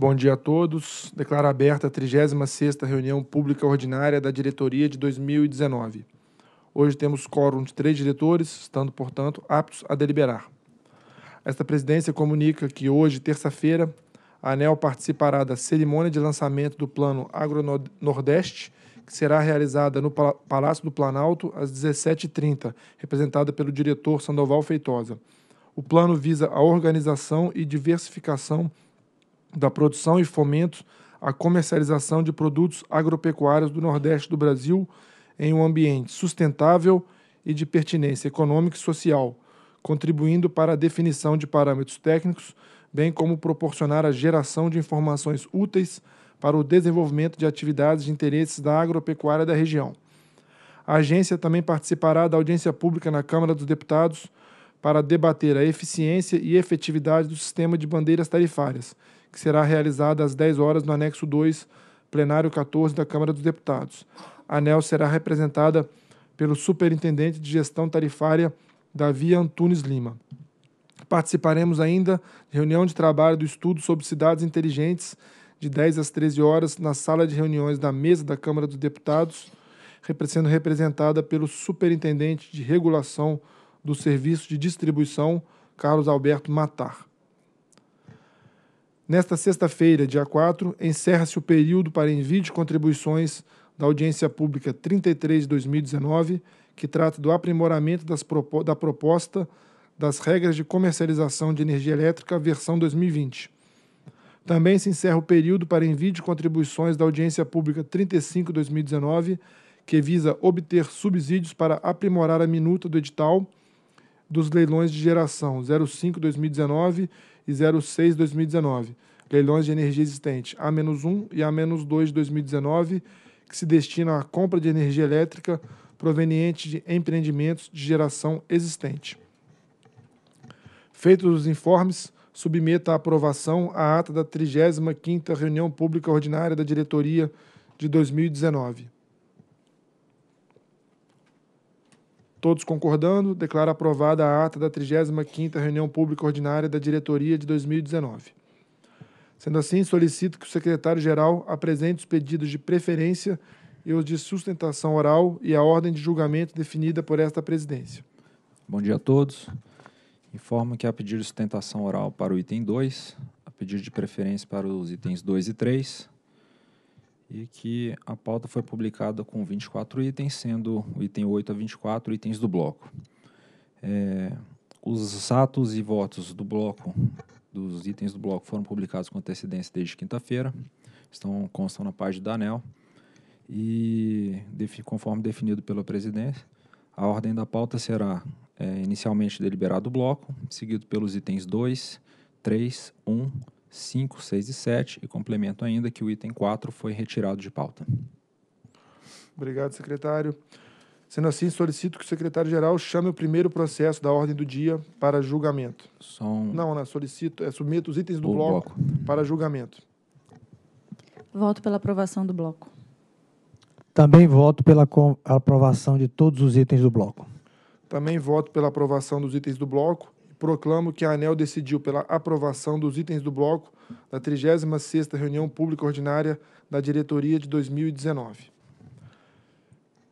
Bom dia a todos. Declaro aberta a 36 reunião pública ordinária da diretoria de 2019. Hoje temos quórum de três diretores, estando, portanto, aptos a deliberar. Esta presidência comunica que hoje, terça-feira, a ANEL participará da cerimônia de lançamento do Plano Agro-Nordeste, que será realizada no Palácio do Planalto às 17h30, representada pelo diretor Sandoval Feitosa. O plano visa a organização e diversificação da produção e fomento à comercialização de produtos agropecuários do Nordeste do Brasil em um ambiente sustentável e de pertinência econômica e social, contribuindo para a definição de parâmetros técnicos, bem como proporcionar a geração de informações úteis para o desenvolvimento de atividades de interesses da agropecuária da região. A agência também participará da audiência pública na Câmara dos Deputados para debater a eficiência e efetividade do sistema de bandeiras tarifárias que será realizada às 10 horas no anexo 2, plenário 14 da Câmara dos Deputados. A ANEL será representada pelo Superintendente de Gestão Tarifária, Davi Antunes Lima. Participaremos ainda de reunião de trabalho do estudo sobre cidades inteligentes, de 10 às 13 horas, na sala de reuniões da mesa da Câmara dos Deputados, sendo representada pelo Superintendente de Regulação do Serviço de Distribuição, Carlos Alberto Matar. Nesta sexta-feira, dia 4, encerra-se o período para envio de contribuições da Audiência Pública 33 de 2019, que trata do aprimoramento propo da proposta das regras de comercialização de energia elétrica versão 2020. Também se encerra o período para envio de contribuições da Audiência Pública 35 2019, que visa obter subsídios para aprimorar a minuta do edital dos leilões de geração 05-2019 e 06-2019, leilões de energia existente A-1 e A-2-2019, que se destinam à compra de energia elétrica proveniente de empreendimentos de geração existente. Feitos os informes, submeta à aprovação a ata da 35ª Reunião Pública Ordinária da Diretoria de 2019. Todos concordando, declaro aprovada a ata da 35ª reunião pública ordinária da diretoria de 2019. Sendo assim, solicito que o secretário-geral apresente os pedidos de preferência e os de sustentação oral e a ordem de julgamento definida por esta presidência. Bom dia a todos. Informo que há pedido de sustentação oral para o item 2, a pedido de preferência para os itens 2 e 3, e que a pauta foi publicada com 24 itens, sendo o item 8 a 24 itens do bloco. É, os atos e votos do bloco, dos itens do bloco, foram publicados com antecedência desde quinta-feira, estão constam na página da ANEL, e conforme definido pela presidência, a ordem da pauta será é, inicialmente deliberado o bloco, seguido pelos itens 2, 3, 1, 5, 6 e 7 e complemento ainda que o item 4 foi retirado de pauta. Obrigado, secretário. Sendo assim, solicito que o secretário-geral chame o primeiro processo da ordem do dia para julgamento. Som... Não, não, solicito, é, submeto os itens do bloco, bloco para julgamento. Voto pela aprovação do bloco. Também voto pela aprovação de todos os itens do bloco. Também voto pela aprovação dos itens do bloco proclamo que a ANEL decidiu pela aprovação dos itens do bloco da 36ª Reunião Pública Ordinária da Diretoria de 2019.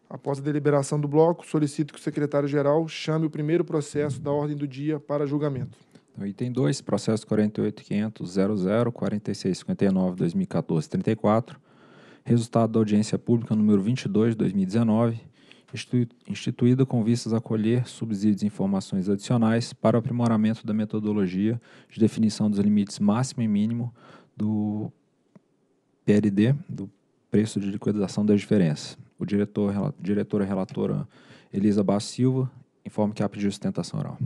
Após a deliberação do bloco, solicito que o secretário-geral chame o primeiro processo da ordem do dia para julgamento. Então, item 2, processo 48.500.00.4659.2014.34, resultado da audiência pública número 22 de 2019, instituída com vistas a colher subsídios e informações adicionais para o aprimoramento da metodologia de definição dos limites máximo e mínimo do PLD, do preço de liquidação das diferenças. O diretor, rel diretora relatora Elisa Bassilva informa que há pedido de sustentação oral.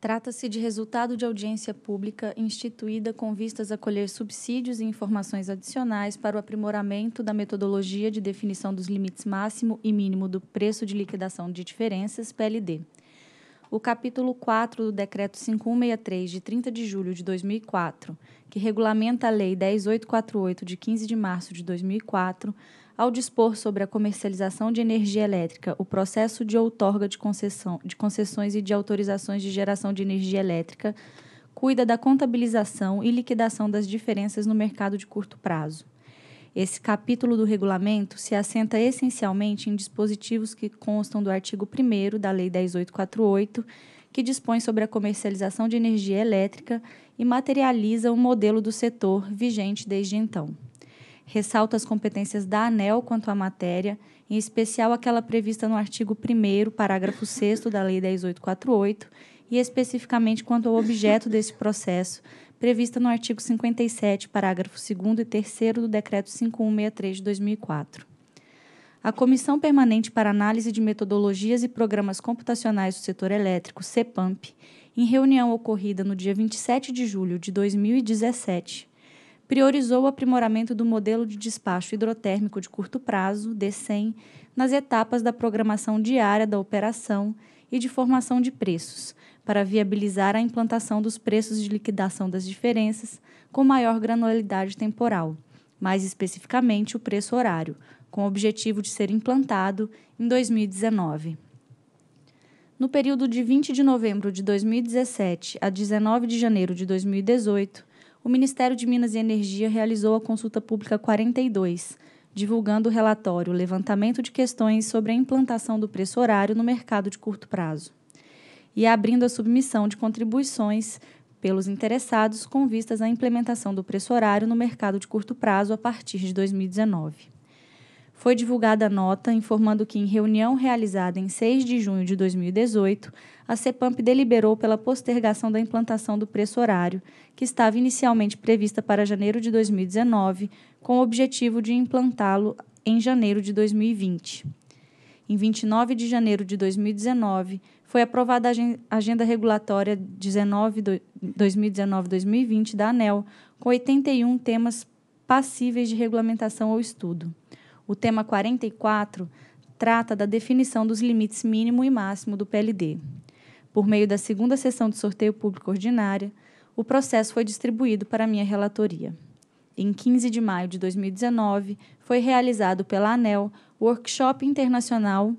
Trata-se de resultado de audiência pública instituída com vistas a colher subsídios e informações adicionais para o aprimoramento da metodologia de definição dos limites máximo e mínimo do preço de liquidação de diferenças, PLD. O capítulo 4 do Decreto 5163, de 30 de julho de 2004, que regulamenta a Lei 10848, de 15 de março de 2004, ao dispor sobre a comercialização de energia elétrica, o processo de outorga de, concessão, de concessões e de autorizações de geração de energia elétrica, cuida da contabilização e liquidação das diferenças no mercado de curto prazo. Esse capítulo do regulamento se assenta essencialmente em dispositivos que constam do artigo 1 da Lei 10848, que dispõe sobre a comercialização de energia elétrica e materializa o um modelo do setor vigente desde então ressalta as competências da ANEL quanto à matéria, em especial aquela prevista no artigo 1 parágrafo 6 da Lei 10848, e especificamente quanto ao objeto desse processo, prevista no artigo 57, parágrafo 2 e 3 do Decreto 5163 de 2004. A Comissão Permanente para Análise de Metodologias e Programas Computacionais do Setor Elétrico, CEPAMP, em reunião ocorrida no dia 27 de julho de 2017, priorizou o aprimoramento do modelo de despacho hidrotérmico de curto prazo, DECEM, nas etapas da programação diária da operação e de formação de preços, para viabilizar a implantação dos preços de liquidação das diferenças com maior granularidade temporal, mais especificamente o preço horário, com o objetivo de ser implantado em 2019. No período de 20 de novembro de 2017 a 19 de janeiro de 2018, o Ministério de Minas e Energia realizou a consulta pública 42, divulgando o relatório Levantamento de Questões sobre a Implantação do Preço Horário no Mercado de Curto Prazo, e abrindo a submissão de contribuições pelos interessados com vistas à implementação do preço horário no mercado de curto prazo a partir de 2019 foi divulgada a nota informando que, em reunião realizada em 6 de junho de 2018, a CEPAMP deliberou pela postergação da implantação do preço horário, que estava inicialmente prevista para janeiro de 2019, com o objetivo de implantá-lo em janeiro de 2020. Em 29 de janeiro de 2019, foi aprovada a Agenda Regulatória 2019-2020 da ANEL, com 81 temas passíveis de regulamentação ou estudo. O tema 44 trata da definição dos limites mínimo e máximo do PLD. Por meio da segunda sessão de sorteio público ordinária, o processo foi distribuído para minha relatoria. Em 15 de maio de 2019, foi realizado pela ANEL Workshop Internacional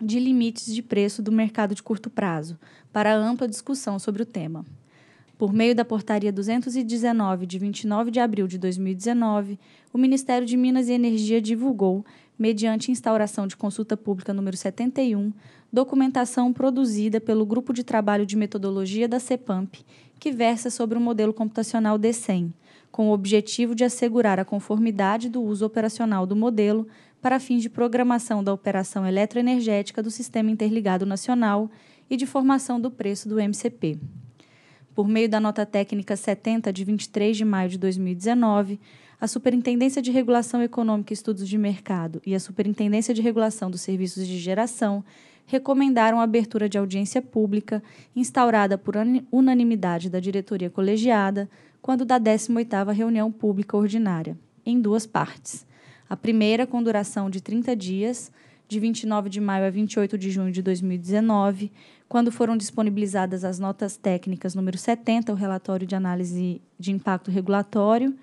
de Limites de Preço do Mercado de Curto Prazo, para ampla discussão sobre o tema. Por meio da Portaria 219, de 29 de abril de 2019, o Ministério de Minas e Energia divulgou, mediante instauração de consulta pública número 71, documentação produzida pelo Grupo de Trabalho de Metodologia da CEPAMP, que versa sobre o modelo computacional DECEM, com o objetivo de assegurar a conformidade do uso operacional do modelo para fins de programação da operação eletroenergética do Sistema Interligado Nacional e de formação do preço do MCP. Por meio da nota técnica 70 de 23 de maio de 2019, a Superintendência de Regulação Econômica e Estudos de Mercado e a Superintendência de Regulação dos Serviços de Geração recomendaram a abertura de audiência pública, instaurada por unanimidade da diretoria colegiada, quando da 18ª reunião pública ordinária, em duas partes. A primeira com duração de 30 dias, de 29 de maio a 28 de junho de 2019, quando foram disponibilizadas as notas técnicas número 70, o relatório de análise de impacto regulatório,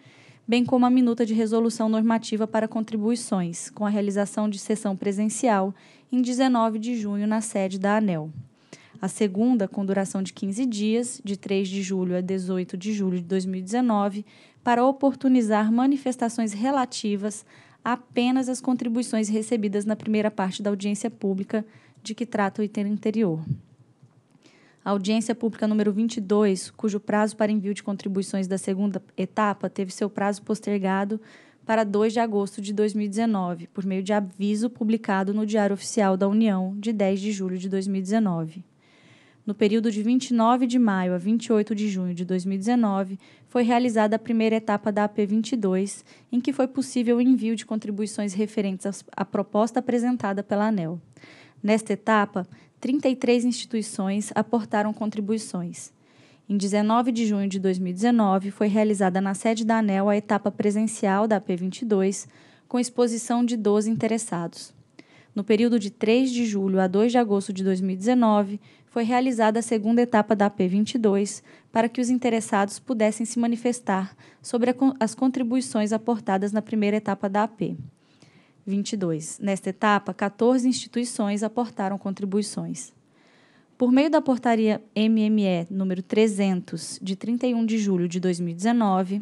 bem como a minuta de resolução normativa para contribuições, com a realização de sessão presencial em 19 de junho na sede da ANEL. A segunda, com duração de 15 dias, de 3 de julho a 18 de julho de 2019, para oportunizar manifestações relativas apenas às contribuições recebidas na primeira parte da audiência pública de que trata o item anterior. A audiência pública número 22, cujo prazo para envio de contribuições da segunda etapa teve seu prazo postergado para 2 de agosto de 2019, por meio de aviso publicado no Diário Oficial da União, de 10 de julho de 2019. No período de 29 de maio a 28 de junho de 2019, foi realizada a primeira etapa da AP22, em que foi possível o envio de contribuições referentes à proposta apresentada pela ANEL. Nesta etapa, 33 instituições aportaram contribuições. Em 19 de junho de 2019, foi realizada na sede da ANEL a etapa presencial da AP22, com exposição de 12 interessados. No período de 3 de julho a 2 de agosto de 2019, foi realizada a segunda etapa da AP22 para que os interessados pudessem se manifestar sobre as contribuições aportadas na primeira etapa da AP. 22. Nesta etapa, 14 instituições aportaram contribuições. Por meio da portaria MME número 300 de 31 de julho de 2019,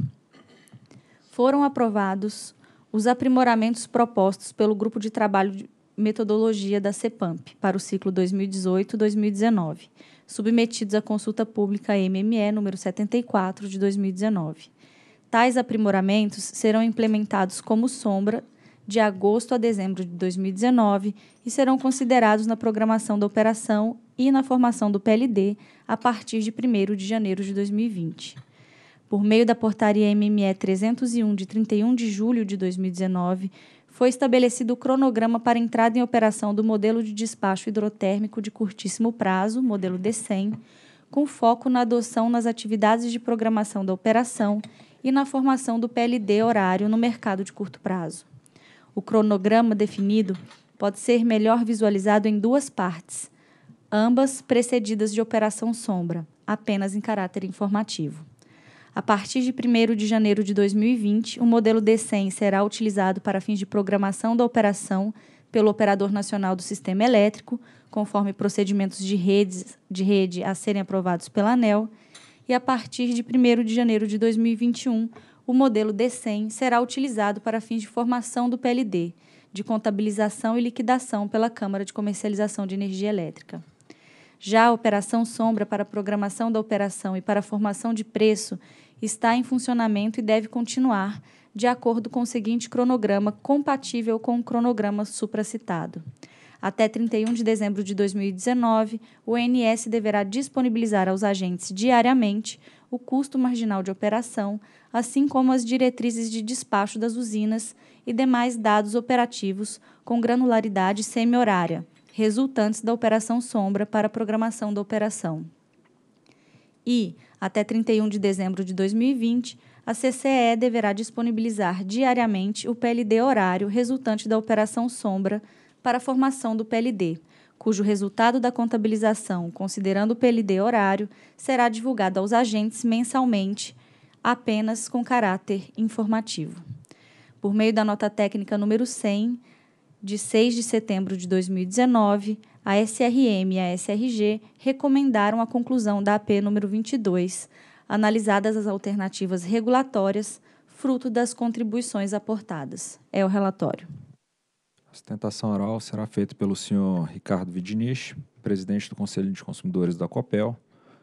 foram aprovados os aprimoramentos propostos pelo grupo de trabalho de metodologia da CEPAMP para o ciclo 2018-2019, submetidos à consulta pública MME número 74 de 2019. Tais aprimoramentos serão implementados como sombra de agosto a dezembro de 2019 e serão considerados na programação da operação e na formação do PLD a partir de 1 de janeiro de 2020. Por meio da portaria MME 301 de 31 de julho de 2019, foi estabelecido o cronograma para entrada em operação do modelo de despacho hidrotérmico de curtíssimo prazo, modelo D100, com foco na adoção nas atividades de programação da operação e na formação do PLD horário no mercado de curto prazo o cronograma definido pode ser melhor visualizado em duas partes, ambas precedidas de Operação Sombra, apenas em caráter informativo. A partir de 1 de janeiro de 2020, o modelo DECEM será utilizado para fins de programação da operação pelo Operador Nacional do Sistema Elétrico, conforme procedimentos de, redes, de rede a serem aprovados pela ANEL, e a partir de 1 de janeiro de 2021, o modelo D100 será utilizado para fins de formação do PLD, de contabilização e liquidação pela Câmara de Comercialização de Energia Elétrica. Já a operação sombra para a programação da operação e para a formação de preço está em funcionamento e deve continuar, de acordo com o seguinte cronograma compatível com o cronograma supracitado. Até 31 de dezembro de 2019, o INS deverá disponibilizar aos agentes diariamente o custo marginal de operação, assim como as diretrizes de despacho das usinas e demais dados operativos com granularidade semi-horária, resultantes da operação sombra para a programação da operação. E, até 31 de dezembro de 2020, a CCE deverá disponibilizar diariamente o PLD horário resultante da operação sombra para a formação do PLD, cujo resultado da contabilização, considerando o PLD horário, será divulgado aos agentes mensalmente apenas com caráter informativo. Por meio da nota técnica número 100, de 6 de setembro de 2019, a SRM e a SRG recomendaram a conclusão da AP número 22, analisadas as alternativas regulatórias, fruto das contribuições aportadas. É o relatório. A sustentação oral será feita pelo senhor Ricardo Vidinich, presidente do Conselho de Consumidores da COPEL.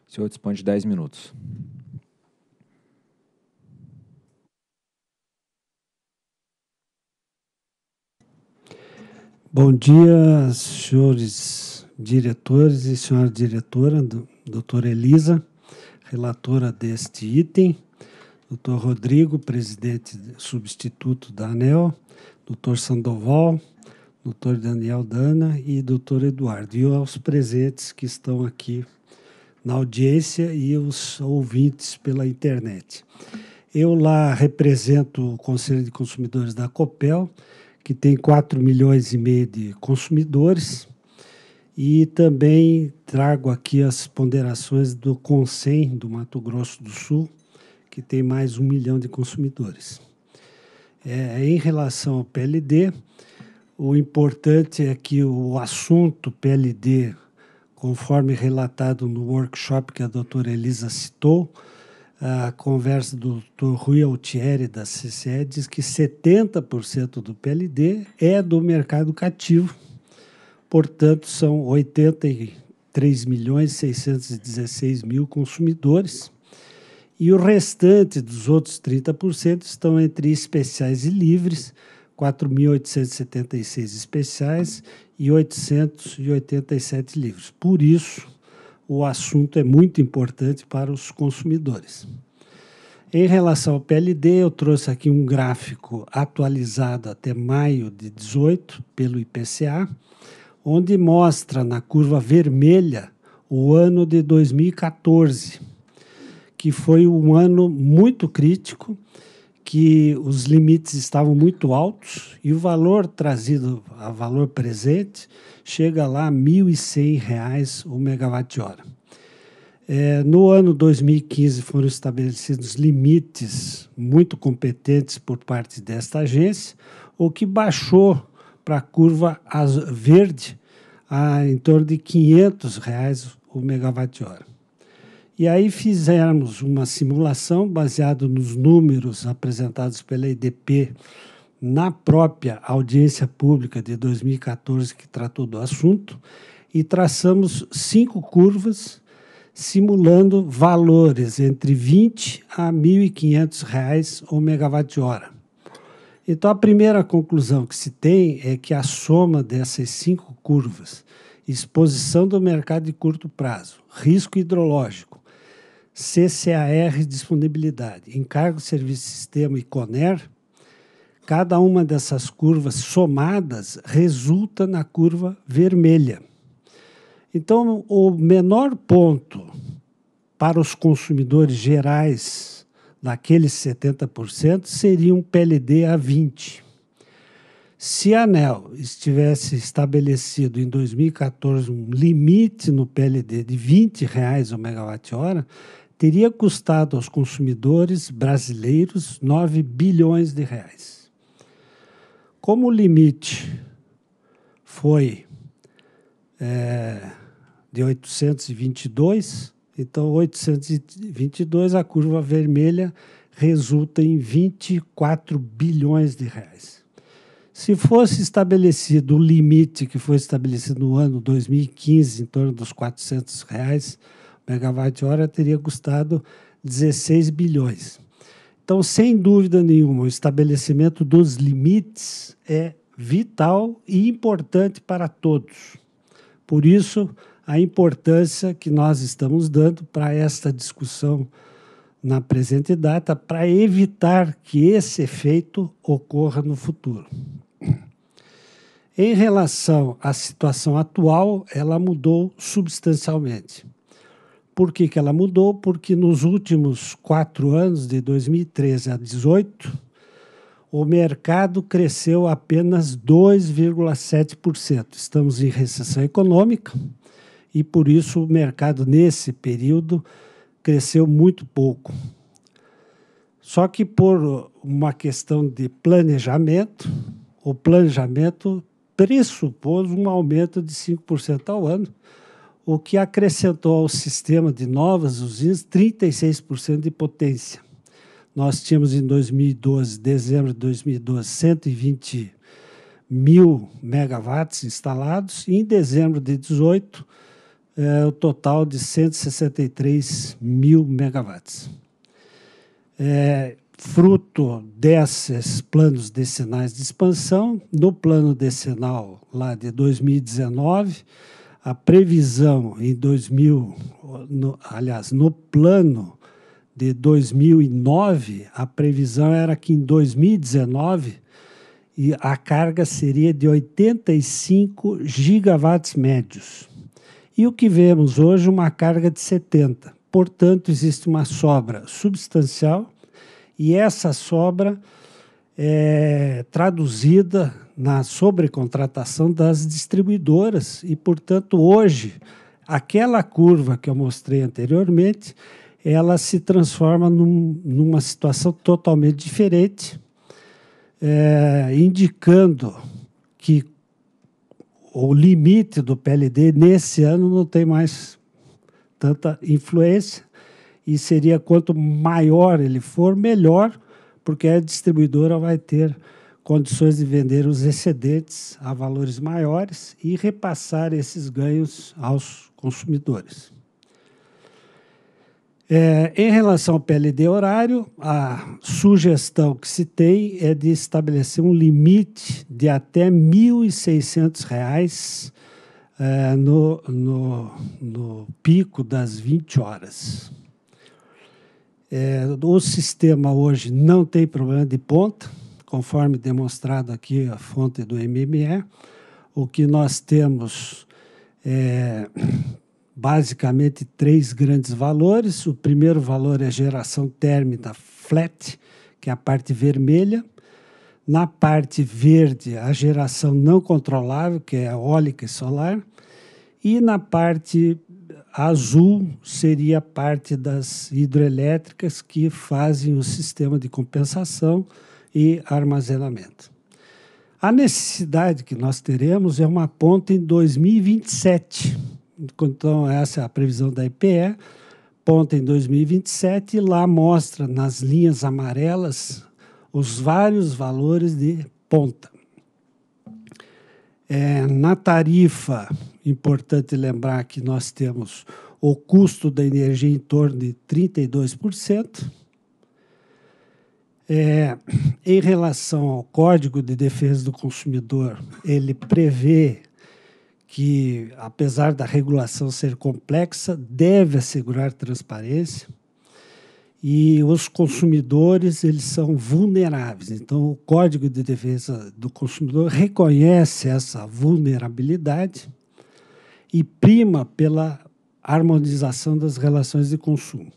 O senhor dispõe de 10 minutos. Bom dia, senhores diretores e senhora diretora, doutora Elisa, relatora deste item, doutor Rodrigo, presidente substituto da ANEL, doutor Sandoval, doutor Daniel Dana e doutor Eduardo, e aos presentes que estão aqui na audiência e os ouvintes pela internet. Eu lá represento o Conselho de Consumidores da COPEL, que tem 4 milhões e meio de consumidores. E também trago aqui as ponderações do Consen do Mato Grosso do Sul, que tem mais um milhão de consumidores. É, em relação ao PLD, o importante é que o assunto PLD, conforme relatado no workshop que a doutora Elisa citou, a conversa do doutor Rui Altieri, da CCE, diz que 70% do PLD é do mercado cativo, portanto, são 83 milhões 616 mil consumidores, e o restante dos outros 30% estão entre especiais e livres, 4.876 especiais e 887 livres. Por isso, o assunto é muito importante para os consumidores. Em relação ao PLD, eu trouxe aqui um gráfico atualizado até maio de 18 pelo IPCA, onde mostra na curva vermelha o ano de 2014, que foi um ano muito crítico que os limites estavam muito altos e o valor trazido a valor presente chega lá a R$ 1.100 o megawatt-hora. É, no ano 2015 foram estabelecidos limites muito competentes por parte desta agência, o que baixou para a curva verde a, em torno de R$ 500 o megawatt-hora. E aí fizemos uma simulação baseada nos números apresentados pela IDP na própria audiência pública de 2014 que tratou do assunto e traçamos cinco curvas simulando valores entre 20 a 1.500 reais o megawatt-hora. Então a primeira conclusão que se tem é que a soma dessas cinco curvas, exposição do mercado de curto prazo, risco hidrológico CCAR Disponibilidade, Encargo, Serviço, Sistema e CONER, cada uma dessas curvas somadas resulta na curva vermelha. Então, o menor ponto para os consumidores gerais daqueles 70% seria um PLD a 20. Se a ANEL estivesse estabelecido em 2014 um limite no PLD de R$ 20 reais o megawatt-hora, teria custado aos consumidores brasileiros 9 bilhões de reais. Como o limite foi é, de 822, então 822 a curva vermelha resulta em 24 bilhões de reais. Se fosse estabelecido o limite que foi estabelecido no ano 2015, em torno dos 400 reais, megawatt-hora teria custado 16 bilhões. Então, sem dúvida nenhuma, o estabelecimento dos limites é vital e importante para todos. Por isso, a importância que nós estamos dando para esta discussão na presente data para evitar que esse efeito ocorra no futuro. Em relação à situação atual, ela mudou substancialmente. Por que, que ela mudou? Porque nos últimos quatro anos, de 2013 a 2018, o mercado cresceu apenas 2,7%. Estamos em recessão econômica e, por isso, o mercado nesse período cresceu muito pouco. Só que, por uma questão de planejamento, o planejamento pressupôs um aumento de 5% ao ano o que acrescentou ao sistema de novas usinas 36% de potência. Nós tínhamos em 2012, dezembro de 2012, 120 mil megawatts instalados e em dezembro de 2018, é, eh, o total de 163 mil megawatts. É, fruto desses planos decenais de expansão, no plano decenal lá de 2019 a previsão em 2000, no, aliás, no plano de 2009, a previsão era que em 2019 a carga seria de 85 gigawatts médios. E o que vemos hoje, uma carga de 70. Portanto, existe uma sobra substancial e essa sobra é, traduzida na sobrecontratação das distribuidoras. E, portanto, hoje, aquela curva que eu mostrei anteriormente, ela se transforma num, numa situação totalmente diferente, é, indicando que o limite do PLD nesse ano não tem mais tanta influência e seria quanto maior ele for, melhor porque a distribuidora vai ter condições de vender os excedentes a valores maiores e repassar esses ganhos aos consumidores. É, em relação ao PLD horário, a sugestão que se tem é de estabelecer um limite de até R$ 1.600 é, no, no, no pico das 20 horas. É, o sistema hoje não tem problema de ponta, conforme demonstrado aqui a fonte do MME. O que nós temos é basicamente três grandes valores. O primeiro valor é a geração térmica flat, que é a parte vermelha. Na parte verde, a geração não controlável, que é eólica e solar. E na parte azul seria parte das hidrelétricas que fazem o sistema de compensação e armazenamento. A necessidade que nós teremos é uma ponta em 2027. Então, essa é a previsão da IPE, ponta em 2027, e lá mostra nas linhas amarelas os vários valores de ponta. É, na tarifa importante lembrar que nós temos o custo da energia em torno de 32%. É, em relação ao Código de Defesa do Consumidor, ele prevê que, apesar da regulação ser complexa, deve assegurar transparência e os consumidores eles são vulneráveis. Então, o Código de Defesa do Consumidor reconhece essa vulnerabilidade e prima pela harmonização das relações de consumo.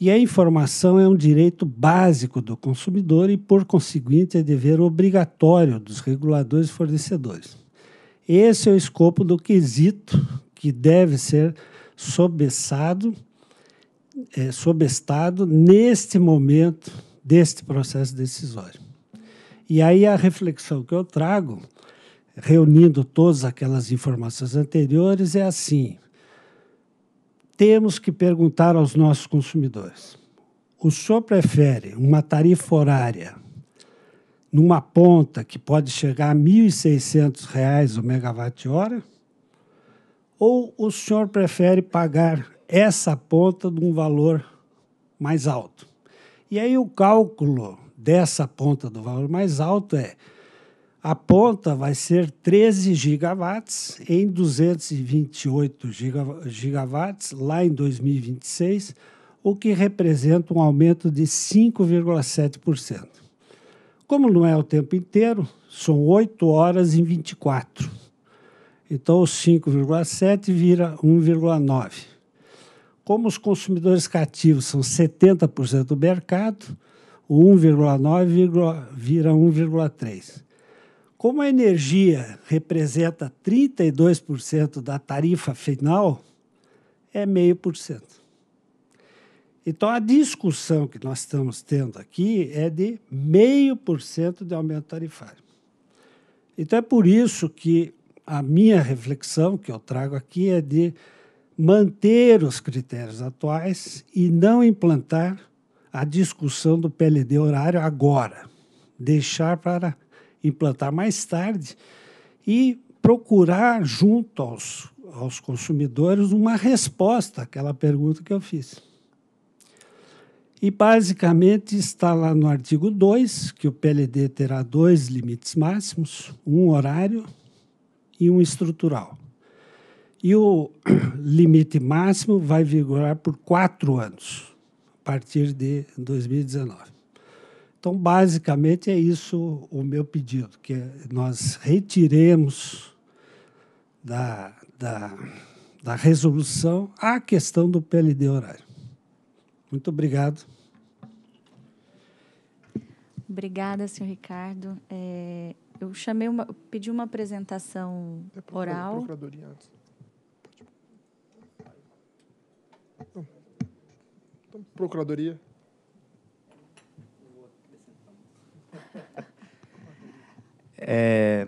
E a informação é um direito básico do consumidor e, por conseguinte, é dever obrigatório dos reguladores e fornecedores. Esse é o escopo do quesito que deve ser sobessado, é, sobestado neste momento deste processo decisório. E aí a reflexão que eu trago reunindo todas aquelas informações anteriores, é assim: temos que perguntar aos nossos consumidores. O senhor prefere uma tarifa horária numa ponta que pode chegar a R$ 1.600 o megawatt-hora? Ou o senhor prefere pagar essa ponta de um valor mais alto? E aí o cálculo dessa ponta do valor mais alto é a ponta vai ser 13 gigawatts em 228 gigawatts lá em 2026, o que representa um aumento de 5,7%. Como não é o tempo inteiro, são 8 horas em 24. Então, o 5,7 vira 1,9. Como os consumidores cativos são 70% do mercado, o 1,9 vira 1,3. Como a energia representa 32% da tarifa final, é meio por cento. Então, a discussão que nós estamos tendo aqui é de meio por cento de aumento tarifário. Então, é por isso que a minha reflexão que eu trago aqui é de manter os critérios atuais e não implantar a discussão do PLD horário agora, deixar para implantar mais tarde e procurar junto aos, aos consumidores uma resposta àquela pergunta que eu fiz. E basicamente está lá no artigo 2 que o PLD terá dois limites máximos, um horário e um estrutural. E o limite máximo vai vigorar por quatro anos, a partir de 2019. Então, basicamente, é isso o meu pedido, que nós retiremos da, da, da resolução a questão do PLD horário. Muito obrigado. Obrigada, senhor Ricardo. É, eu chamei uma, pedi uma apresentação é, oral. Procuradoria antes. Hum. Então, procuradoria. É,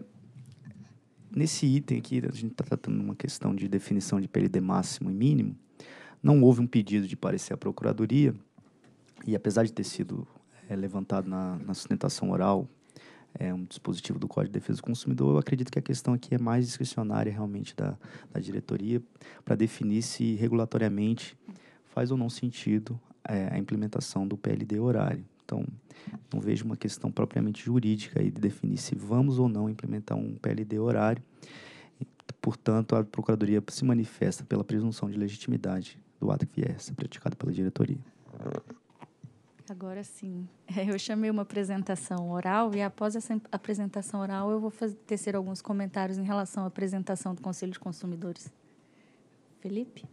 nesse item aqui, a gente está tratando uma questão de definição de PLD máximo e mínimo. Não houve um pedido de parecer à Procuradoria, e apesar de ter sido é, levantado na, na, sustentação oral é, um dispositivo do Código de Defesa do Consumidor, eu acredito que a questão aqui é mais discricionária realmente da, da diretoria para definir se regulatoriamente faz ou não sentido é, a implementação do PLD horário. Então, não vejo uma questão propriamente jurídica aí de definir se vamos ou não implementar um PLD horário. Portanto, a Procuradoria se manifesta pela presunção de legitimidade do ato que vier a ser praticado pela diretoria. Agora sim. Eu chamei uma apresentação oral e após essa apresentação oral eu vou fazer, tecer alguns comentários em relação à apresentação do Conselho de Consumidores. Felipe?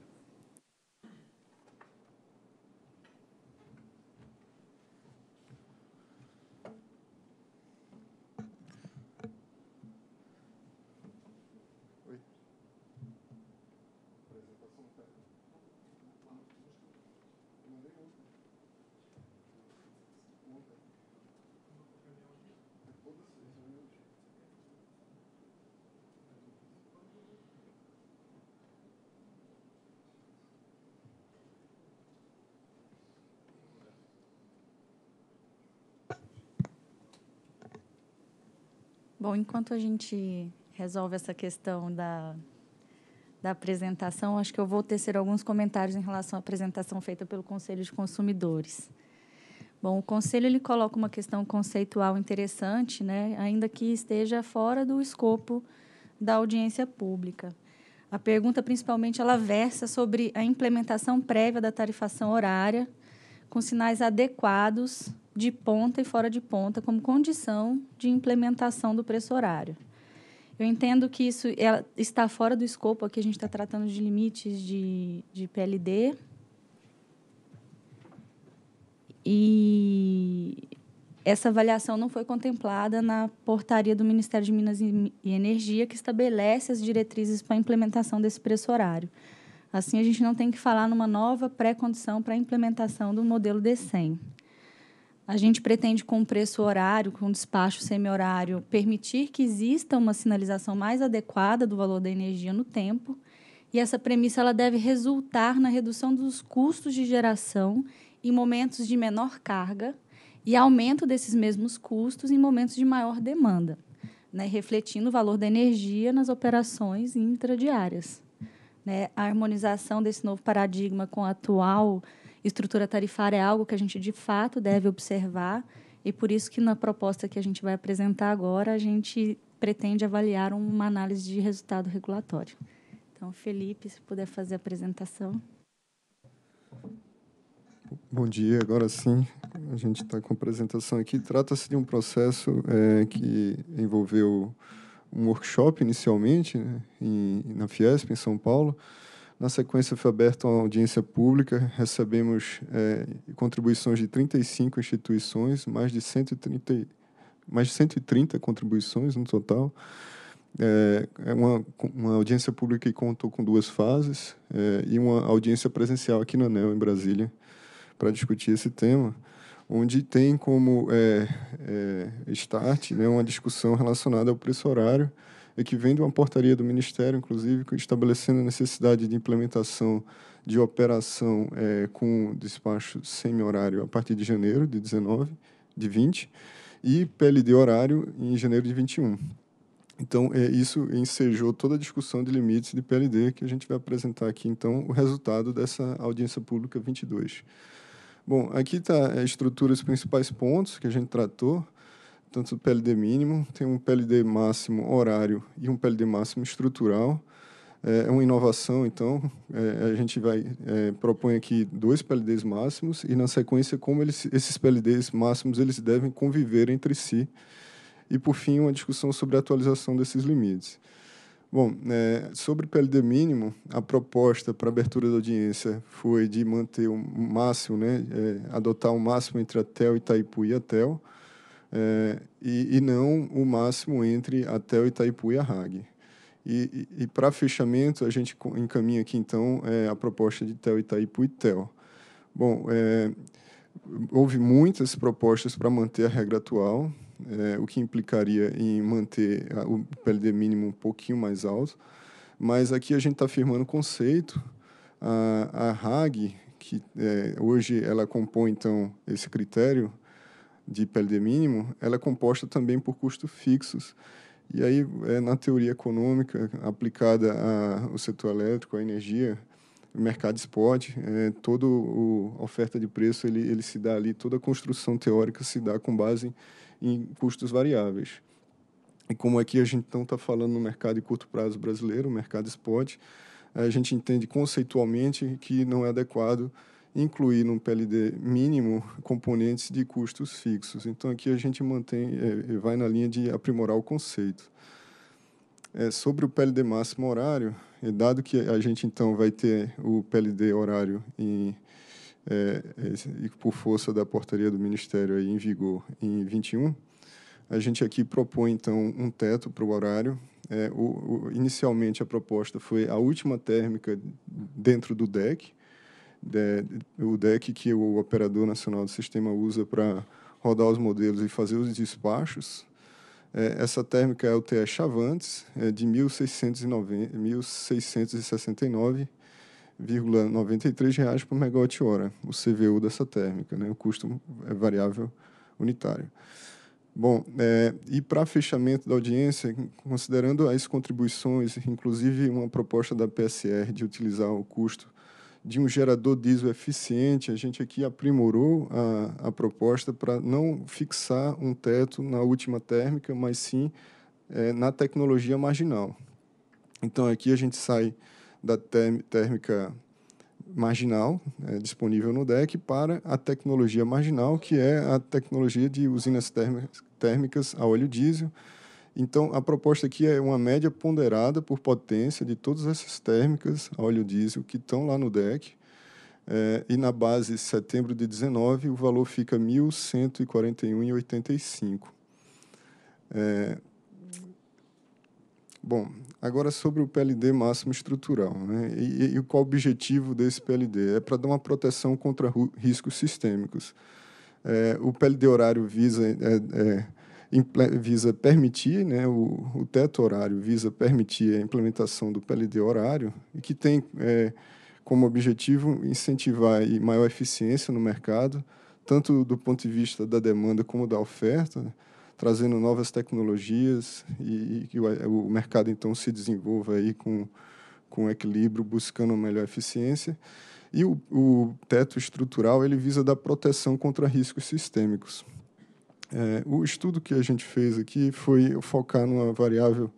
Bom, enquanto a gente resolve essa questão da, da apresentação, acho que eu vou tecer alguns comentários em relação à apresentação feita pelo Conselho de Consumidores. Bom, o Conselho ele coloca uma questão conceitual interessante, né, ainda que esteja fora do escopo da audiência pública. A pergunta, principalmente, ela versa sobre a implementação prévia da tarifação horária com sinais adequados de ponta e fora de ponta como condição de implementação do preço horário. Eu entendo que isso é, está fora do escopo, aqui a gente está tratando de limites de, de PLD. E essa avaliação não foi contemplada na portaria do Ministério de Minas e Energia, que estabelece as diretrizes para a implementação desse preço horário. Assim, a gente não tem que falar numa nova pré-condição para a implementação do modelo D100. A gente pretende, com preço horário, com despacho semi-horário, permitir que exista uma sinalização mais adequada do valor da energia no tempo. E essa premissa ela deve resultar na redução dos custos de geração em momentos de menor carga e aumento desses mesmos custos em momentos de maior demanda, né? refletindo o valor da energia nas operações intradiárias. Né? A harmonização desse novo paradigma com a atual estrutura tarifária é algo que a gente de fato deve observar e por isso que na proposta que a gente vai apresentar agora a gente pretende avaliar uma análise de resultado regulatório. Então, Felipe, se puder fazer a apresentação. Bom dia, agora sim. A gente está com a apresentação aqui. Trata-se de um processo é, que envolveu um workshop inicialmente né, em, na Fiesp, em São Paulo. Na sequência, foi aberta uma audiência pública, recebemos é, contribuições de 35 instituições, mais de 130, mais de 130 contribuições no total. É, é, uma, uma audiência pública que contou com duas fases é, e uma audiência presencial aqui na ANEL, em Brasília, para discutir esse tema onde tem como é, é, start né, uma discussão relacionada ao preço horário, e que vem de uma portaria do Ministério, inclusive, estabelecendo a necessidade de implementação de operação é, com despacho semi-horário a partir de janeiro de 19, de 20, e PLD horário em janeiro de 21. Então, é, isso ensejou toda a discussão de limites de PLD que a gente vai apresentar aqui, então, o resultado dessa audiência pública 22. Bom, aqui está a estrutura, os principais pontos que a gente tratou, tanto do PLD mínimo, tem um PLD máximo horário e um PLD máximo estrutural. É, é uma inovação, então, é, a gente vai é, propõe aqui dois PLDs máximos e, na sequência, como eles, esses PLDs máximos eles devem conviver entre si. E, por fim, uma discussão sobre a atualização desses limites. Bom, é, sobre PLD mínimo, a proposta para abertura da audiência foi de manter o máximo, né, é, adotar o máximo entre a TEL, Itaipu e a TEL, é, e, e, não o máximo entre a TEL, Itaipu e a RAG. E, e, e para fechamento, a gente encaminha aqui, então, é, a proposta de TEL, Itaipu e TEL. Bom, é, houve muitas propostas para manter a regra atual, é, o que implicaria em manter o PLD mínimo um pouquinho mais alto. Mas aqui a gente está afirmando o conceito. A, a RAG, que é, hoje ela compõe então esse critério de PLD mínimo, ela é composta também por custos fixos. E aí, é, na teoria econômica aplicada ao setor elétrico, à energia, o mercado spot, é, toda a oferta de preço ele, ele se dá ali, toda a construção teórica se dá com base em custos variáveis. E como aqui a gente não está falando no mercado de curto prazo brasileiro, o mercado spot, a gente entende conceitualmente que não é adequado incluir no PLD mínimo componentes de custos fixos. Então aqui a gente mantém, é, vai na linha de aprimorar o conceito. É, sobre o PLD máximo horário, dado que a gente então vai ter o PLD horário em é, e por força da portaria do Ministério aí em vigor em 21, a gente aqui propõe, então, um teto para o horário. É, o, inicialmente, a proposta foi a última térmica dentro do DEC, de, é, o DEC que o Operador Nacional do Sistema usa para rodar os modelos e fazer os despachos. É, essa térmica é o TE Chavantes, é de 1669, 1669 1,93 reais por megawatt-hora, o CVU dessa térmica, né? o custo é variável unitário. Bom, é, e para fechamento da audiência, considerando as contribuições, inclusive uma proposta da PSR de utilizar o custo de um gerador diesel eficiente, a gente aqui aprimorou a, a proposta para não fixar um teto na última térmica, mas sim é, na tecnologia marginal. Então, aqui a gente sai da térmica marginal é, disponível no DEC para a tecnologia marginal, que é a tecnologia de usinas térmicas a óleo diesel. Então, a proposta aqui é uma média ponderada por potência de todas essas térmicas a óleo diesel que estão lá no DEC. É, e na base setembro de 19, o valor fica 1.141,85. É, Bom, agora sobre o PLD máximo estrutural, né? E, e qual o objetivo desse PLD? É para dar uma proteção contra riscos sistêmicos. É, o PLD horário visa, é, é, visa permitir, né? O, o, teto horário visa permitir a implementação do PLD horário e que tem é, como objetivo incentivar maior eficiência no mercado, tanto do ponto de vista da demanda como da oferta trazendo novas tecnologias e, e que o, o, mercado então se desenvolva aí com, com equilíbrio, buscando uma melhor eficiência. E o, o teto estrutural ele visa dar proteção contra riscos sistêmicos. É, o estudo que a gente fez aqui foi focar numa variável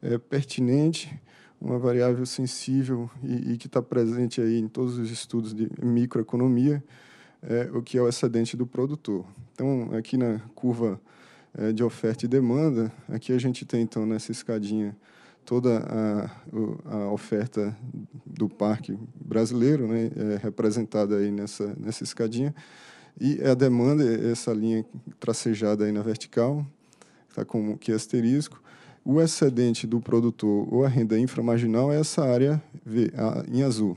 é, pertinente, uma variável sensível e, e que está presente aí em todos os estudos de microeconomia, é, o que é o excedente do produtor. Então, aqui na curva é, de oferta e demanda, aqui a gente tem, então, nessa escadinha, toda a, a oferta do parque brasileiro, né, é representada aí nessa, nessa escadinha, e é a demanda, é essa linha tracejada aí na vertical, está com que asterisco, o excedente do produtor ou a renda inframarginal é essa área em azul,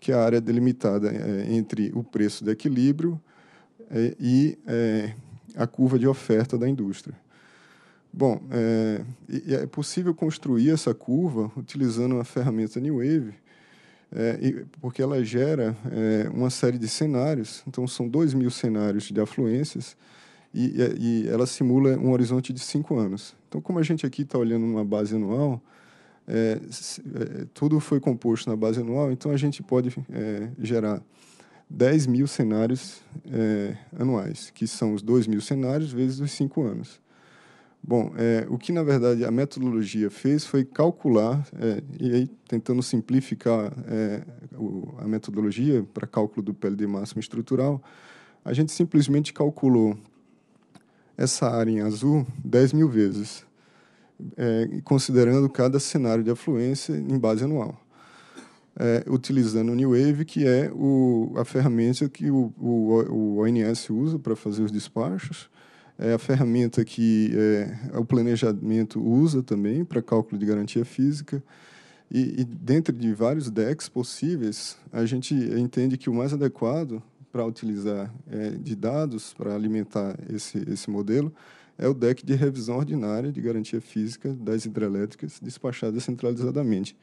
que é a área delimitada eh, entre o preço de equilíbrio eh, e a curva de oferta da indústria. Bom, é, é possível construir essa curva utilizando a ferramenta New Wave, é, porque ela gera é, uma série de cenários. Então, são 2 mil cenários de afluências e, e, ela simula um horizonte de cinco anos. Então, como a gente aqui está olhando uma base anual, é, é, tudo foi composto na base anual, então a gente pode é, gerar 10 mil cenários é, anuais, que são os 2 mil cenários vezes os 5 anos. Bom, é, o que na verdade a metodologia fez foi calcular, é, e aí tentando simplificar é, o, a metodologia para cálculo do PLD máximo estrutural, a gente simplesmente calculou essa área em azul 10 mil vezes, é, considerando cada cenário de afluência em base anual é, utilizando o New Wave, que é o, a ferramenta que o, o, o ONS usa para fazer os despachos, é a ferramenta que é, é, o planejamento usa também para cálculo de garantia física. E, e, dentro de vários decks possíveis, a gente entende que o mais adequado para utilizar é, de dados para alimentar esse, esse modelo é o deck de revisão ordinária de garantia física das hidrelétricas despachadas centralizadamente.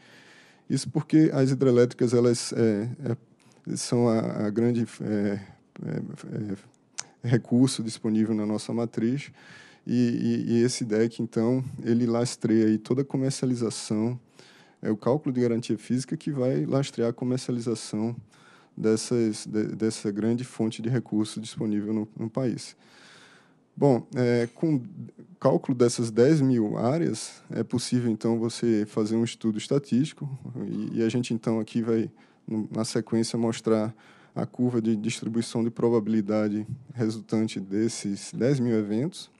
Isso porque as hidrelétricas elas é, é são a, a grande é, é, recurso disponível na nossa matriz e, e, e, esse DEC então ele lastreia aí toda a comercialização é o cálculo de garantia física que vai lastrear a comercialização dessas de, dessa grande fonte de recurso disponível no, no país. Bom, é, com cálculo dessas 10 mil áreas, é possível, então, você fazer um estudo estatístico e, e a gente, então, aqui vai, na sequência, mostrar a curva de distribuição de probabilidade resultante desses 10 mil eventos,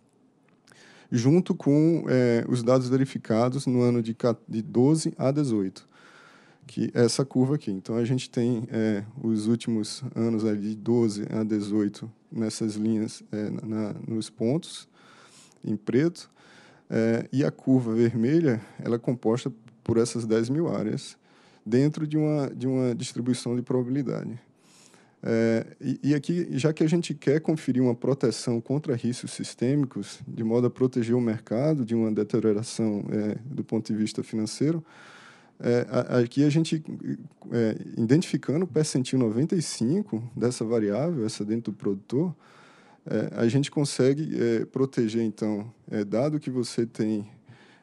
junto com é, os dados verificados no ano de, de 12 a 18 que é essa curva aqui. Então, a gente tem é, os últimos anos ali, 12 a 18, nessas linhas, é, na, nos pontos, em preto. É, e a curva vermelha, ela é composta por essas 10 mil áreas, dentro de uma, de uma distribuição de probabilidade. É, e, e, aqui, já que a gente quer conferir uma proteção contra riscos sistêmicos, de modo a proteger o mercado de uma deterioração é, do ponto de vista financeiro, é, aqui a gente, é, identificando o percentil 95 dessa variável, essa dentro do produtor, é, a gente consegue é, proteger, então, é, dado que você tem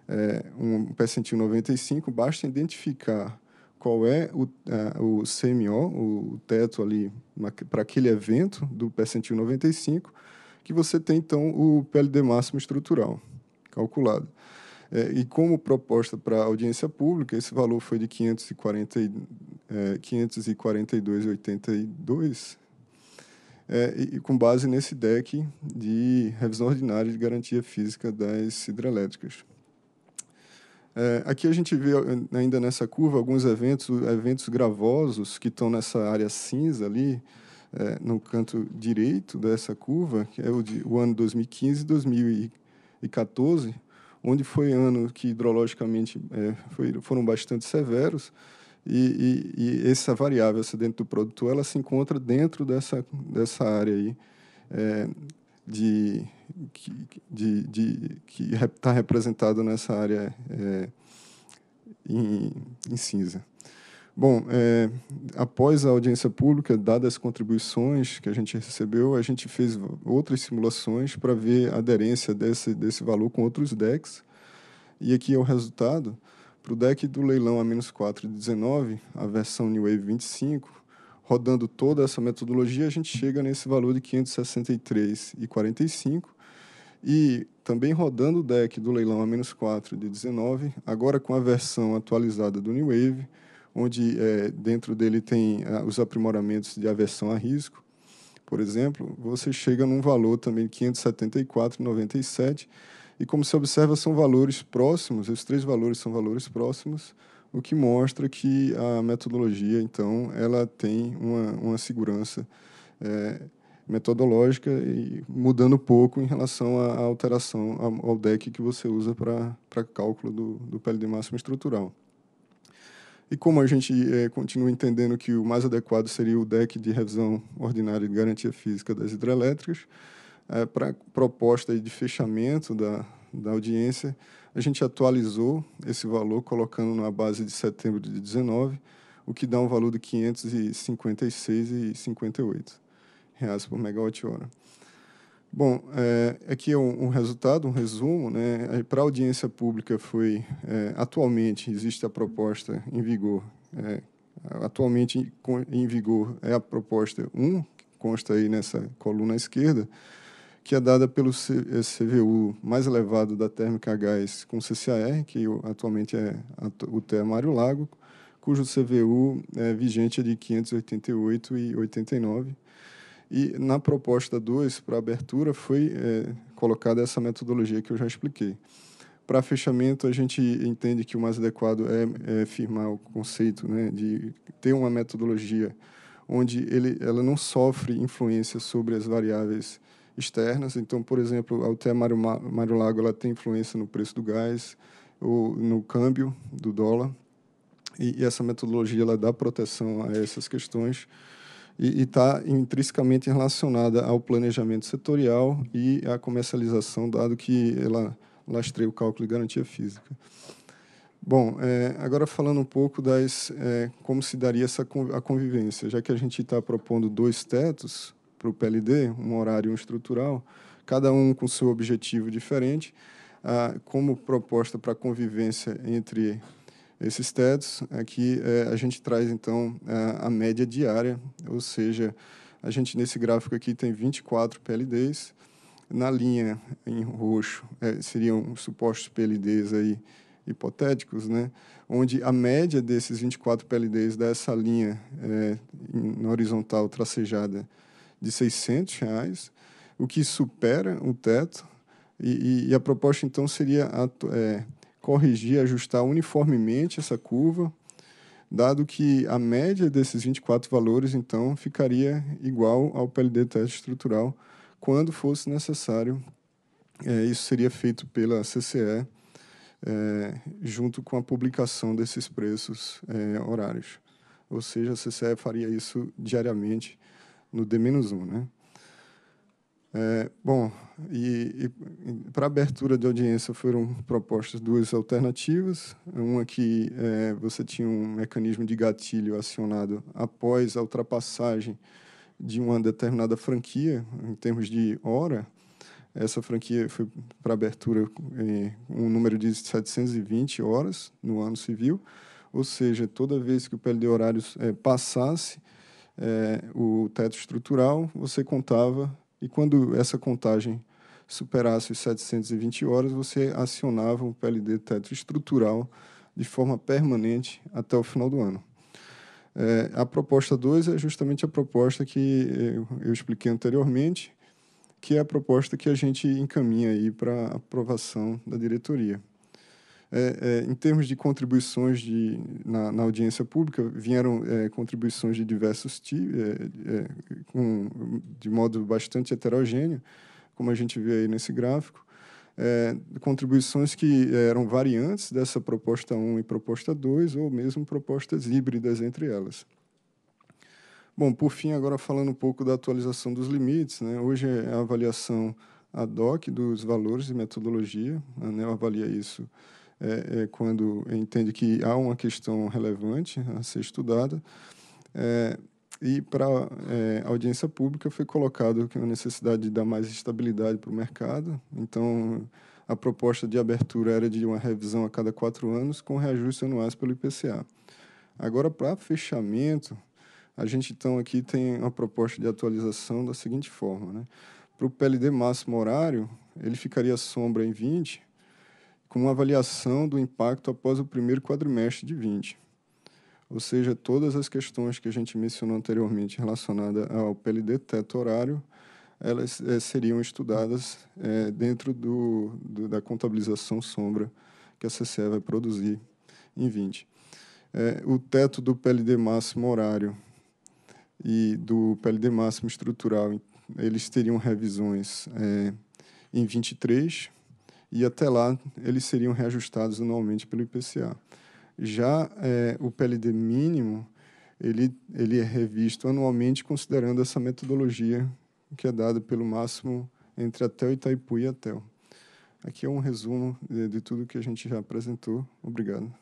é, um percentil 95, basta identificar qual é o, a, o CMO, o teto ali para aquele evento do percentil 95, que você tem, então, o PLD máximo estrutural calculado. É, e como proposta para audiência pública, esse valor foi de 540, é, 542,82, é, e, e com base nesse DEC de revisão ordinária de garantia física das hidrelétricas. É, aqui a gente vê é, ainda nessa curva alguns eventos, eventos gravosos que estão nessa área cinza ali, é, no canto direito dessa curva, que é o, de, o ano 2015 e 2014, onde foi ano que hidrologicamente é, foi, foram bastante severos, e, e, e, essa variável acidente do produtor ela se encontra dentro dessa, dessa área aí é, de, de, de que está representada nessa área é, em, em cinza. Bom, é, após a audiência pública, dadas as contribuições que a gente recebeu, a gente fez outras simulações para ver a aderência desse, desse valor com outros DECs. E aqui é o resultado. Para o DEC do leilão A-4 de 19, a versão New Wave 25, rodando toda essa metodologia, a gente chega nesse valor de 563,45. E também rodando o DEC do leilão A-4 de 19, agora com a versão atualizada do New Wave, onde é, dentro dele tem ah, os aprimoramentos de aversão a risco, por exemplo, você chega num valor também de 574,97 e como se observa são valores próximos, os três valores são valores próximos, o que mostra que a metodologia então ela tem uma, uma segurança é, metodológica e mudando pouco em relação à alteração ao deck que você usa para cálculo do, do PLD máximo estrutural. E como a gente é, continua entendendo que o mais adequado seria o DEC de revisão ordinária de garantia física das hidrelétricas, é, eh, para proposta de fechamento da, da audiência, a gente atualizou esse valor colocando na base de setembro de 19, o que dá um valor de 556,58 reais por megawatt-hora. Bom, é, aqui é um, um, resultado, um resumo. Né? Para a audiência pública foi, é, atualmente, existe a proposta em vigor. É, atualmente em vigor é a proposta 1, que consta aí nessa coluna à esquerda, que é dada pelo CVU é, mais elevado da térmica a gás com CCAR, que atualmente é o TE é Mário Lago, cujo CVU é vigente é de 588 e 89 e na proposta 2, para abertura, foi é, colocada essa metodologia que eu já expliquei. Para fechamento, a gente entende que o mais adequado é, é firmar o conceito né, de ter uma metodologia onde ele, ela não sofre influência sobre as variáveis externas. Então, por exemplo, a UTE Mário, Mário Lago ela tem influência no preço do gás, ou no câmbio do dólar, e, e essa metodologia ela dá proteção a essas questões e está intrinsecamente relacionada ao planejamento setorial e à comercialização, dado que ela lastreia o cálculo de garantia física. Bom, é, agora falando um pouco das é, como se daria essa a convivência, já que a gente está propondo dois tetos para o PLD, um horário e um estrutural, cada um com seu objetivo diferente. Ah, como proposta para convivência entre esses tetos aqui é, é, a gente traz então a, é, a, média diária, ou seja, a gente nesse gráfico aqui tem 24 PLDs, na linha em roxo é, seriam supostos PLDs aí hipotéticos, né? onde a média desses 24 PLDs dessa linha é, na horizontal tracejada de 600 reais, o que supera o teto e, e, e, a proposta então seria é, corrigir, ajustar uniformemente essa curva, dado que a média desses 24 valores, então, ficaria igual ao PLD teste estrutural quando fosse necessário. É, isso seria feito pela CCE, é, junto com a publicação desses preços é, horários. Ou seja, a CCE faria isso diariamente no D-1, né? É, bom, e, e para abertura de audiência foram propostas duas alternativas. Uma que é, você tinha um mecanismo de gatilho acionado após a ultrapassagem de uma determinada franquia, em termos de hora. Essa franquia foi para abertura é, um número de 720 horas no ano civil, ou seja, toda vez que o PLD horário é, passasse é, o teto estrutural, você contava e quando essa contagem superasse os 720 horas, você acionava um PLD teto estrutural de forma permanente até o final do ano. É, a proposta 2 é justamente a proposta que eu, eu expliquei anteriormente, que é a proposta que a gente encaminha aí para aprovação da diretoria. É, é, em termos de contribuições de, na, na audiência pública, vieram é, contribuições de diversos tipos, é, é, de modo bastante heterogêneo, como a gente vê aí nesse gráfico. É, contribuições que eram variantes dessa proposta 1 e proposta 2, ou mesmo propostas híbridas entre elas. Bom, por fim, agora falando um pouco da atualização dos limites. Né? Hoje a avaliação ad hoc dos valores e metodologia, a ANEL avalia isso é, é, quando entende que há uma questão relevante a ser estudada. É, e para a é, audiência pública foi colocado que a necessidade de dar mais estabilidade para o mercado. Então, a proposta de abertura era de uma revisão a cada quatro anos, com reajuste anuais pelo IPCA. Agora, para fechamento, a gente então aqui tem uma proposta de atualização da seguinte forma: né? para o PLD máximo horário, ele ficaria sombra em 20, com uma avaliação do impacto após o primeiro quadrimestre de 20. Ou seja, todas as questões que a gente mencionou anteriormente relacionadas ao PLD teto horário, elas é, seriam estudadas é, dentro do, do, da contabilização sombra que a CCE vai produzir em 20. É, eh, o teto do PLD máximo horário e do PLD máximo estrutural, eles teriam revisões em 23 e até lá eles seriam reajustados anualmente pelo IPCA. Já é, o PLD mínimo, ele, ele é revisto anualmente considerando essa metodologia que é dada pelo máximo entre a TEL, Itaipu e a TEL. Aqui é um resumo de, de tudo que a gente já apresentou. Obrigado.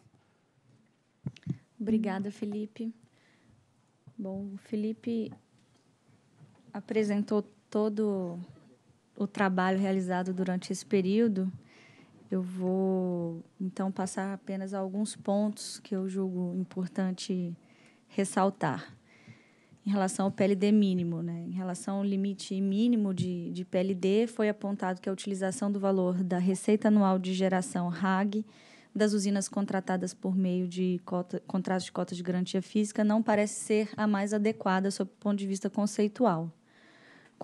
Obrigada, Felipe. Bom, o Felipe apresentou todo o trabalho realizado durante esse período, eu vou então passar apenas alguns pontos que eu julgo importante ressaltar em relação ao PLD mínimo. Né? Em relação ao limite mínimo de, de PLD, foi apontado que a utilização do valor da receita anual de geração RAG das usinas contratadas por meio de contratos de cotas de garantia física não parece ser a mais adequada sob o ponto de vista conceitual.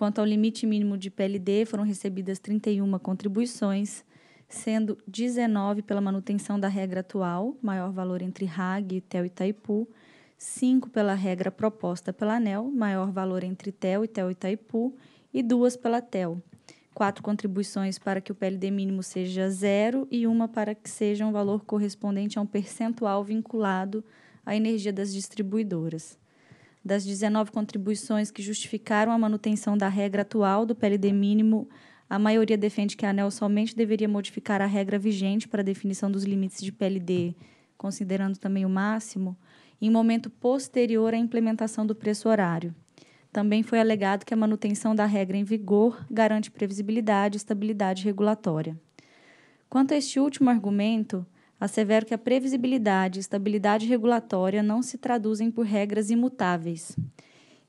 Quanto ao limite mínimo de PLD, foram recebidas 31 contribuições, sendo 19 pela manutenção da regra atual, maior valor entre RAG, TEL e Itaipu, 5 pela regra proposta pela ANEL, maior valor entre TEL e TEL e Itaipu, e 2 pela TEL. Quatro contribuições para que o PLD mínimo seja zero e uma para que seja um valor correspondente a um percentual vinculado à energia das distribuidoras. Das 19 contribuições que justificaram a manutenção da regra atual do PLD mínimo, a maioria defende que a ANEL somente deveria modificar a regra vigente para a definição dos limites de PLD, considerando também o máximo, em momento posterior à implementação do preço horário. Também foi alegado que a manutenção da regra em vigor garante previsibilidade e estabilidade regulatória. Quanto a este último argumento, assevero que a previsibilidade e estabilidade regulatória não se traduzem por regras imutáveis.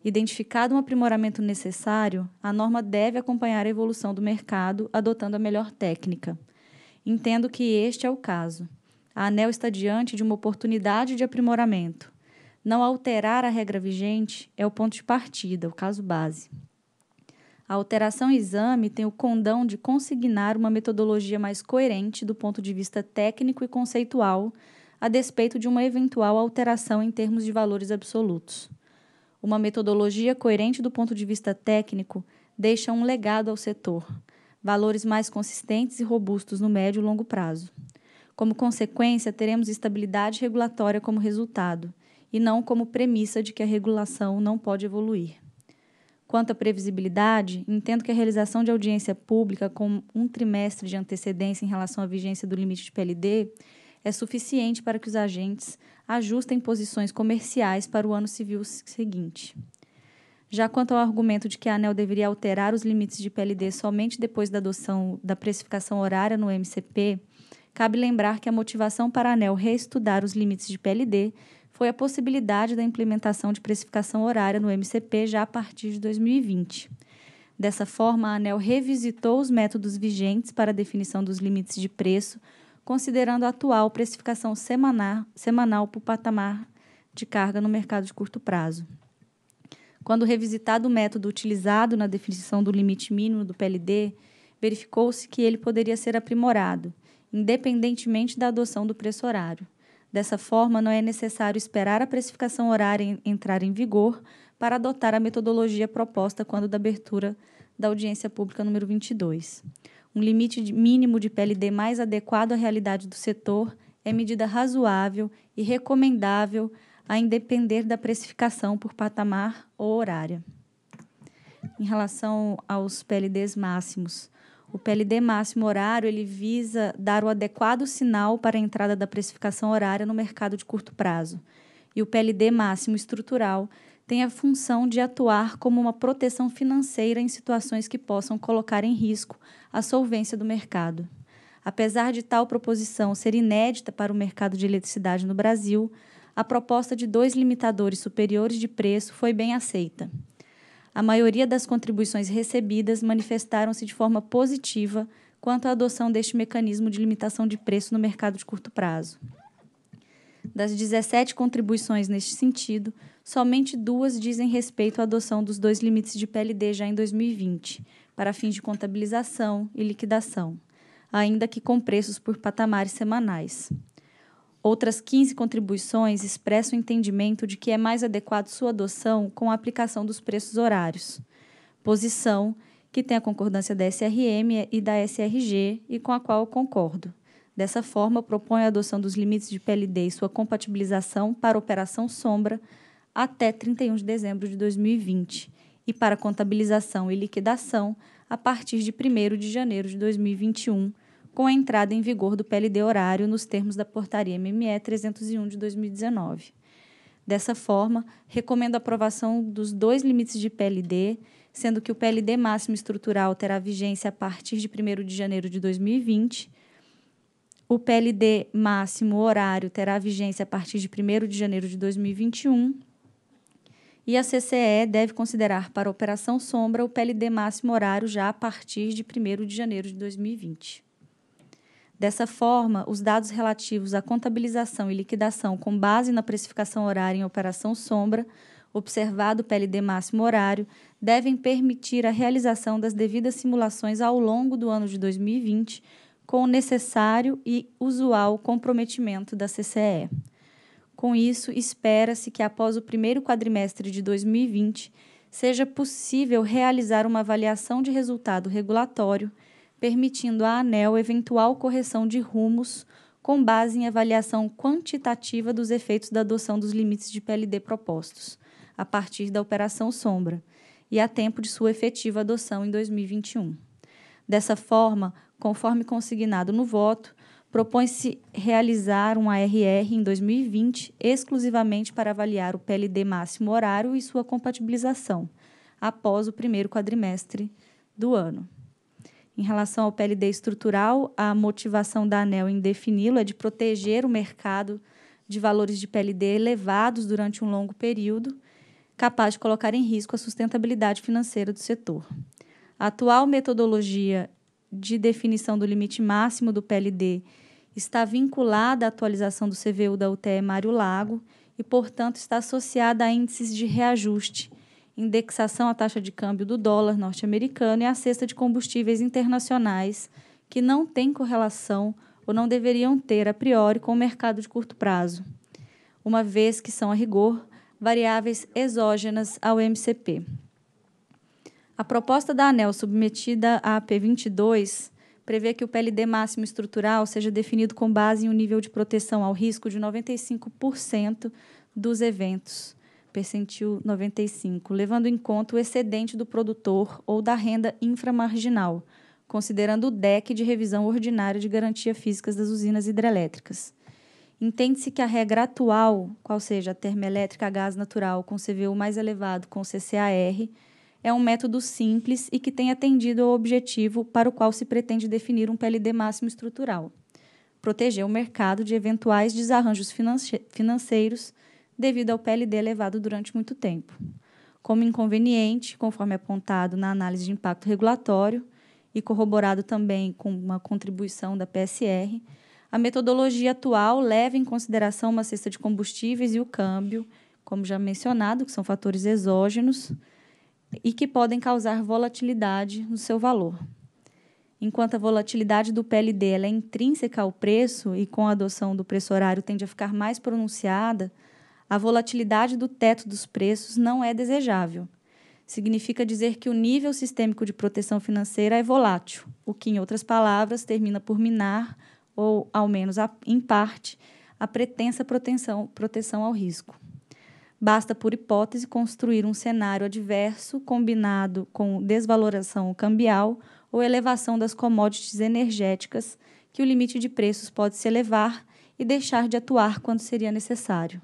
Identificado um aprimoramento necessário, a norma deve acompanhar a evolução do mercado, adotando a melhor técnica. Entendo que este é o caso. A ANEL está diante de uma oportunidade de aprimoramento. Não alterar a regra vigente é o ponto de partida, o caso base. A alteração exame tem o condão de consignar uma metodologia mais coerente do ponto de vista técnico e conceitual, a despeito de uma eventual alteração em termos de valores absolutos. Uma metodologia coerente do ponto de vista técnico deixa um legado ao setor, valores mais consistentes e robustos no médio e longo prazo. Como consequência, teremos estabilidade regulatória como resultado, e não como premissa de que a regulação não pode evoluir. Quanto à previsibilidade, entendo que a realização de audiência pública com um trimestre de antecedência em relação à vigência do limite de PLD é suficiente para que os agentes ajustem posições comerciais para o ano civil seguinte. Já quanto ao argumento de que a ANEL deveria alterar os limites de PLD somente depois da adoção da precificação horária no MCP, cabe lembrar que a motivação para a ANEL reestudar os limites de PLD foi a possibilidade da implementação de precificação horária no MCP já a partir de 2020. Dessa forma, a ANEL revisitou os métodos vigentes para a definição dos limites de preço, considerando a atual precificação semanal semanal para o patamar de carga no mercado de curto prazo. Quando revisitado o método utilizado na definição do limite mínimo do PLD, verificou-se que ele poderia ser aprimorado, independentemente da adoção do preço horário. Dessa forma, não é necessário esperar a precificação horária entrar em vigor para adotar a metodologia proposta quando da abertura da audiência pública número 22. Um limite mínimo de PLD mais adequado à realidade do setor é medida razoável e recomendável a independer da precificação por patamar ou horária. Em relação aos PLDs máximos, o PLD máximo horário ele visa dar o adequado sinal para a entrada da precificação horária no mercado de curto prazo. E o PLD máximo estrutural tem a função de atuar como uma proteção financeira em situações que possam colocar em risco a solvência do mercado. Apesar de tal proposição ser inédita para o mercado de eletricidade no Brasil, a proposta de dois limitadores superiores de preço foi bem aceita a maioria das contribuições recebidas manifestaram-se de forma positiva quanto à adoção deste mecanismo de limitação de preço no mercado de curto prazo. Das 17 contribuições neste sentido, somente duas dizem respeito à adoção dos dois limites de PLD já em 2020, para fins de contabilização e liquidação, ainda que com preços por patamares semanais. Outras 15 contribuições expressam o entendimento de que é mais adequado sua adoção com a aplicação dos preços horários. Posição que tem a concordância da SRM e da SRG e com a qual eu concordo. Dessa forma, propõe a adoção dos limites de PLD e sua compatibilização para operação sombra até 31 de dezembro de 2020 e para contabilização e liquidação a partir de 1 de janeiro de 2021, com a entrada em vigor do PLD horário nos termos da portaria MME 301 de 2019. Dessa forma, recomendo a aprovação dos dois limites de PLD, sendo que o PLD máximo estrutural terá vigência a partir de 1 de janeiro de 2020, o PLD máximo horário terá vigência a partir de 1 de janeiro de 2021. E a CCE deve considerar para a operação sombra o PLD máximo horário já a partir de 1 de janeiro de 2020. Dessa forma, os dados relativos à contabilização e liquidação com base na precificação horária em operação sombra, observado PLD máximo horário, devem permitir a realização das devidas simulações ao longo do ano de 2020, com o necessário e usual comprometimento da CCE. Com isso, espera-se que após o primeiro quadrimestre de 2020 seja possível realizar uma avaliação de resultado regulatório permitindo à ANEL eventual correção de rumos com base em avaliação quantitativa dos efeitos da adoção dos limites de PLD propostos, a partir da Operação Sombra, e a tempo de sua efetiva adoção em 2021. Dessa forma, conforme consignado no voto, propõe-se realizar um ARR em 2020 exclusivamente para avaliar o PLD máximo horário e sua compatibilização, após o primeiro quadrimestre do ano. Em relação ao PLD estrutural, a motivação da ANEL em defini-lo é de proteger o mercado de valores de PLD elevados durante um longo período, capaz de colocar em risco a sustentabilidade financeira do setor. A atual metodologia de definição do limite máximo do PLD está vinculada à atualização do CVU da UTE Mário Lago e, portanto, está associada a índices de reajuste indexação à taxa de câmbio do dólar norte-americano e à cesta de combustíveis internacionais, que não tem correlação ou não deveriam ter a priori com o mercado de curto prazo, uma vez que são, a rigor, variáveis exógenas ao MCP. A proposta da ANEL submetida à AP22 prevê que o PLD máximo estrutural seja definido com base em um nível de proteção ao risco de 95% dos eventos percentil 95, levando em conta o excedente do produtor ou da renda inframarginal, considerando o DEC de revisão ordinária de garantia físicas das usinas hidrelétricas. Entende-se que a regra atual, qual seja a termoelétrica a gás natural com CVU mais elevado com CCAR, é um método simples e que tem atendido ao objetivo para o qual se pretende definir um PLD máximo estrutural proteger o mercado de eventuais desarranjos financeiros devido ao PLD elevado durante muito tempo, como inconveniente, conforme apontado na análise de impacto regulatório e corroborado também com uma contribuição da PSR, a metodologia atual leva em consideração uma cesta de combustíveis e o câmbio, como já mencionado, que são fatores exógenos e que podem causar volatilidade no seu valor. Enquanto a volatilidade do PLD é intrínseca ao preço e com a adoção do preço horário tende a ficar mais pronunciada, a volatilidade do teto dos preços não é desejável. Significa dizer que o nível sistêmico de proteção financeira é volátil, o que, em outras palavras, termina por minar, ou ao menos a, em parte, a pretensa proteção, proteção ao risco. Basta, por hipótese, construir um cenário adverso combinado com desvaloração cambial ou elevação das commodities energéticas, que o limite de preços pode se elevar e deixar de atuar quando seria necessário.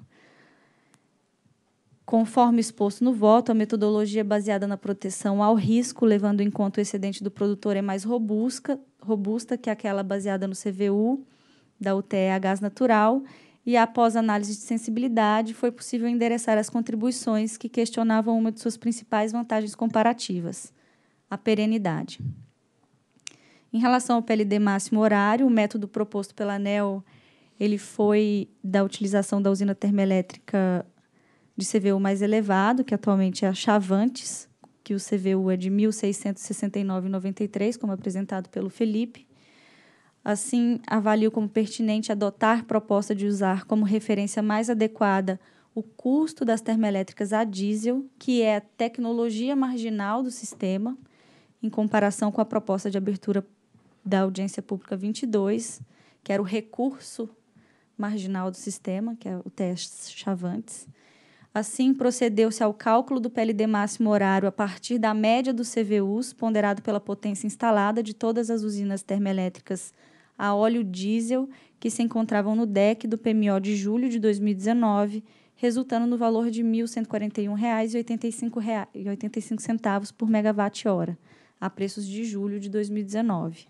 Conforme exposto no voto, a metodologia baseada na proteção ao risco, levando em conta o excedente do produtor, é mais robusta, robusta que aquela baseada no CVU da UTE a gás natural. E após análise de sensibilidade, foi possível endereçar as contribuições que questionavam uma de suas principais vantagens comparativas, a perenidade. Em relação ao PLD máximo horário, o método proposto pela ANEL ele foi da utilização da usina termoelétrica de CVU mais elevado, que atualmente é a Chavantes, que o CVU é de 1.669,93, como apresentado pelo Felipe. Assim, avalio como pertinente adotar proposta de usar como referência mais adequada o custo das termoelétricas a diesel, que é a tecnologia marginal do sistema, em comparação com a proposta de abertura da audiência pública 22, que era o recurso marginal do sistema, que é o teste Chavantes. Assim, procedeu-se ao cálculo do PLD máximo horário a partir da média dos CVUs, ponderado pela potência instalada de todas as usinas termoelétricas a óleo diesel que se encontravam no DEC do PMO de julho de 2019, resultando no valor de R$ 1.141,85 por megawatt-hora, a preços de julho de 2019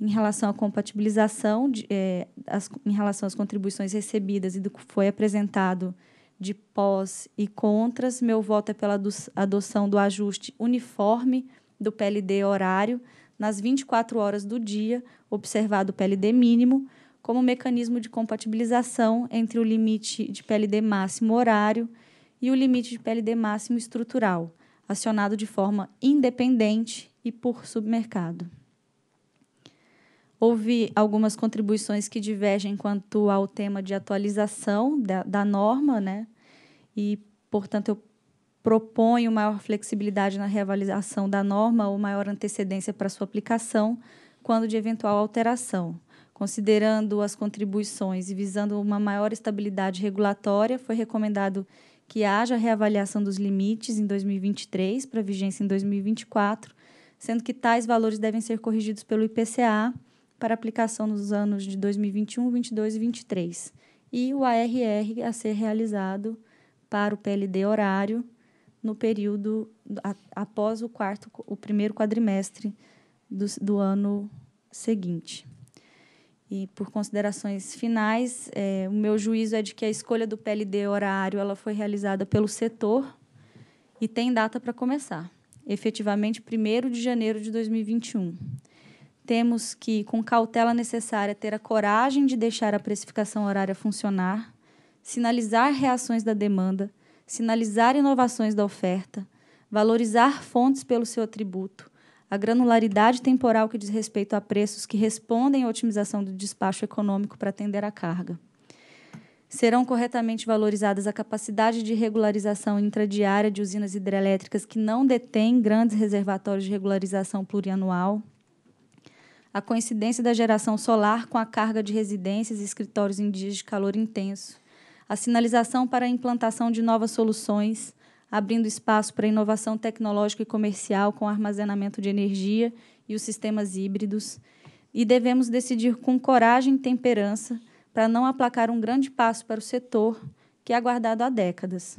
em relação à compatibilização, de, é, as, em relação às contribuições recebidas e do que foi apresentado de pós e contras, meu voto é pela adoção do ajuste uniforme do PLD horário nas 24 horas do dia, observado o PLD mínimo, como mecanismo de compatibilização entre o limite de PLD máximo horário e o limite de PLD máximo estrutural, acionado de forma independente e por submercado. Houve algumas contribuições que divergem quanto ao tema de atualização da, da norma, né? E, portanto, eu proponho maior flexibilidade na reavaliação da norma ou maior antecedência para sua aplicação quando de eventual alteração. Considerando as contribuições e visando uma maior estabilidade regulatória, foi recomendado que haja reavaliação dos limites em 2023 para vigência em 2024, sendo que tais valores devem ser corrigidos pelo IPCA para aplicação nos anos de 2021, 22 e 23. E o ARR a ser realizado para o PLD horário no período a, após o quarto, o primeiro quadrimestre do, do ano seguinte. E por considerações finais, é, o meu juízo é de que a escolha do PLD horário ela foi realizada pelo setor e tem data para começar, efetivamente 1 de janeiro de 2021. Temos que, com cautela necessária, ter a coragem de deixar a precificação horária funcionar, sinalizar reações da demanda, sinalizar inovações da oferta, valorizar fontes pelo seu atributo, a granularidade temporal que diz respeito a preços que respondem à otimização do despacho econômico para atender à carga. Serão corretamente valorizadas a capacidade de regularização intradiária de usinas hidrelétricas que não detêm grandes reservatórios de regularização plurianual, a coincidência da geração solar com a carga de residências e escritórios em dias de calor intenso, a sinalização para a implantação de novas soluções, abrindo espaço para inovação tecnológica e comercial com armazenamento de energia e os sistemas híbridos, e devemos decidir com coragem e temperança para não aplacar um grande passo para o setor que é aguardado há décadas.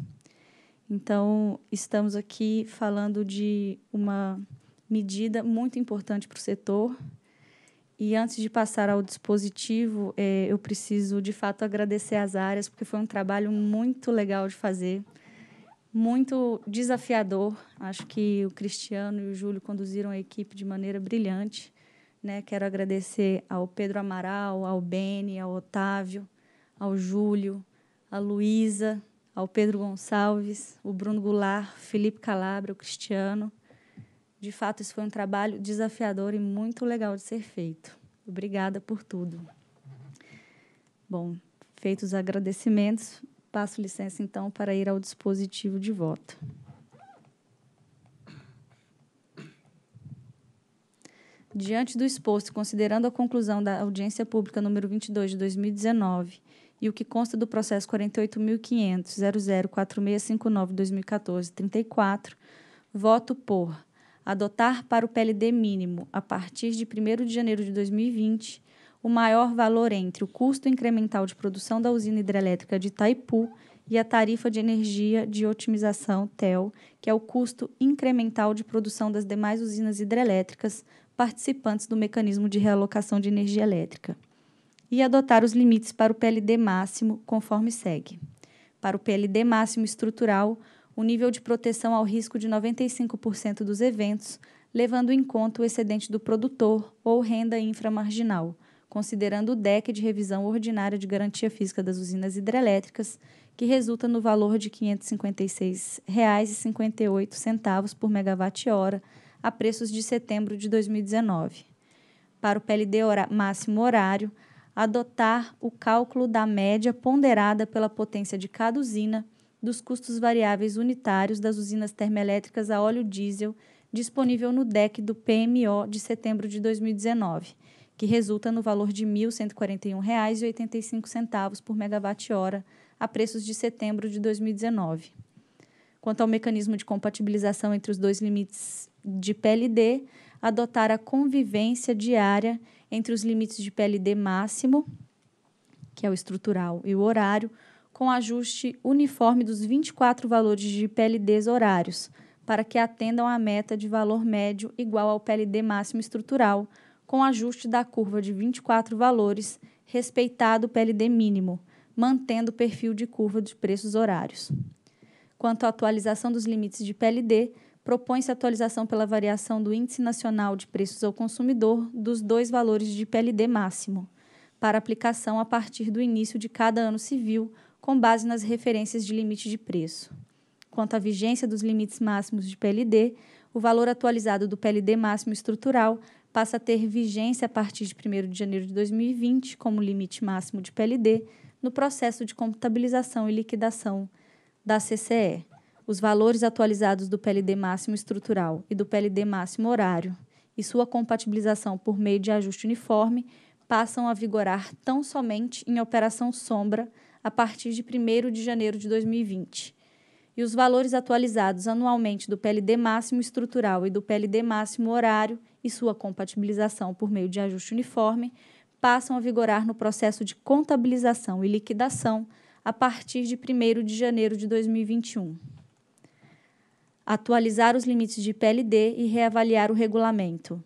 Então, estamos aqui falando de uma medida muito importante para o setor, e antes de passar ao dispositivo, é, eu preciso de fato agradecer às áreas, porque foi um trabalho muito legal de fazer, muito desafiador. Acho que o Cristiano e o Júlio conduziram a equipe de maneira brilhante. Né? Quero agradecer ao Pedro Amaral, ao Beni, ao Otávio, ao Júlio, à Luísa, ao Pedro Gonçalves, o Bruno Goulart, Felipe Calabro, o Cristiano de fato, isso foi um trabalho desafiador e muito legal de ser feito. Obrigada por tudo. Bom, feitos os agradecimentos, passo licença então para ir ao dispositivo de voto. Diante do exposto, considerando a conclusão da audiência pública número 22 de 2019 e o que consta do processo 48.500.004659-2014-34, voto por adotar para o PLD mínimo, a partir de 1 de janeiro de 2020, o maior valor entre o custo incremental de produção da usina hidrelétrica de Itaipu e a tarifa de energia de otimização TEL, que é o custo incremental de produção das demais usinas hidrelétricas participantes do mecanismo de realocação de energia elétrica. E adotar os limites para o PLD máximo, conforme segue. Para o PLD máximo estrutural, o nível de proteção ao risco de 95% dos eventos, levando em conta o excedente do produtor ou renda inframarginal, considerando o DEC de revisão ordinária de garantia física das usinas hidrelétricas, que resulta no valor de R$ 556,58 por megawatt-hora a preços de setembro de 2019. Para o PLD hora, máximo horário, adotar o cálculo da média ponderada pela potência de cada usina dos custos variáveis unitários das usinas termoelétricas a óleo diesel disponível no DEC do PMO de setembro de 2019, que resulta no valor de R$ 1.141,85 por megawatt-hora a preços de setembro de 2019. Quanto ao mecanismo de compatibilização entre os dois limites de PLD, adotar a convivência diária entre os limites de PLD máximo, que é o estrutural, e o horário, com ajuste uniforme dos 24 valores de PLDs horários, para que atendam à meta de valor médio igual ao PLD máximo estrutural, com ajuste da curva de 24 valores, respeitado o PLD mínimo, mantendo o perfil de curva de preços horários. Quanto à atualização dos limites de PLD, propõe-se atualização pela variação do Índice Nacional de Preços ao Consumidor dos dois valores de PLD máximo, para aplicação a partir do início de cada ano civil com base nas referências de limite de preço. Quanto à vigência dos limites máximos de PLD, o valor atualizado do PLD máximo estrutural passa a ter vigência a partir de 1 de janeiro de 2020 como limite máximo de PLD no processo de computabilização e liquidação da CCE. Os valores atualizados do PLD máximo estrutural e do PLD máximo horário e sua compatibilização por meio de ajuste uniforme passam a vigorar tão somente em operação sombra a partir de 1 de janeiro de 2020. E os valores atualizados anualmente do PLD máximo estrutural e do PLD máximo horário e sua compatibilização por meio de ajuste uniforme passam a vigorar no processo de contabilização e liquidação a partir de 1 de janeiro de 2021. Atualizar os limites de PLD e reavaliar o regulamento.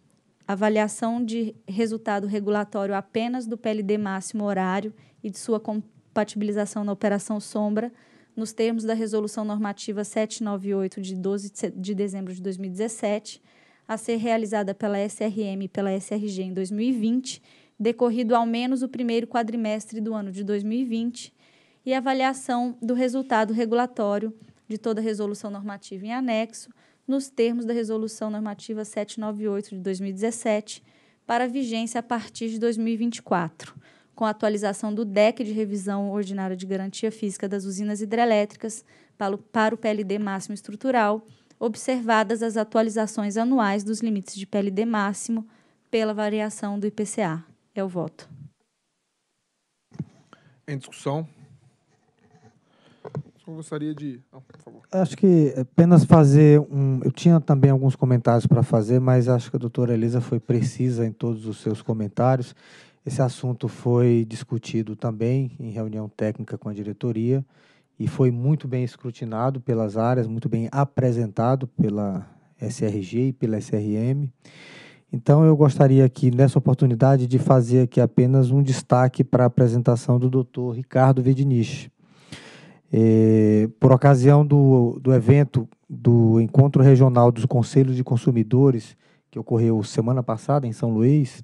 Avaliação de resultado regulatório apenas do PLD máximo horário e de sua compatibilização compatibilização na Operação Sombra, nos termos da Resolução Normativa 798, de 12 de dezembro de 2017, a ser realizada pela SRM e pela SRG em 2020, decorrido ao menos o primeiro quadrimestre do ano de 2020, e avaliação do resultado regulatório de toda a resolução normativa em anexo, nos termos da Resolução Normativa 798 de 2017, para vigência a partir de 2024 com a atualização do DEC de revisão ordinária de garantia física das usinas hidrelétricas para o, para o PLD máximo estrutural, observadas as atualizações anuais dos limites de PLD máximo pela variação do IPCA. É o voto. Em discussão. Eu gostaria de. Oh, por favor. Acho que apenas fazer um. Eu tinha também alguns comentários para fazer, mas acho que a doutora Elisa foi precisa em todos os seus comentários. Esse assunto foi discutido também em reunião técnica com a diretoria e foi muito bem escrutinado pelas áreas, muito bem apresentado pela SRG e pela SRM. Então eu gostaria aqui nessa oportunidade de fazer aqui apenas um destaque para a apresentação do Dr. Ricardo Vedinich. É, por ocasião do, do evento do Encontro Regional dos Conselhos de Consumidores, que ocorreu semana passada em São Luís,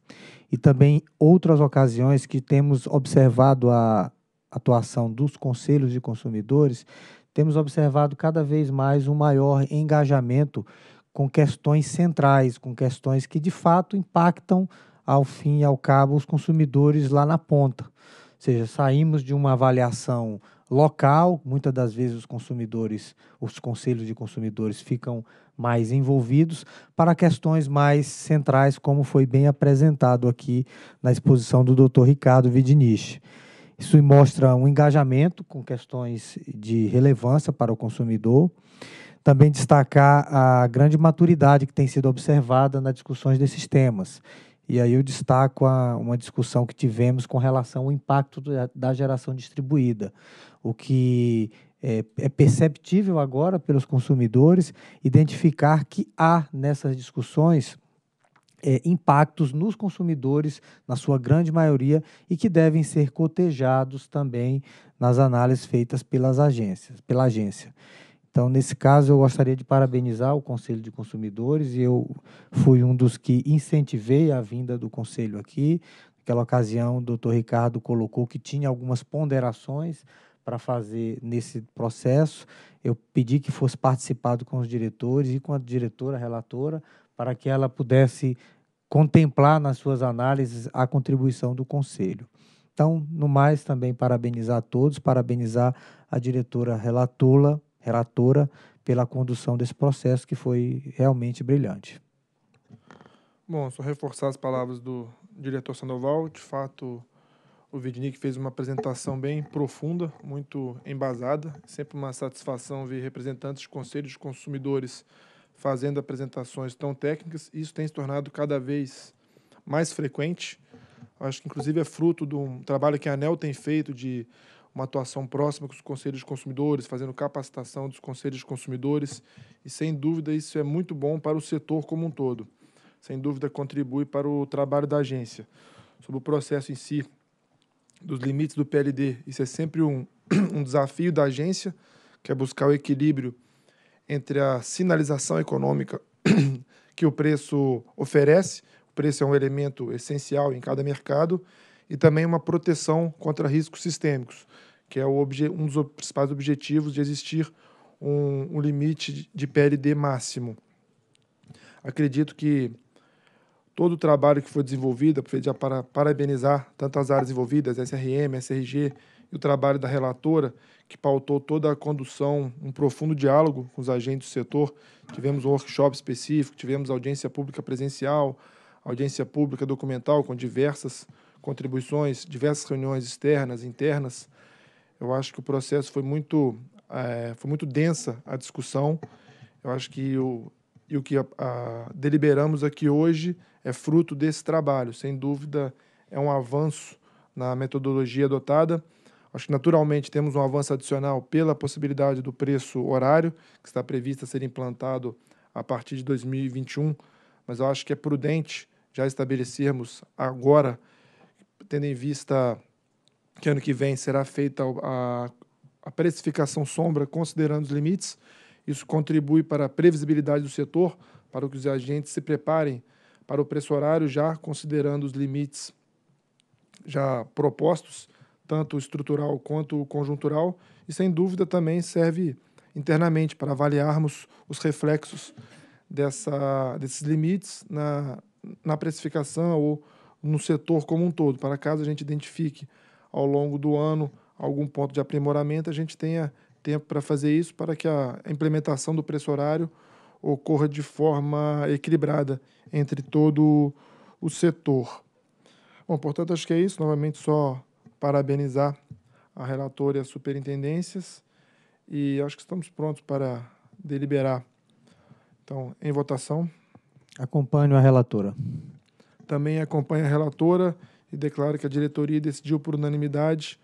e também outras ocasiões que temos observado a atuação dos conselhos de consumidores, temos observado cada vez mais um maior engajamento com questões centrais, com questões que de fato impactam ao fim e ao cabo os consumidores lá na ponta. Ou seja, saímos de uma avaliação local. Muitas das vezes os consumidores, os conselhos de consumidores ficam mais envolvidos para questões mais centrais, como foi bem apresentado aqui na exposição do Dr. Ricardo Vidinich. Isso mostra um engajamento com questões de relevância para o consumidor. Também destacar a grande maturidade que tem sido observada nas discussões desses temas. E aí eu destaco a, uma discussão que tivemos com relação ao impacto da, da geração distribuída o que é, é, perceptível agora pelos consumidores, identificar que há nessas discussões é, impactos nos consumidores, na sua grande maioria, e que devem ser cotejados também nas análises feitas pelas agências, pela agência. Então, nesse caso, eu gostaria de parabenizar o Conselho de Consumidores e eu fui um dos que incentivei a vinda do Conselho aqui. Naquela ocasião, o doutor Ricardo colocou que tinha algumas ponderações para fazer nesse processo. Eu pedi que fosse participado com os diretores e com a diretora a relatora para que ela pudesse contemplar nas suas análises a contribuição do conselho. Então, no mais, também parabenizar a todos, parabenizar a diretora relatora, relatora pela condução desse processo que foi realmente brilhante. Bom, só reforçar as palavras do diretor Sandoval, de fato, o Vidnik fez uma apresentação bem profunda, muito embasada. Sempre uma satisfação ver representantes de conselhos de consumidores fazendo apresentações tão técnicas. Isso tem se tornado cada vez mais frequente. Acho que, inclusive, é fruto de um trabalho que a ANEL tem feito de uma atuação próxima com os conselhos de consumidores, fazendo capacitação dos conselhos de consumidores. E, sem dúvida, isso é muito bom para o setor como um todo. Sem dúvida, contribui para o trabalho da agência. Sobre o processo em si, dos limites do PLD. Isso é sempre um, um desafio da agência, que é buscar o equilíbrio entre a sinalização econômica que o preço oferece, o preço é um elemento essencial em cada mercado, e também uma proteção contra riscos sistêmicos, que é um dos principais objetivos de existir um, um limite de PLD máximo. Acredito que todo o trabalho que foi desenvolvido, aproveito para parabenizar tantas áreas envolvidas, SRM, SRG, e o trabalho da relatora, que pautou toda a condução, um profundo diálogo com os agentes do setor. Tivemos um workshop específico, tivemos audiência pública presencial, audiência pública documental, com diversas contribuições, diversas reuniões externas, internas. Eu acho que o processo foi muito, é, foi muito densa a discussão. Eu acho que o, e o que a, a, deliberamos aqui hoje é fruto desse trabalho. Sem dúvida, é um avanço na metodologia adotada. Acho que naturalmente temos um avanço adicional pela possibilidade do preço horário, que está previsto a ser implantado a partir de 2021, mas eu acho que é prudente já estabelecermos agora, tendo em vista que ano que vem será feita a, a precificação sombra, considerando os limites. Isso contribui para a previsibilidade do setor, para que os agentes se preparem para o preço horário, já considerando os limites já propostos, tanto estrutural quanto conjuntural, e sem dúvida também serve internamente para avaliarmos os reflexos dessa, desses limites na, na precificação ou no setor como um todo, para caso a gente identifique ao longo do ano algum ponto de aprimoramento, a gente tenha tempo para fazer isso para que a implementação do preço horário ocorra de forma equilibrada entre todo o setor. Bom, portanto, acho que é isso. Novamente, só parabenizar a relatora e as superintendências e acho que estamos prontos para deliberar. Então, em votação. Acompanho a relatora. Também acompanho a relatora e declaro que a diretoria decidiu por unanimidade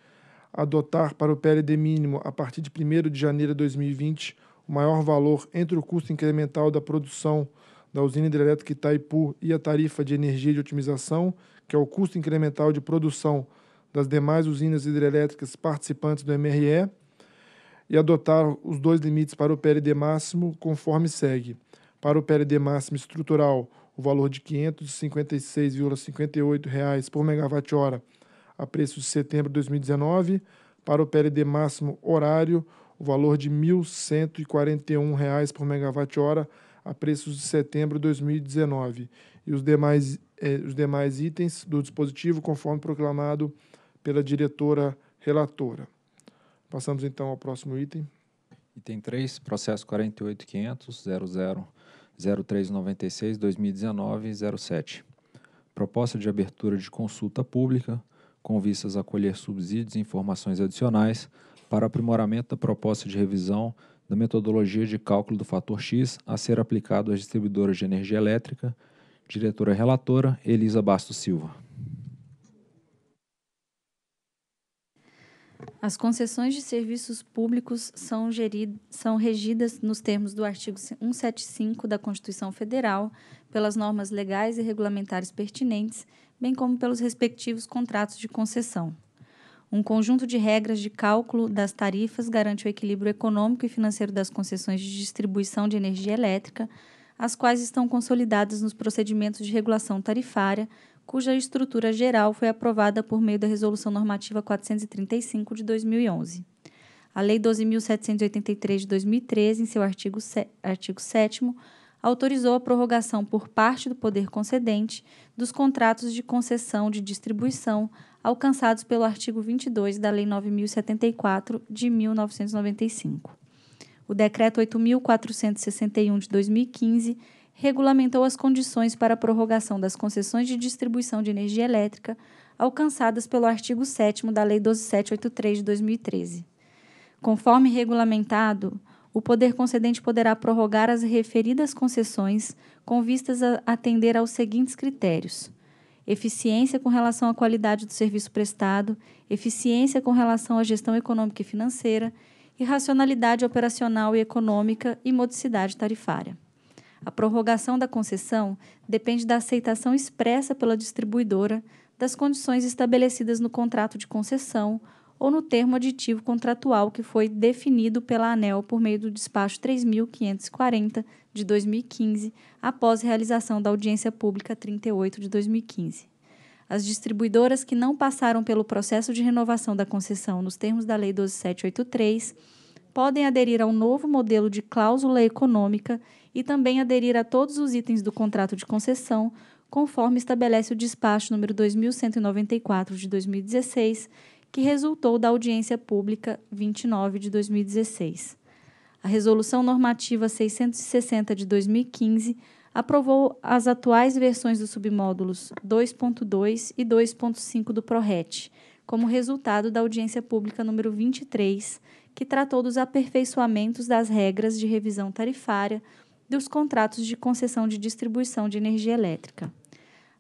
adotar para o PLD mínimo a partir de 1 de janeiro de 2020 o maior valor entre o custo incremental da produção da usina hidrelétrica Itaipu e a tarifa de energia de otimização, que é o custo incremental de produção das demais usinas hidrelétricas participantes do MRE, e adotar os dois limites para o PLD máximo, conforme segue. Para o PLD máximo estrutural, o valor de R$ 556,58 por megawatt-hora a preço de setembro de 2019, para o PLD máximo horário, o valor de R$ 1.141 por megawatt-hora a preços de setembro de 2019 e os demais, eh, os demais itens do dispositivo conforme proclamado pela diretora relatora. Passamos então ao próximo item. Item 3, processo 48.500.00.0396.2019.07. Proposta de abertura de consulta pública com vistas a colher subsídios e informações adicionais para aprimoramento da proposta de revisão da metodologia de cálculo do fator X a ser aplicado às distribuidoras de energia elétrica, diretora relatora Elisa Bastos Silva. As concessões de serviços públicos são, geridas, são regidas nos termos do artigo 175 da Constituição Federal, pelas normas legais e regulamentares pertinentes bem como pelos respectivos contratos de concessão. Um conjunto de regras de cálculo das tarifas garante o equilíbrio econômico e financeiro das concessões de distribuição de energia elétrica, as quais estão consolidadas nos procedimentos de regulação tarifária, cuja estrutura geral foi aprovada por meio da Resolução Normativa 435 de 2011. A Lei 12.783 de 2013, em seu artigo, artigo 7, autorizou a prorrogação por parte do poder concedente dos contratos de concessão de distribuição alcançados pelo artigo 22 da Lei 9074 de 1995. O decreto 8461 de 2015 regulamentou as condições para a prorrogação das concessões de distribuição de energia elétrica alcançadas pelo artigo 7 da Lei 12783 de 2013. Conforme regulamentado, o poder concedente poderá prorrogar as referidas concessões com vistas a atender aos seguintes critérios: eficiência com relação à qualidade do serviço prestado, eficiência com relação à gestão econômica e financeira, e racionalidade operacional e econômica e modicidade tarifária. A prorrogação da concessão depende da aceitação expressa pela distribuidora das condições estabelecidas no contrato de concessão ou no termo aditivo contratual que foi definido pela ANEL por meio do despacho 3540 de 2015, após realização da audiência pública 38 de 2015. As distribuidoras que não passaram pelo processo de renovação da concessão nos termos da Lei 12783 podem aderir ao novo modelo de cláusula econômica e também aderir a todos os itens do contrato de concessão, conforme estabelece o despacho número 2194 de 2016, que resultou da audiência pública 29 de 2016. A Resolução Normativa 660 de 2015 aprovou as atuais versões dos submódulos 2.2 e 2.5 do PRORET, como resultado da audiência pública número 23, que tratou dos aperfeiçoamentos das regras de revisão tarifária dos contratos de concessão de distribuição de energia elétrica.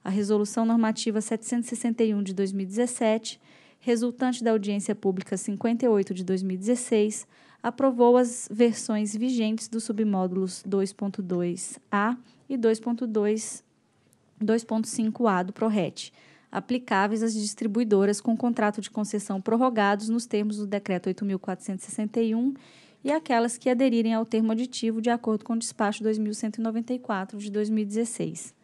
A Resolução Normativa 761 de 2017 resultante da audiência pública 58 de 2016, aprovou as versões vigentes dos submódulos 2.2A e 25 a do ProRet, aplicáveis às distribuidoras com contrato de concessão prorrogados nos termos do Decreto 8.461 e aquelas que aderirem ao termo aditivo de acordo com o despacho 2194 de 2016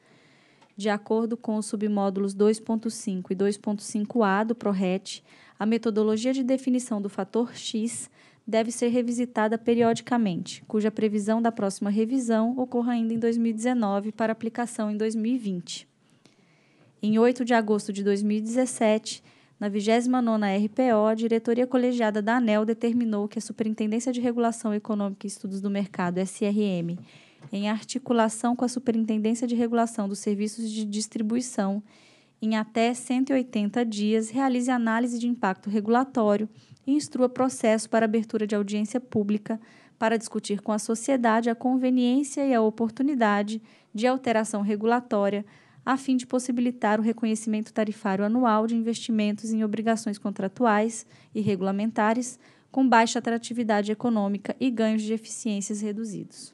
de acordo com os submódulos 2.5 e 2.5a do PRORET, a metodologia de definição do fator X deve ser revisitada periodicamente, cuja previsão da próxima revisão ocorra ainda em 2019 para aplicação em 2020. Em 8 de agosto de 2017, na 29ª RPO, a diretoria colegiada da ANEL determinou que a Superintendência de Regulação Econômica e Estudos do Mercado, SRM, em articulação com a Superintendência de Regulação dos Serviços de Distribuição, em até 180 dias, realize análise de impacto regulatório e instrua processo para abertura de audiência pública para discutir com a sociedade a conveniência e a oportunidade de alteração regulatória a fim de possibilitar o reconhecimento tarifário anual de investimentos em obrigações contratuais e regulamentares com baixa atratividade econômica e ganhos de eficiências reduzidos.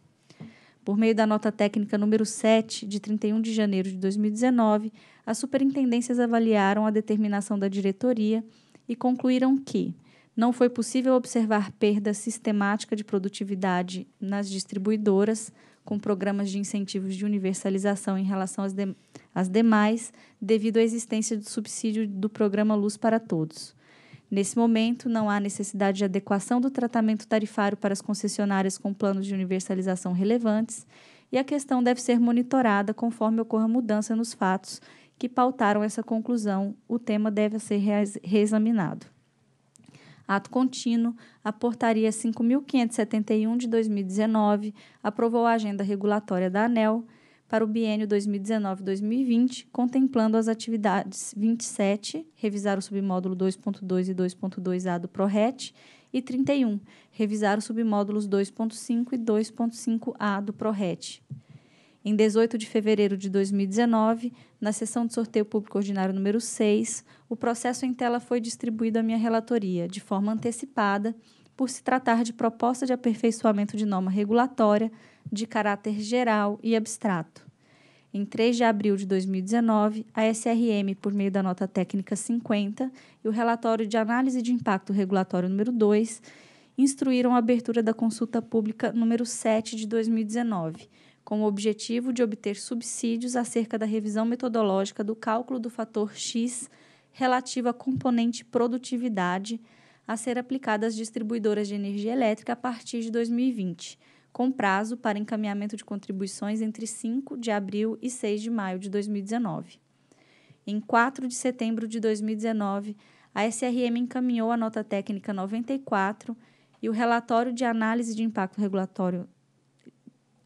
Por meio da nota técnica número 7, de 31 de janeiro de 2019, as superintendências avaliaram a determinação da diretoria e concluíram que não foi possível observar perda sistemática de produtividade nas distribuidoras, com programas de incentivos de universalização em relação às, de, às demais, devido à existência do subsídio do programa Luz para Todos. Nesse momento, não há necessidade de adequação do tratamento tarifário para as concessionárias com planos de universalização relevantes e a questão deve ser monitorada conforme ocorra mudança nos fatos que pautaram essa conclusão. O tema deve ser reexaminado. Ato contínuo, a Portaria 5.571 de 2019 aprovou a agenda regulatória da ANEL para o biênio 2019-2020, contemplando as atividades 27, revisar o submódulo 2.2 e 2.2A do PRORET, e 31, revisar os submódulos 2.5 e 2.5A do PRORET. Em 18 de fevereiro de 2019, na sessão de sorteio público ordinário número 6, o processo em tela foi distribuído à minha relatoria, de forma antecipada, por se tratar de proposta de aperfeiçoamento de norma regulatória de caráter geral e abstrato. Em 3 de abril de 2019, a SRM, por meio da nota técnica 50 e o relatório de análise de impacto regulatório número 2, instruíram a abertura da consulta pública número 7 de 2019, com o objetivo de obter subsídios acerca da revisão metodológica do cálculo do fator X relativo à componente produtividade a ser aplicada às distribuidoras de energia elétrica a partir de 2020 com prazo para encaminhamento de contribuições entre 5 de abril e 6 de maio de 2019. Em 4 de setembro de 2019, a SRM encaminhou a nota técnica 94 e o relatório de análise de impacto regulatório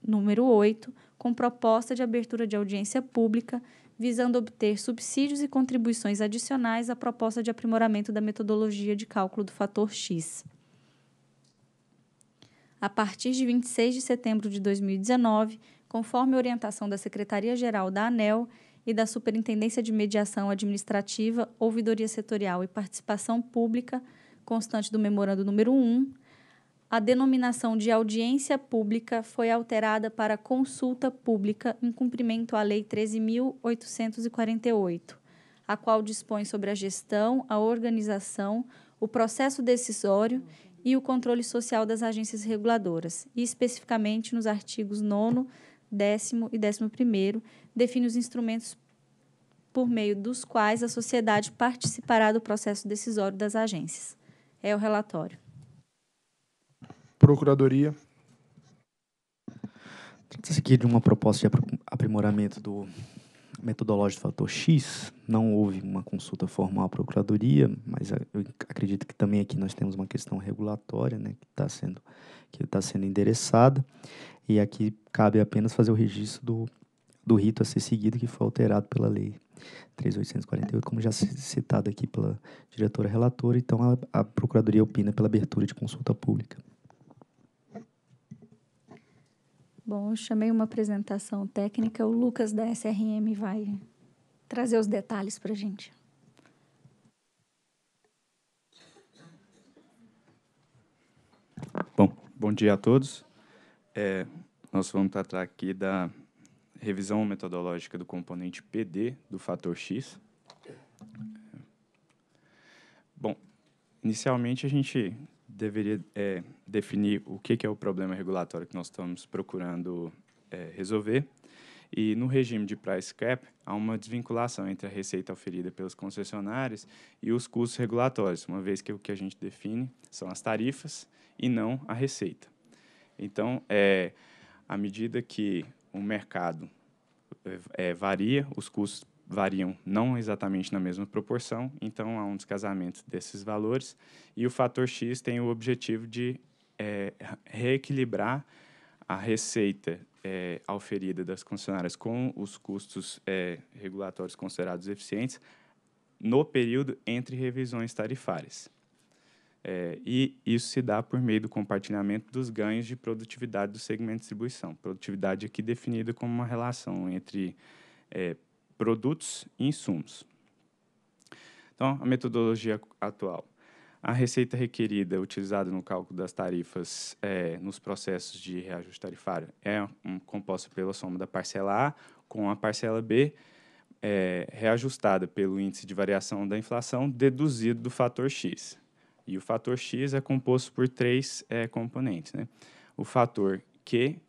número 8, com proposta de abertura de audiência pública, visando obter subsídios e contribuições adicionais à proposta de aprimoramento da metodologia de cálculo do fator X a partir de 26 de setembro de 2019, conforme orientação da Secretaria-Geral da ANEL e da Superintendência de Mediação Administrativa, Ouvidoria Setorial e Participação Pública, constante do Memorando número 1, a denominação de audiência pública foi alterada para consulta pública em cumprimento à Lei 13.848, a qual dispõe sobre a gestão, a organização, o processo decisório e o controle social das agências reguladoras, e especificamente nos artigos 9, 10 e 11, define os instrumentos por meio dos quais a sociedade participará do processo decisório das agências. É o relatório. Procuradoria. Trata-se aqui de uma proposta de aprimoramento do metodológico do fator X, não houve uma consulta formal à Procuradoria, mas eu acredito que também aqui nós temos uma questão regulatória, né, que está sendo, que está sendo endereçada, e aqui cabe apenas fazer o registro do, do rito a ser seguido, que foi alterado pela Lei 3.848, como já citado aqui pela diretora relatora, então a, a Procuradoria opina pela abertura de consulta pública. Bom, chamei uma apresentação técnica. O Lucas da SRM vai trazer os detalhes para a gente. Bom, bom dia a todos. É, nós vamos tratar aqui da revisão metodológica do componente PD do fator X. Bom, inicialmente a gente deveria é, definir o que, que, é o problema regulatório que nós estamos procurando é, resolver. E no regime de price cap, há uma desvinculação entre a receita oferida pelos concessionários e os custos regulatórios, uma vez que o que a gente define são as tarifas e não a receita. Então, é, à medida que o mercado é, varia, os custos variam não exatamente na mesma proporção, então há um descasamento desses valores. E o fator X tem o objetivo de é, reequilibrar a receita é, auferida das concessionárias com os custos é, regulatórios considerados eficientes no período entre revisões tarifárias. É, e isso se dá por meio do compartilhamento dos ganhos de produtividade do segmento de distribuição. Produtividade aqui definida como uma relação entre é, produtos e insumos. Então, a metodologia atual. A receita requerida utilizada no cálculo das tarifas é, nos processos de reajuste tarifário é um, composta pela soma da parcela A com a parcela B, é, reajustada pelo índice de variação da inflação deduzido do fator X. E o fator X é composto por três é, componentes. Né? O fator Q,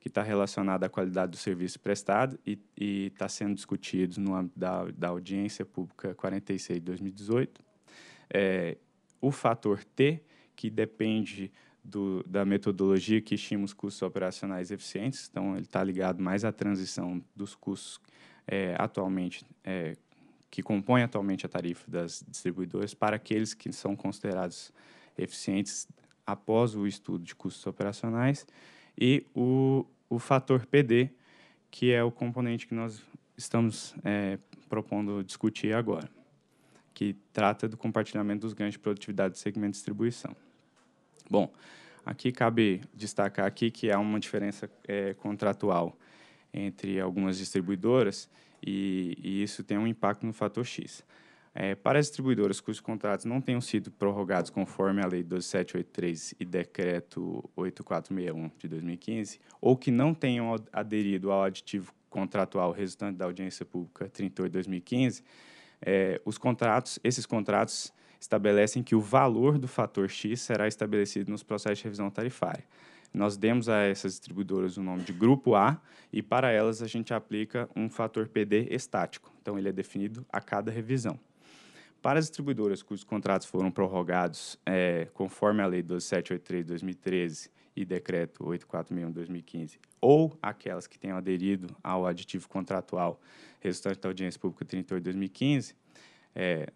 que está relacionado à qualidade do serviço prestado e está sendo discutido no âmbito da, da audiência pública 46 de 2018. É, o fator T, que depende do, da metodologia que estima os custos operacionais eficientes, então ele está ligado mais à transição dos custos é, atualmente, é, que compõem atualmente a tarifa das distribuidoras para aqueles que são considerados eficientes após o estudo de custos operacionais e o, o fator PD, que é o componente que nós estamos é, propondo discutir agora, que trata do compartilhamento dos ganhos de produtividade do segmento de distribuição. Bom, aqui cabe destacar aqui que há uma diferença é, contratual entre algumas distribuidoras e, e isso tem um impacto no fator X. É, para as distribuidoras cujos contratos não tenham sido prorrogados conforme a Lei 12783 e Decreto 8461 de 2015, ou que não tenham aderido ao aditivo contratual resultante da audiência pública 38/2015, é, os contratos, esses contratos estabelecem que o valor do fator X será estabelecido nos processos de revisão tarifária. Nós demos a essas distribuidoras o nome de grupo A e para elas a gente aplica um fator PD estático. Então ele é definido a cada revisão. Para as distribuidoras cujos contratos foram prorrogados é, conforme a Lei 12783 de 2013 e Decreto 8461 de 2015, ou aquelas que tenham aderido ao aditivo contratual resultante da audiência pública 38 de 2015, é,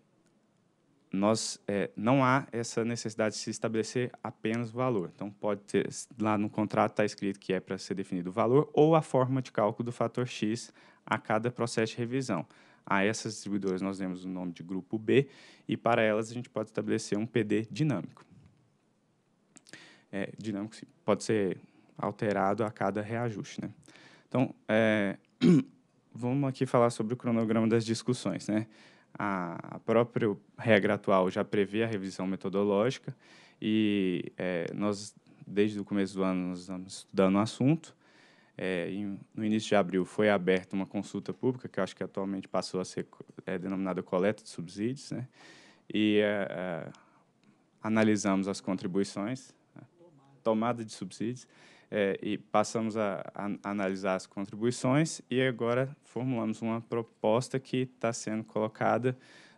nós, é, não há essa necessidade de se estabelecer apenas o valor. Então, pode ter, lá no contrato está escrito que é para ser definido o valor ou a forma de cálculo do fator X a cada processo de revisão. A essas distribuidoras nós demos o nome de grupo B e para elas a gente pode estabelecer um PD dinâmico. É, dinâmico pode ser alterado a cada reajuste, né? Então, é, vamos aqui falar sobre o cronograma das discussões, né? A, a própria regra atual já prevê a revisão metodológica e é, nós, desde o começo do ano, nós estamos estudando o assunto é, em, no início de abril foi aberta uma consulta pública, que acho que atualmente passou a ser é, denominada coleta de subsídios, né? e é, é analisamos as contribuições, né? tomada de subsídios, é, e passamos a, a, analisar as contribuições e agora formulamos uma proposta que está sendo colocada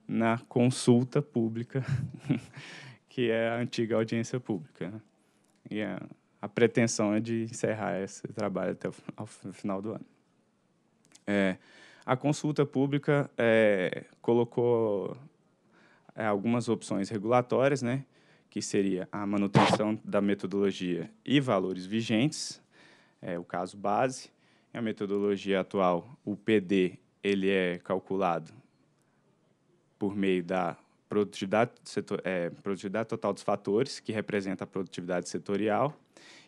na consulta pública, que é a antiga audiência pública. Né? E E, é a pretensão é de encerrar esse trabalho até o final do ano. É, a consulta pública é, colocou é, algumas opções regulatórias, né, que seria a manutenção da metodologia e valores vigentes, é o caso base. A metodologia atual, o PD, ele é calculado por meio da produtividade, setor, é, produtividade total dos fatores, que representa a produtividade setorial,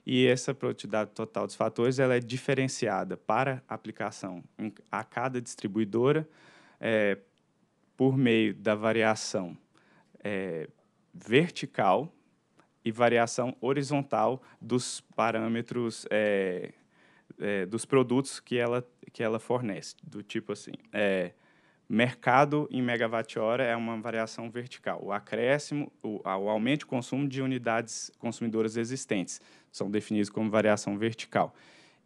e essa produtividade total dos fatores ela é diferenciada para aplicação em, a cada distribuidora é, por meio da variação é, vertical e variação horizontal dos parâmetros é, é dos produtos que ela, que ela fornece, do tipo assim é, Mercado em megawatt-hora é uma variação vertical. O acréscimo, o, o aumento de consumo de unidades consumidoras existentes são definidos como variação vertical.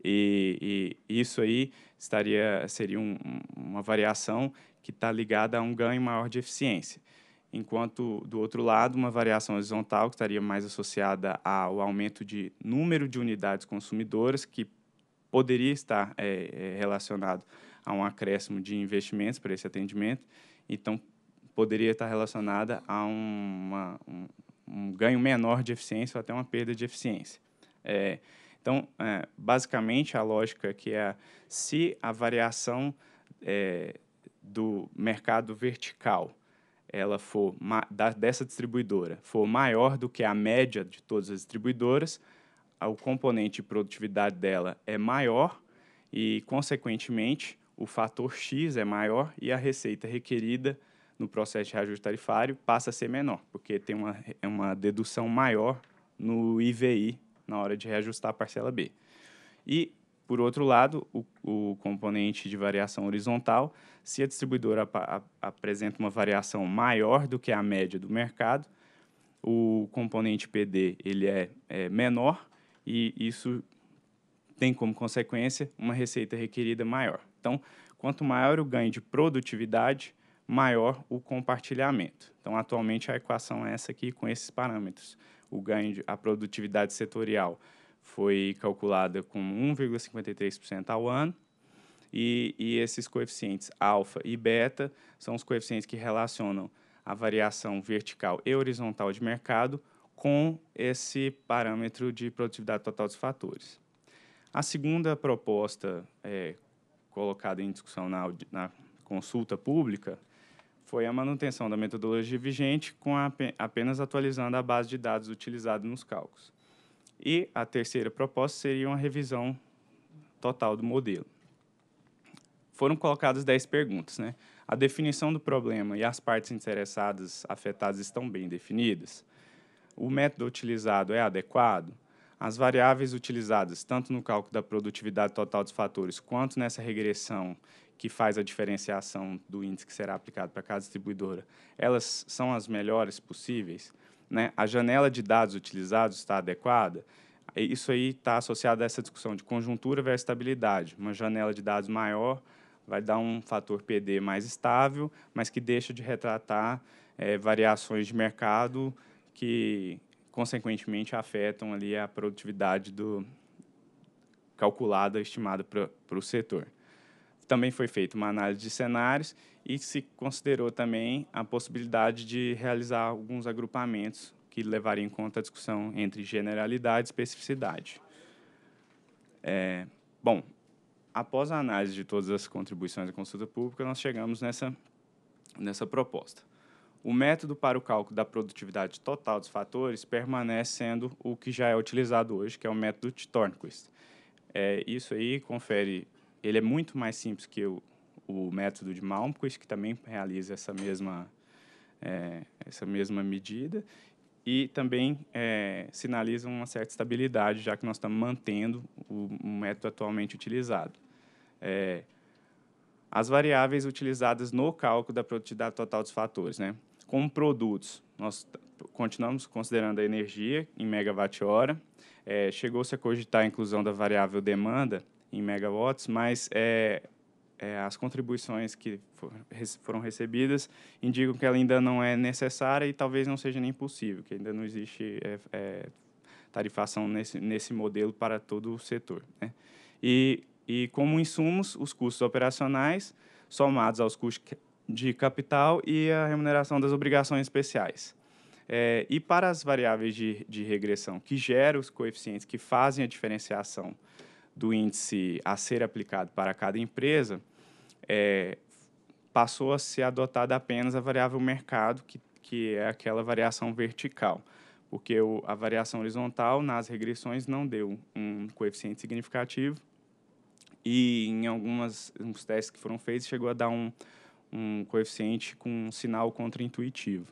E, e isso aí estaria, seria um, uma variação que está ligada a um ganho maior de eficiência. Enquanto, do outro lado, uma variação horizontal que estaria mais associada ao aumento de número de unidades consumidoras, que poderia estar é, é relacionado a um acréscimo de investimentos para esse atendimento. Então, poderia estar relacionada a uma, um, um, ganho menor de eficiência ou até uma perda de eficiência. É, então, é, basicamente, a lógica que é se a variação é, do mercado vertical ela for da, dessa distribuidora for maior do que a média de todas as distribuidoras, o componente de produtividade dela é maior e, consequentemente, o fator X é maior e a receita requerida no processo de reajuste tarifário passa a ser menor, porque tem uma, é uma dedução maior no IVI na hora de reajustar a parcela B. E, por outro lado, o, o componente de variação horizontal, se a distribuidora ap apresenta uma variação maior do que a média do mercado, o componente PD ele é, é menor e isso tem como consequência uma receita requerida maior. Então, quanto maior o ganho de produtividade, maior o compartilhamento. Então, atualmente a equação é essa aqui com esses parâmetros. O ganho, de, a produtividade setorial foi calculada com 1,53% ao ano. E, e, esses coeficientes alfa e beta são os coeficientes que relacionam a variação vertical e horizontal de mercado com esse parâmetro de produtividade total dos fatores. A segunda proposta é, colocada em discussão na, na consulta pública foi a manutenção da metodologia vigente, com a, apenas atualizando a base de dados utilizada nos cálculos. E a terceira proposta seria uma revisão total do modelo. Foram colocadas dez perguntas. Né? A definição do problema e as partes interessadas afetadas estão bem definidas? O método utilizado é adequado? As variáveis utilizadas, tanto no cálculo da produtividade total dos fatores, quanto nessa regressão que faz a diferenciação do índice que será aplicado para cada distribuidora, elas são as melhores possíveis? Né? A janela de dados utilizados está adequada? Isso aí está associado a essa discussão de conjuntura versus estabilidade. Uma janela de dados maior vai dar um fator PD mais estável, mas que deixa de retratar é, variações de mercado que consequentemente afetam ali a produtividade do calculada, estimada para o setor. Também foi feita uma análise de cenários e se considerou também a possibilidade de realizar alguns agrupamentos que levariam em conta a discussão entre generalidade e especificidade. É, bom, após a análise de todas as contribuições da consulta pública, nós chegamos nessa, nessa proposta o método para o cálculo da produtividade total dos fatores permanece sendo o que já é utilizado hoje, que é o método de Tornquist. É, isso aí confere, ele é muito mais simples que o, o método de Malmquist, que também realiza essa mesma, é, essa mesma medida, e também é, sinaliza uma certa estabilidade, já que nós estamos mantendo o, o método atualmente utilizado. É, as variáveis utilizadas no cálculo da produtividade total dos fatores, né? como produtos, nós continuamos considerando a energia em megawatt-hora. É, Chegou-se a cogitar a inclusão da variável demanda em megawatts, mas é, é, as contribuições que for, foram recebidas indicam que ela ainda não é necessária e talvez não seja nem possível, que ainda não existe é, é, tarifação nesse, nesse modelo para todo o setor. Né? E, e como insumos, os custos operacionais somados aos custos de capital e a remuneração das obrigações especiais. É, e para as variáveis de, de regressão que geram os coeficientes que fazem a diferenciação do índice a ser aplicado para cada empresa, é, passou a ser adotada apenas a variável mercado, que, que é aquela variação vertical, porque o, a variação horizontal nas regressões não deu um coeficiente significativo e em algumas uns testes que foram feitos chegou a dar um um coeficiente com um sinal contraintuitivo.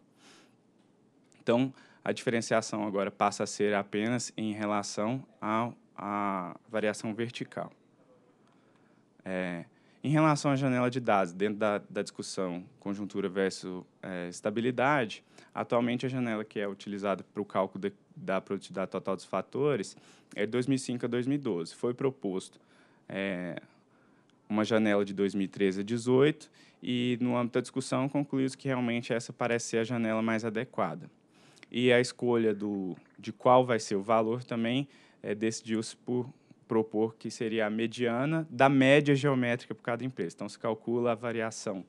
Então, a diferenciação agora passa a ser apenas em relação à, à variação vertical. É, em relação à janela de dados, dentro da, da discussão conjuntura versus é, estabilidade, atualmente a janela que é utilizada para o cálculo de, da produtividade total dos fatores é de 2005 a 2012. Foi proposto é, uma janela de 2013 a 18 e no âmbito da discussão concluiu-se que realmente essa parece ser a janela mais adequada. E a escolha do, de qual vai ser o valor também é, decidiu-se por propor que seria a mediana da média geométrica por cada empresa. Então, se calcula a variação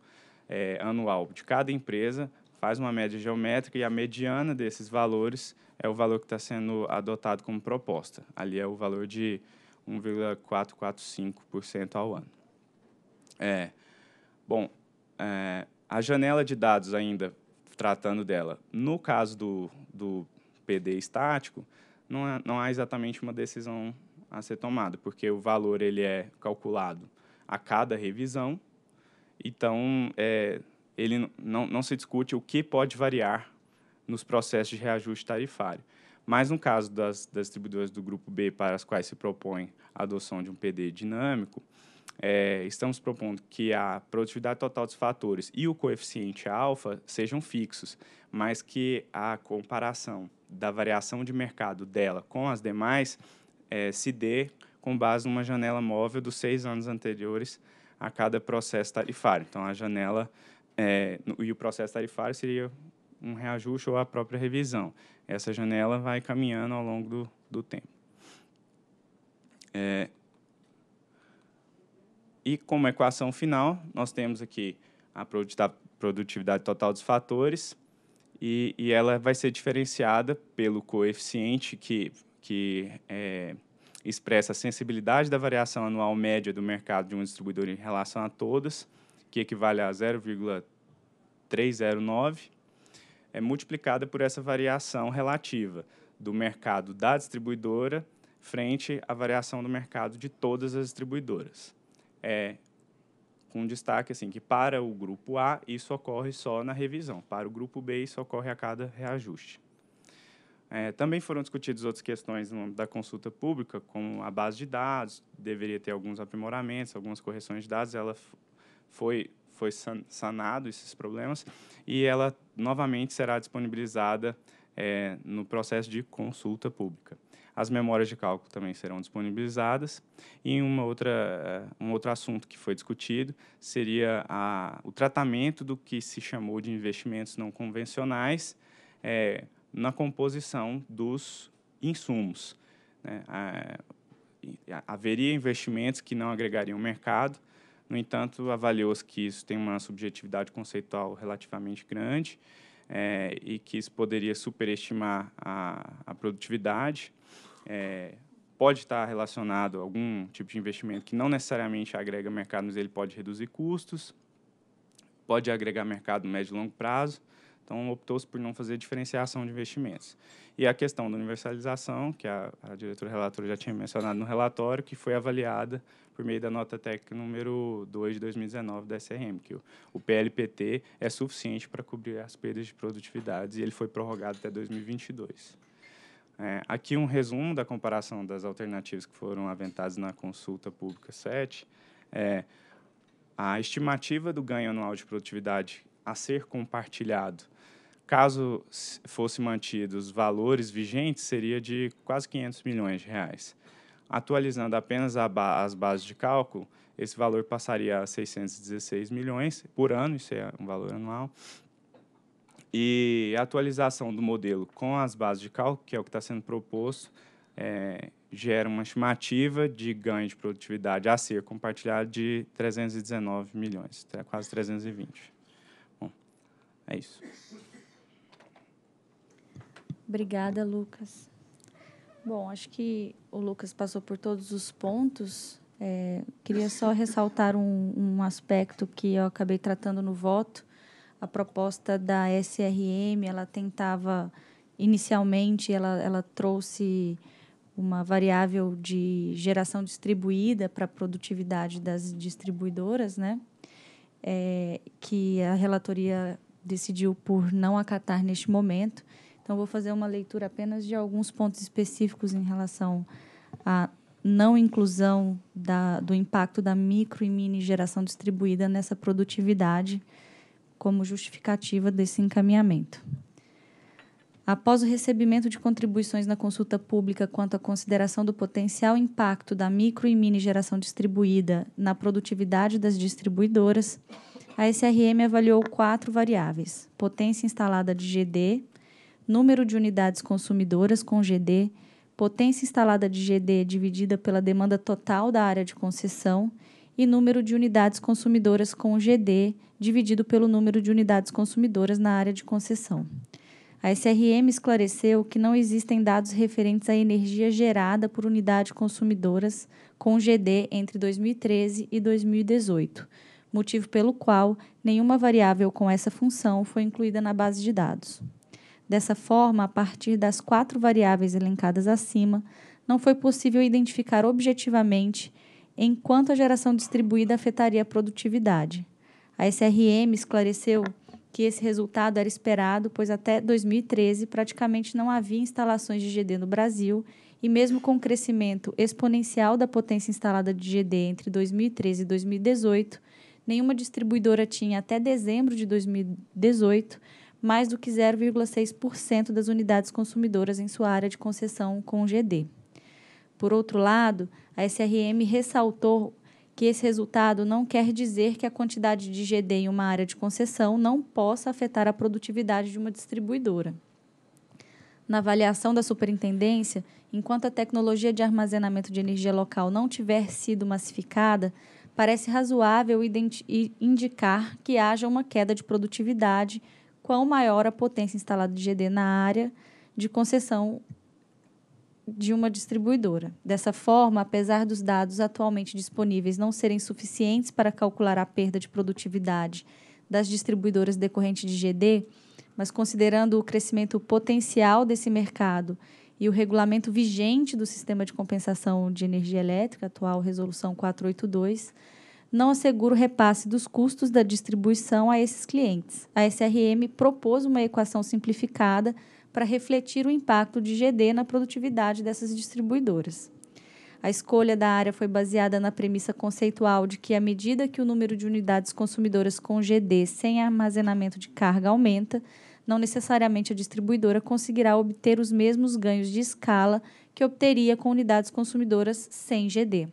é, anual de cada empresa, faz uma média geométrica e a mediana desses valores é o valor que está sendo adotado como proposta. Ali é o valor de 1,445% ao ano. É. Bom, é, a janela de dados ainda, tratando dela, no caso do, do PD estático, não, é, não há exatamente uma decisão a ser tomada, porque o valor ele é calculado a cada revisão, então é, ele não, não se discute o que pode variar nos processos de reajuste tarifário. Mas no caso das, das distribuidoras do grupo B, para as quais se propõe a adoção de um PD dinâmico, é, estamos propondo que a produtividade total dos fatores e o coeficiente alfa sejam fixos, mas que a comparação da variação de mercado dela com as demais é, se dê com base numa janela móvel dos seis anos anteriores a cada processo tarifário. Então, a janela é, no, e o processo tarifário seria um reajuste ou a própria revisão. Essa janela vai caminhando ao longo do, do tempo. É, e como equação final, nós temos aqui a produtividade total dos fatores, e, e ela vai ser diferenciada pelo coeficiente que, que é, expressa a sensibilidade da variação anual média do mercado de um distribuidor em relação a todas, que equivale a 0,309, é multiplicada por essa variação relativa do mercado da distribuidora frente à variação do mercado de todas as distribuidoras é, com destaque assim que para o grupo A isso ocorre só na revisão, para o grupo B isso ocorre a cada reajuste. É, também foram discutidas outras questões no, da consulta pública, como a base de dados deveria ter alguns aprimoramentos, algumas correções de dados. Ela foi foi sanado esses problemas e ela novamente será disponibilizada é, no processo de consulta pública. As memórias de cálculo também serão disponibilizadas. E uma outra, eh, um outro assunto que foi discutido seria a, o tratamento do que se chamou de investimentos não convencionais é, na composição dos insumos. Né? haveria investimentos que não agregariam o mercado, no entanto, avaliou-se que isso tem uma subjetividade conceitual relativamente grande é, e que isso poderia superestimar a, a produtividade. É, pode estar relacionado a algum tipo de investimento que não necessariamente agrega mercado, mas ele pode reduzir custos, pode agregar mercado médio e longo prazo. Então, optou-se por não fazer diferenciação de investimentos. E a questão da universalização, que a, a diretora relatora já tinha mencionado no relatório, que foi avaliada por meio da nota técnica número 2 de 2019 da SRM, que o, o PLPT é suficiente para cobrir as perdas de produtividade e ele foi prorrogado até 2022. É, aqui um resumo da comparação das alternativas que foram aventadas na consulta pública 7. É, a estimativa do ganho anual de produtividade a ser compartilhado, caso fossem mantidos os valores vigentes, seria de quase 500 milhões de reais. Atualizando apenas ba as bases de cálculo, esse valor passaria a 616 milhões por ano, isso é um valor anual. E a atualização do modelo com as bases de cálculo, que é o que está sendo proposto, é, gera uma estimativa de ganho de produtividade a ser compartilhado de 319 milhões, quase 320. Bom, é isso. Obrigada, Lucas. Bom, acho que o Lucas passou por todos os pontos. É, queria só ressaltar um, um aspecto que eu acabei tratando no voto. A proposta da SRM, ela tentava inicialmente, ela, ela trouxe uma variável de geração distribuída para a produtividade das distribuidoras, né? É, que a relatoria decidiu por não acatar neste momento então, vou fazer uma leitura apenas de alguns pontos específicos em relação à não inclusão da, do impacto da micro e mini geração distribuída nessa produtividade como justificativa desse encaminhamento. Após o recebimento de contribuições na consulta pública quanto à consideração do potencial impacto da micro e mini geração distribuída na produtividade das distribuidoras, a SRM avaliou quatro variáveis: potência instalada de GD, número de unidades consumidoras com GD, potência instalada de GD dividida pela demanda total da área de concessão e número de unidades consumidoras com GD dividido pelo número de unidades consumidoras na área de concessão. A SRM esclareceu que não existem dados referentes à energia gerada por unidade consumidoras com GD entre 2013 e 2018, motivo pelo qual nenhuma variável com essa função foi incluída na base de dados. Dessa forma, a partir das quatro variáveis elencadas acima, não foi possível identificar objetivamente em quanto a geração distribuída afetaria a produtividade. A SRM esclareceu que esse resultado era esperado, pois até 2013 praticamente não havia instalações de GD no Brasil, e mesmo com o crescimento exponencial da potência instalada de GD entre 2013 e 2018, nenhuma distribuidora tinha até dezembro de 2018 mais do que 0,6% das unidades consumidoras em sua área de concessão com o GD. Por outro lado, a SRM ressaltou que esse resultado não quer dizer que a quantidade de GD em uma área de concessão não possa afetar a produtividade de uma distribuidora. Na avaliação da superintendência, enquanto a tecnologia de armazenamento de energia local não tiver sido massificada, parece razoável indicar que haja uma queda de produtividade quão maior a potência instalada de GD na área de concessão de uma distribuidora. Dessa forma, apesar dos dados atualmente disponíveis não serem suficientes para calcular a perda de produtividade das distribuidoras decorrente de GD, mas considerando o crescimento potencial desse mercado e o regulamento vigente do sistema de compensação de energia elétrica, atual Resolução 482, não assegura o repasse dos custos da distribuição a esses clientes. A SRM propôs uma equação simplificada para refletir o impacto de GD na produtividade dessas distribuidoras. A escolha da área foi baseada na premissa conceitual de que, à medida que o número de unidades consumidoras com GD sem armazenamento de carga aumenta, não necessariamente a distribuidora conseguirá obter os mesmos ganhos de escala que obteria com unidades consumidoras sem GD.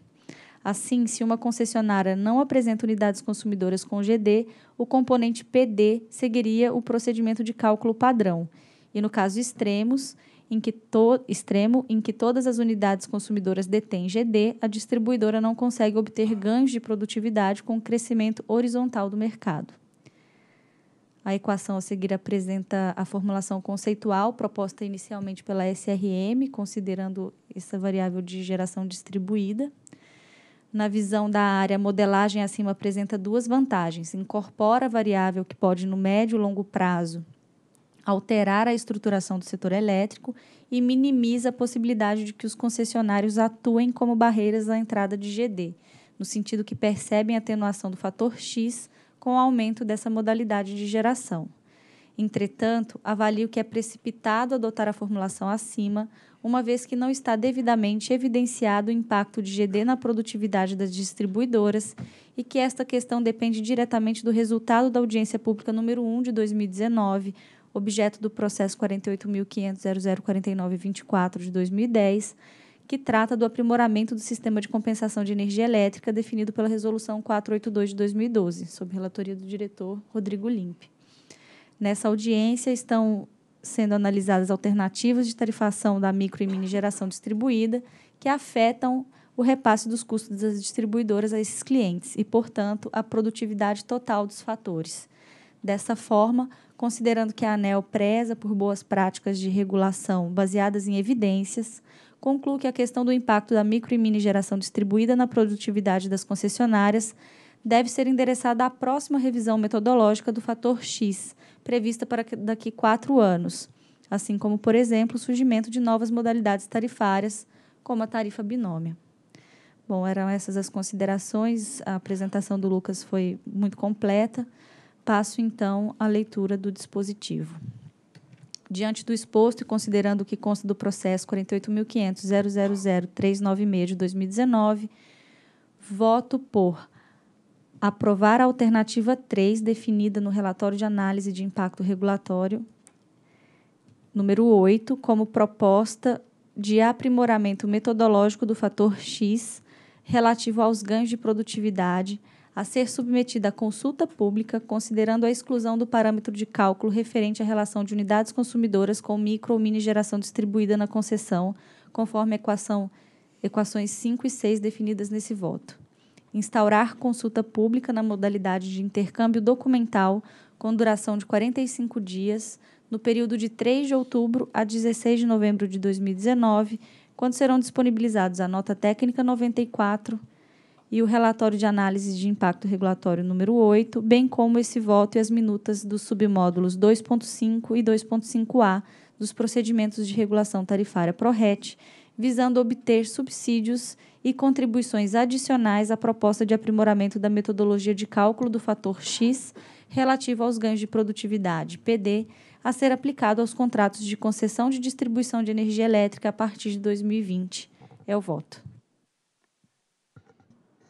Assim, se uma concessionária não apresenta unidades consumidoras com GD, o componente PD seguiria o procedimento de cálculo padrão. E no caso extremos, em que to, extremo em que todas as unidades consumidoras detêm GD, a distribuidora não consegue obter ganhos de produtividade com o crescimento horizontal do mercado. A equação a seguir apresenta a formulação conceitual proposta inicialmente pela SRM, considerando essa variável de geração distribuída, na visão da área a modelagem acima apresenta duas vantagens. Incorpora a variável que pode, no médio e longo prazo, alterar a estruturação do setor elétrico e minimiza a possibilidade de que os concessionários atuem como barreiras à entrada de GD, no sentido que percebem a atenuação do fator X com o aumento dessa modalidade de geração. Entretanto, avalio que é precipitado adotar a formulação acima, uma vez que não está devidamente evidenciado o impacto de GD na produtividade das distribuidoras e que esta questão depende diretamente do resultado da audiência pública número 1 de 2019, objeto do processo 48.500.0049.24 de 2010, que trata do aprimoramento do sistema de compensação de energia elétrica definido pela Resolução 482 de 2012, sob relatoria do diretor Rodrigo Limpe. Nessa audiência estão sendo analisadas alternativas de tarifação da micro e mini geração distribuída que afetam o repasse dos custos das distribuidoras a esses clientes e, portanto, a produtividade total dos fatores. Dessa forma, considerando que a ANEL preza por boas práticas de regulação baseadas em evidências, concluo que a questão do impacto da micro e mini geração distribuída na produtividade das concessionárias deve ser endereçada à próxima revisão metodológica do fator X, prevista para daqui quatro anos, assim como, por exemplo, o surgimento de novas modalidades tarifárias, como a tarifa binômia. Bom, eram essas as considerações. A apresentação do Lucas foi muito completa. Passo então à leitura do dispositivo. Diante do exposto e considerando o que consta do processo 48.500.000.396 de 2019, voto por Aprovar a alternativa 3, definida no relatório de análise de impacto regulatório, número 8, como proposta de aprimoramento metodológico do fator X relativo aos ganhos de produtividade a ser submetida à consulta pública, considerando a exclusão do parâmetro de cálculo referente à relação de unidades consumidoras com micro ou mini geração distribuída na concessão, conforme equação, equações 5 e 6 definidas nesse voto instaurar consulta pública na modalidade de intercâmbio documental com duração de 45 dias no período de 3 de outubro a 16 de novembro de 2019, quando serão disponibilizados a nota técnica 94 e o relatório de análise de impacto regulatório número 8, bem como esse voto e as minutas dos submódulos 2.5 e 2.5A dos procedimentos de regulação tarifária PRORET, visando obter subsídios e contribuições adicionais à proposta de aprimoramento da metodologia de cálculo do fator X relativo aos ganhos de produtividade, PD, a ser aplicado aos contratos de concessão de distribuição de energia elétrica a partir de 2020. É o voto.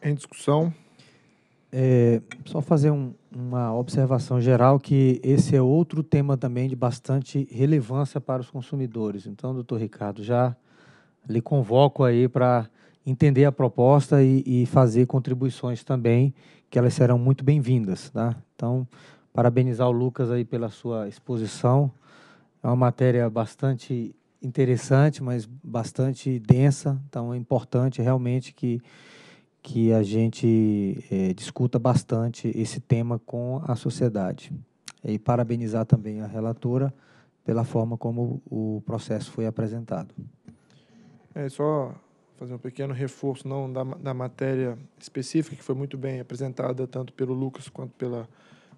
Em discussão. É, só fazer um, uma observação geral que esse é outro tema também de bastante relevância para os consumidores. Então, doutor Ricardo, já lhe convoco aí para entender a proposta e, e fazer contribuições também, que elas serão muito bem-vindas. Tá? Então, parabenizar o Lucas aí pela sua exposição. É uma matéria bastante interessante, mas bastante densa, então é importante realmente que, que a gente é, discuta bastante esse tema com a sociedade. E parabenizar também a relatora pela forma como o processo foi apresentado. É só fazer um pequeno reforço, não da, da matéria específica, que foi muito bem apresentada tanto pelo Lucas quanto pela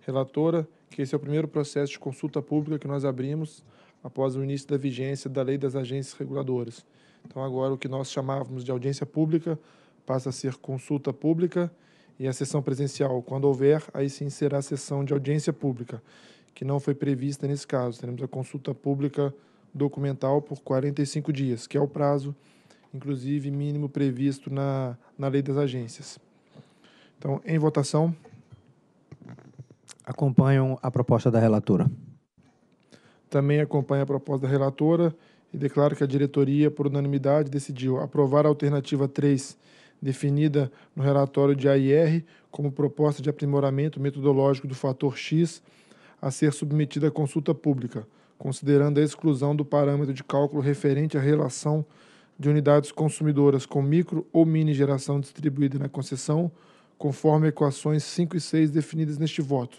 relatora, que esse é o primeiro processo de consulta pública que nós abrimos após o início da vigência da Lei das Agências Reguladoras. Então, agora, o que nós chamávamos de audiência pública passa a ser consulta pública e a sessão presencial, quando houver, aí sim será a sessão de audiência pública, que não foi prevista nesse caso. Teremos a consulta pública documental por 45 dias, que é o prazo inclusive mínimo previsto na, na lei das agências. Então, em votação. Acompanham a proposta da relatora. Também acompanha a proposta da relatora e declaro que a diretoria, por unanimidade, decidiu aprovar a alternativa 3, definida no relatório de AIR como proposta de aprimoramento metodológico do fator X a ser submetida à consulta pública, considerando a exclusão do parâmetro de cálculo referente à relação de unidades consumidoras com micro ou mini geração distribuída na concessão, conforme equações 5 e 6 definidas neste voto,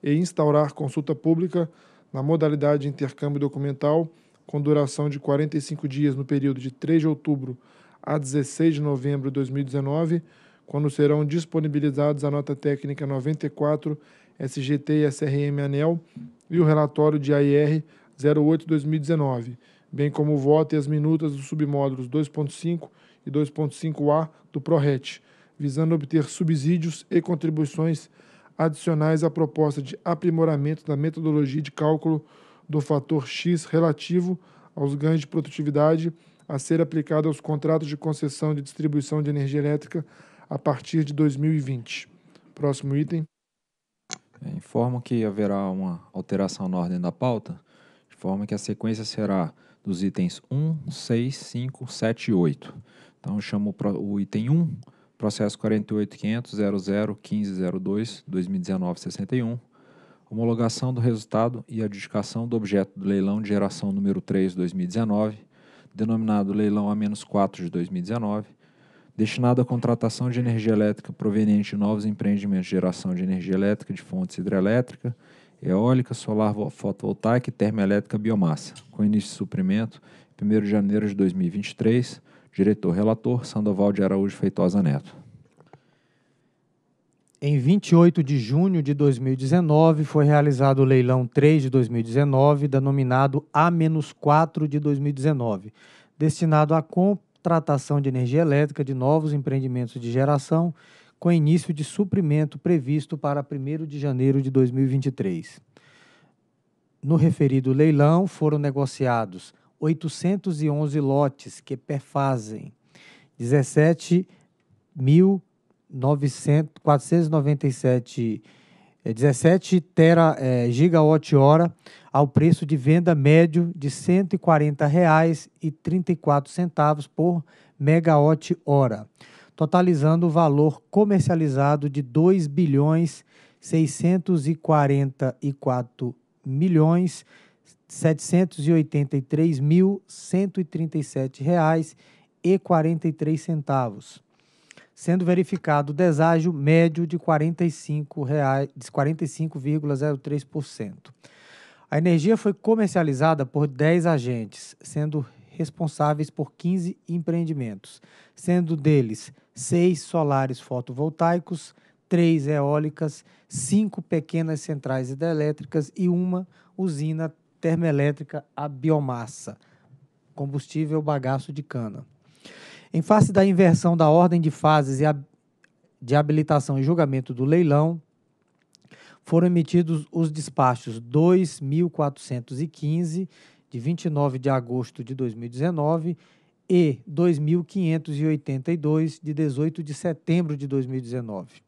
e instaurar consulta pública na modalidade de intercâmbio documental, com duração de 45 dias no período de 3 de outubro a 16 de novembro de 2019, quando serão disponibilizados a nota técnica 94 SGT e SRM ANEL e o relatório de AIR 08-2019 bem como o voto e as minutas dos submódulos 2.5 e 2.5A do ProRet, visando obter subsídios e contribuições adicionais à proposta de aprimoramento da metodologia de cálculo do fator X relativo aos ganhos de produtividade a ser aplicado aos contratos de concessão de distribuição de energia elétrica a partir de 2020. Próximo item. É, informo que haverá uma alteração na ordem da pauta, de forma que a sequência será dos itens 1, 6, 5, 7 e 8. Então, eu chamo o item 1, processo 48.500.00.1502.2019.61, homologação do resultado e adjudicação do objeto do leilão de geração número 3 de 2019, denominado leilão A-4 de 2019, destinado à contratação de energia elétrica proveniente de novos empreendimentos de geração de energia elétrica de fontes hidrelétricas eólica, solar fotovoltaica e termoelétrica biomassa, com início de suprimento 1 de janeiro de 2023. Diretor-relator Sandoval de Araújo Feitosa Neto. Em 28 de junho de 2019, foi realizado o leilão 3 de 2019, denominado A-4 de 2019, destinado à contratação de energia elétrica de novos empreendimentos de geração com início de suprimento previsto para 1 de janeiro de 2023. No referido leilão foram negociados 811 lotes que perfazem 17.497 17 eh, tera é, eh, gigawatt hora ao preço de venda médio de R$ 140,34 por megawatt hora totalizando o valor comercializado de 2 bilhões 644 milhões 783 mil 137 reais e 43 centavos, sendo verificado o deságio médio de 45 reais, 45,03%. A energia foi comercializada por 10 agentes, sendo responsáveis por 15 empreendimentos, sendo deles seis solares fotovoltaicos, três eólicas, cinco pequenas centrais hidrelétricas e uma usina termoelétrica a biomassa, combustível bagaço de cana. Em face da inversão da ordem de fases de habilitação e julgamento do leilão, foram emitidos os despachos 2415 de 29 de agosto de 2019 e 2582 de 18 de setembro de 2019,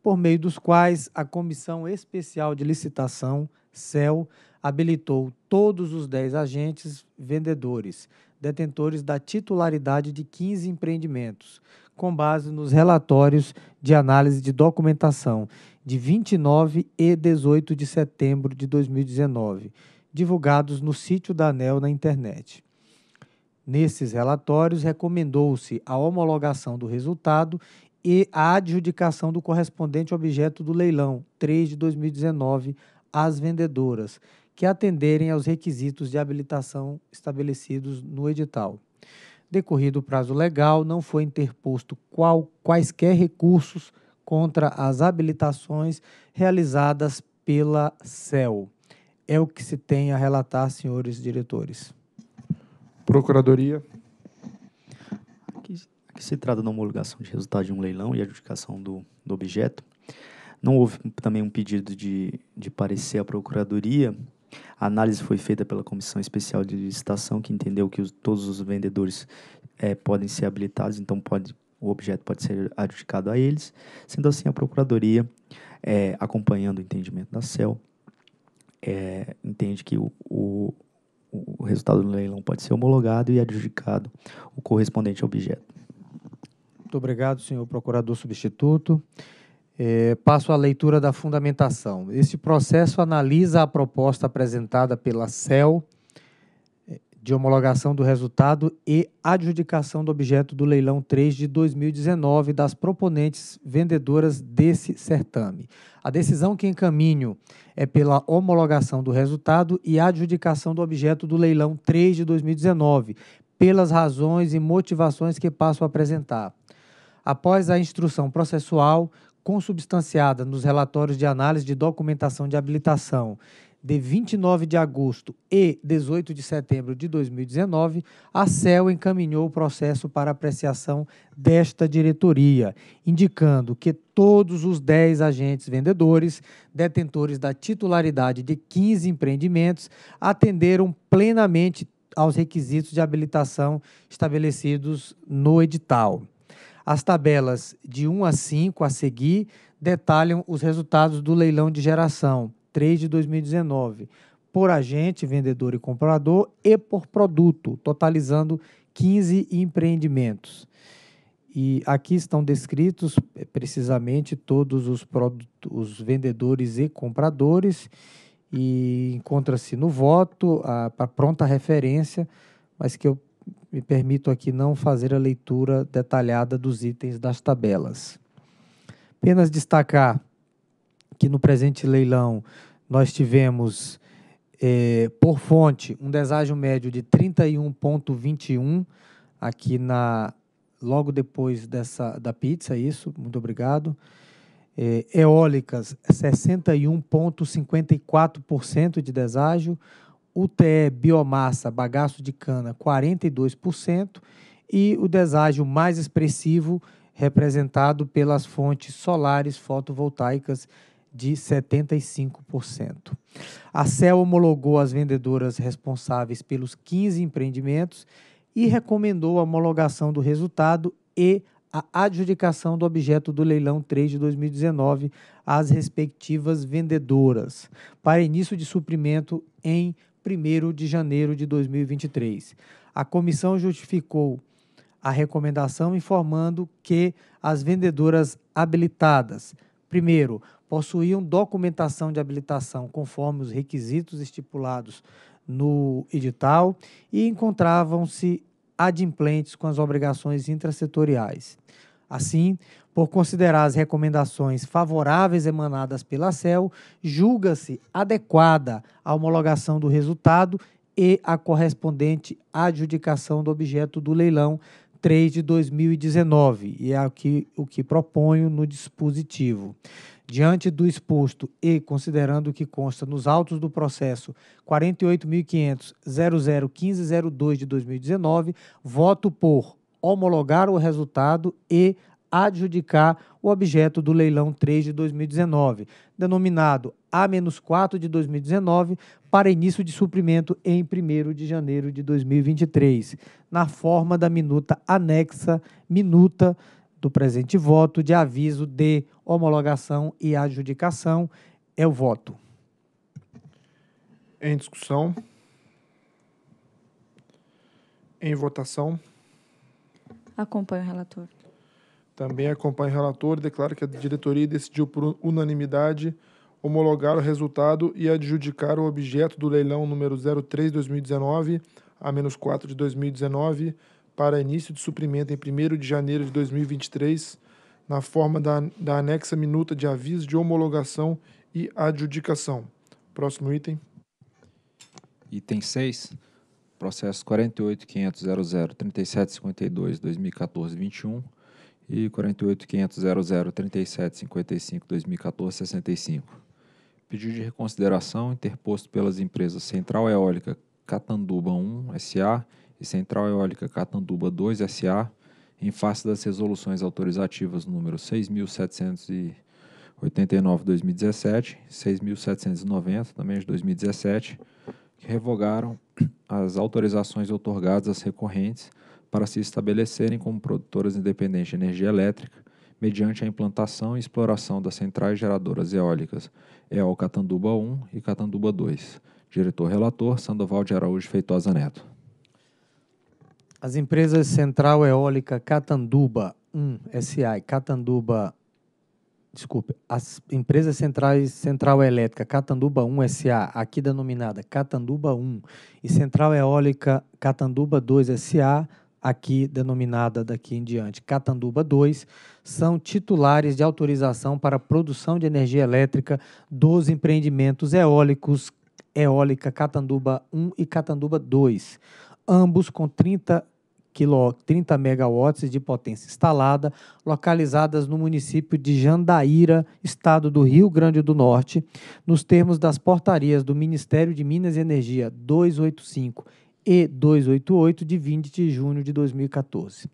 por meio dos quais a Comissão Especial de Licitação, CEL, habilitou todos os 10 agentes vendedores, detentores da titularidade de 15 empreendimentos, com base nos relatórios de análise de documentação de 29 e 18 de setembro de 2019, divulgados no sítio da ANEL na internet. Nesses relatórios, recomendou-se a homologação do resultado e a adjudicação do correspondente objeto do leilão 3 de 2019 às vendedoras que atenderem aos requisitos de habilitação estabelecidos no edital. Decorrido o prazo legal, não foi interposto qual, quaisquer recursos contra as habilitações realizadas pela CEL. É o que se tem a relatar, senhores diretores. Procuradoria. Aqui, aqui se trata da homologação de resultado de um leilão e adjudicação do, do objeto. Não houve também um pedido de, de parecer à Procuradoria. A análise foi feita pela Comissão Especial de Licitação, que entendeu que os, todos os vendedores é, podem ser habilitados, então pode, o objeto pode ser adjudicado a eles. Sendo assim, a Procuradoria, é, acompanhando o entendimento da CEL, é, entende que o, o, o resultado do leilão pode ser homologado e adjudicado o correspondente objeto. Muito obrigado, senhor procurador substituto. É, passo à leitura da fundamentação. Este processo analisa a proposta apresentada pela CEL de homologação do resultado e adjudicação do objeto do leilão 3 de 2019 das proponentes vendedoras desse certame. A decisão que encaminho é pela homologação do resultado e adjudicação do objeto do leilão 3 de 2019, pelas razões e motivações que passo a apresentar. Após a instrução processual, consubstanciada nos relatórios de análise de documentação de habilitação de 29 de agosto e 18 de setembro de 2019, a CEL encaminhou o processo para apreciação desta diretoria, indicando que todos os 10 agentes vendedores, detentores da titularidade de 15 empreendimentos, atenderam plenamente aos requisitos de habilitação estabelecidos no edital. As tabelas de 1 a 5 a seguir detalham os resultados do leilão de geração 3 de 2019, por agente, vendedor e comprador e por produto, totalizando 15 empreendimentos. E aqui estão descritos eh, precisamente todos os, os vendedores e compradores, e encontra-se no voto, para pronta referência, mas que eu me permito aqui não fazer a leitura detalhada dos itens das tabelas. Apenas destacar que no presente leilão nós tivemos, é, por fonte, um deságio médio de 31,21 aqui na logo depois dessa da pizza, é isso, muito obrigado. Eh, eólicas, 61,54% de deságio. UTE biomassa, bagaço de cana, 42%. E o deságio mais expressivo, representado pelas fontes solares fotovoltaicas, de 75%. A CEL homologou as vendedoras responsáveis pelos 15 empreendimentos e recomendou a homologação do resultado e a adjudicação do objeto do leilão 3 de 2019 às respectivas vendedoras, para início de suprimento em 1 de janeiro de 2023. A comissão justificou a recomendação informando que as vendedoras habilitadas, primeiro, possuíam documentação de habilitação conforme os requisitos estipulados no edital e encontravam-se adimplentes com as obrigações intrasetoriais. Assim, por considerar as recomendações favoráveis emanadas pela CEL, julga-se adequada a homologação do resultado e a correspondente adjudicação do objeto do leilão 3 de 2019, e é aqui o que proponho no dispositivo. Diante do exposto e considerando o que consta nos autos do processo 48.500.001502 de 2019, voto por homologar o resultado e adjudicar o objeto do leilão 3 de 2019, denominado A-4 de 2019, para início de suprimento em 1 de janeiro de 2023, na forma da minuta anexa, minuta do presente voto de aviso de homologação e adjudicação. É o voto. Em discussão. Em votação. Acompanho o relator. Também acompanho o relator e declaro que a diretoria decidiu por unanimidade homologar o resultado e adjudicar o objeto do leilão número 03-2019 a menos 4 de 2019 para início de suprimento em 1 de janeiro de 2023, na forma da, da anexa minuta de aviso de homologação e adjudicação. Próximo item. Item 6. Processo 48.500.003752-2014-21 e 48.500.003755-2014-65. Pedido de reconsideração interposto pelas empresas Central Eólica Catanduba 1 SA e Central Eólica Catanduba 2 SA, em face das resoluções autorizativas número 6789/2017, 6790 também de 2017, que revogaram as autorizações otorgadas às recorrentes para se estabelecerem como produtoras independentes de energia elétrica, mediante a implantação e exploração das centrais geradoras eólicas EOL Catanduba 1 e Catanduba 2. Diretor-relator Sandoval de Araújo Feitosa Neto. As empresas Central Eólica Catanduba 1 SA e Catanduba desculpe, as empresas centrais Central Elétrica Catanduba 1 SA, aqui denominada Catanduba 1, e Central Eólica Catanduba 2 SA, aqui denominada daqui em diante Catanduba 2, são titulares de autorização para produção de energia elétrica dos empreendimentos eólicos Eólica Catanduba 1 e Catanduba 2 ambos com 30 quilo, 30 megawatts de potência instalada, localizadas no município de Jandaíra, estado do Rio Grande do Norte, nos termos das portarias do Ministério de Minas e Energia 285 e 288 de 20 de junho de 2014.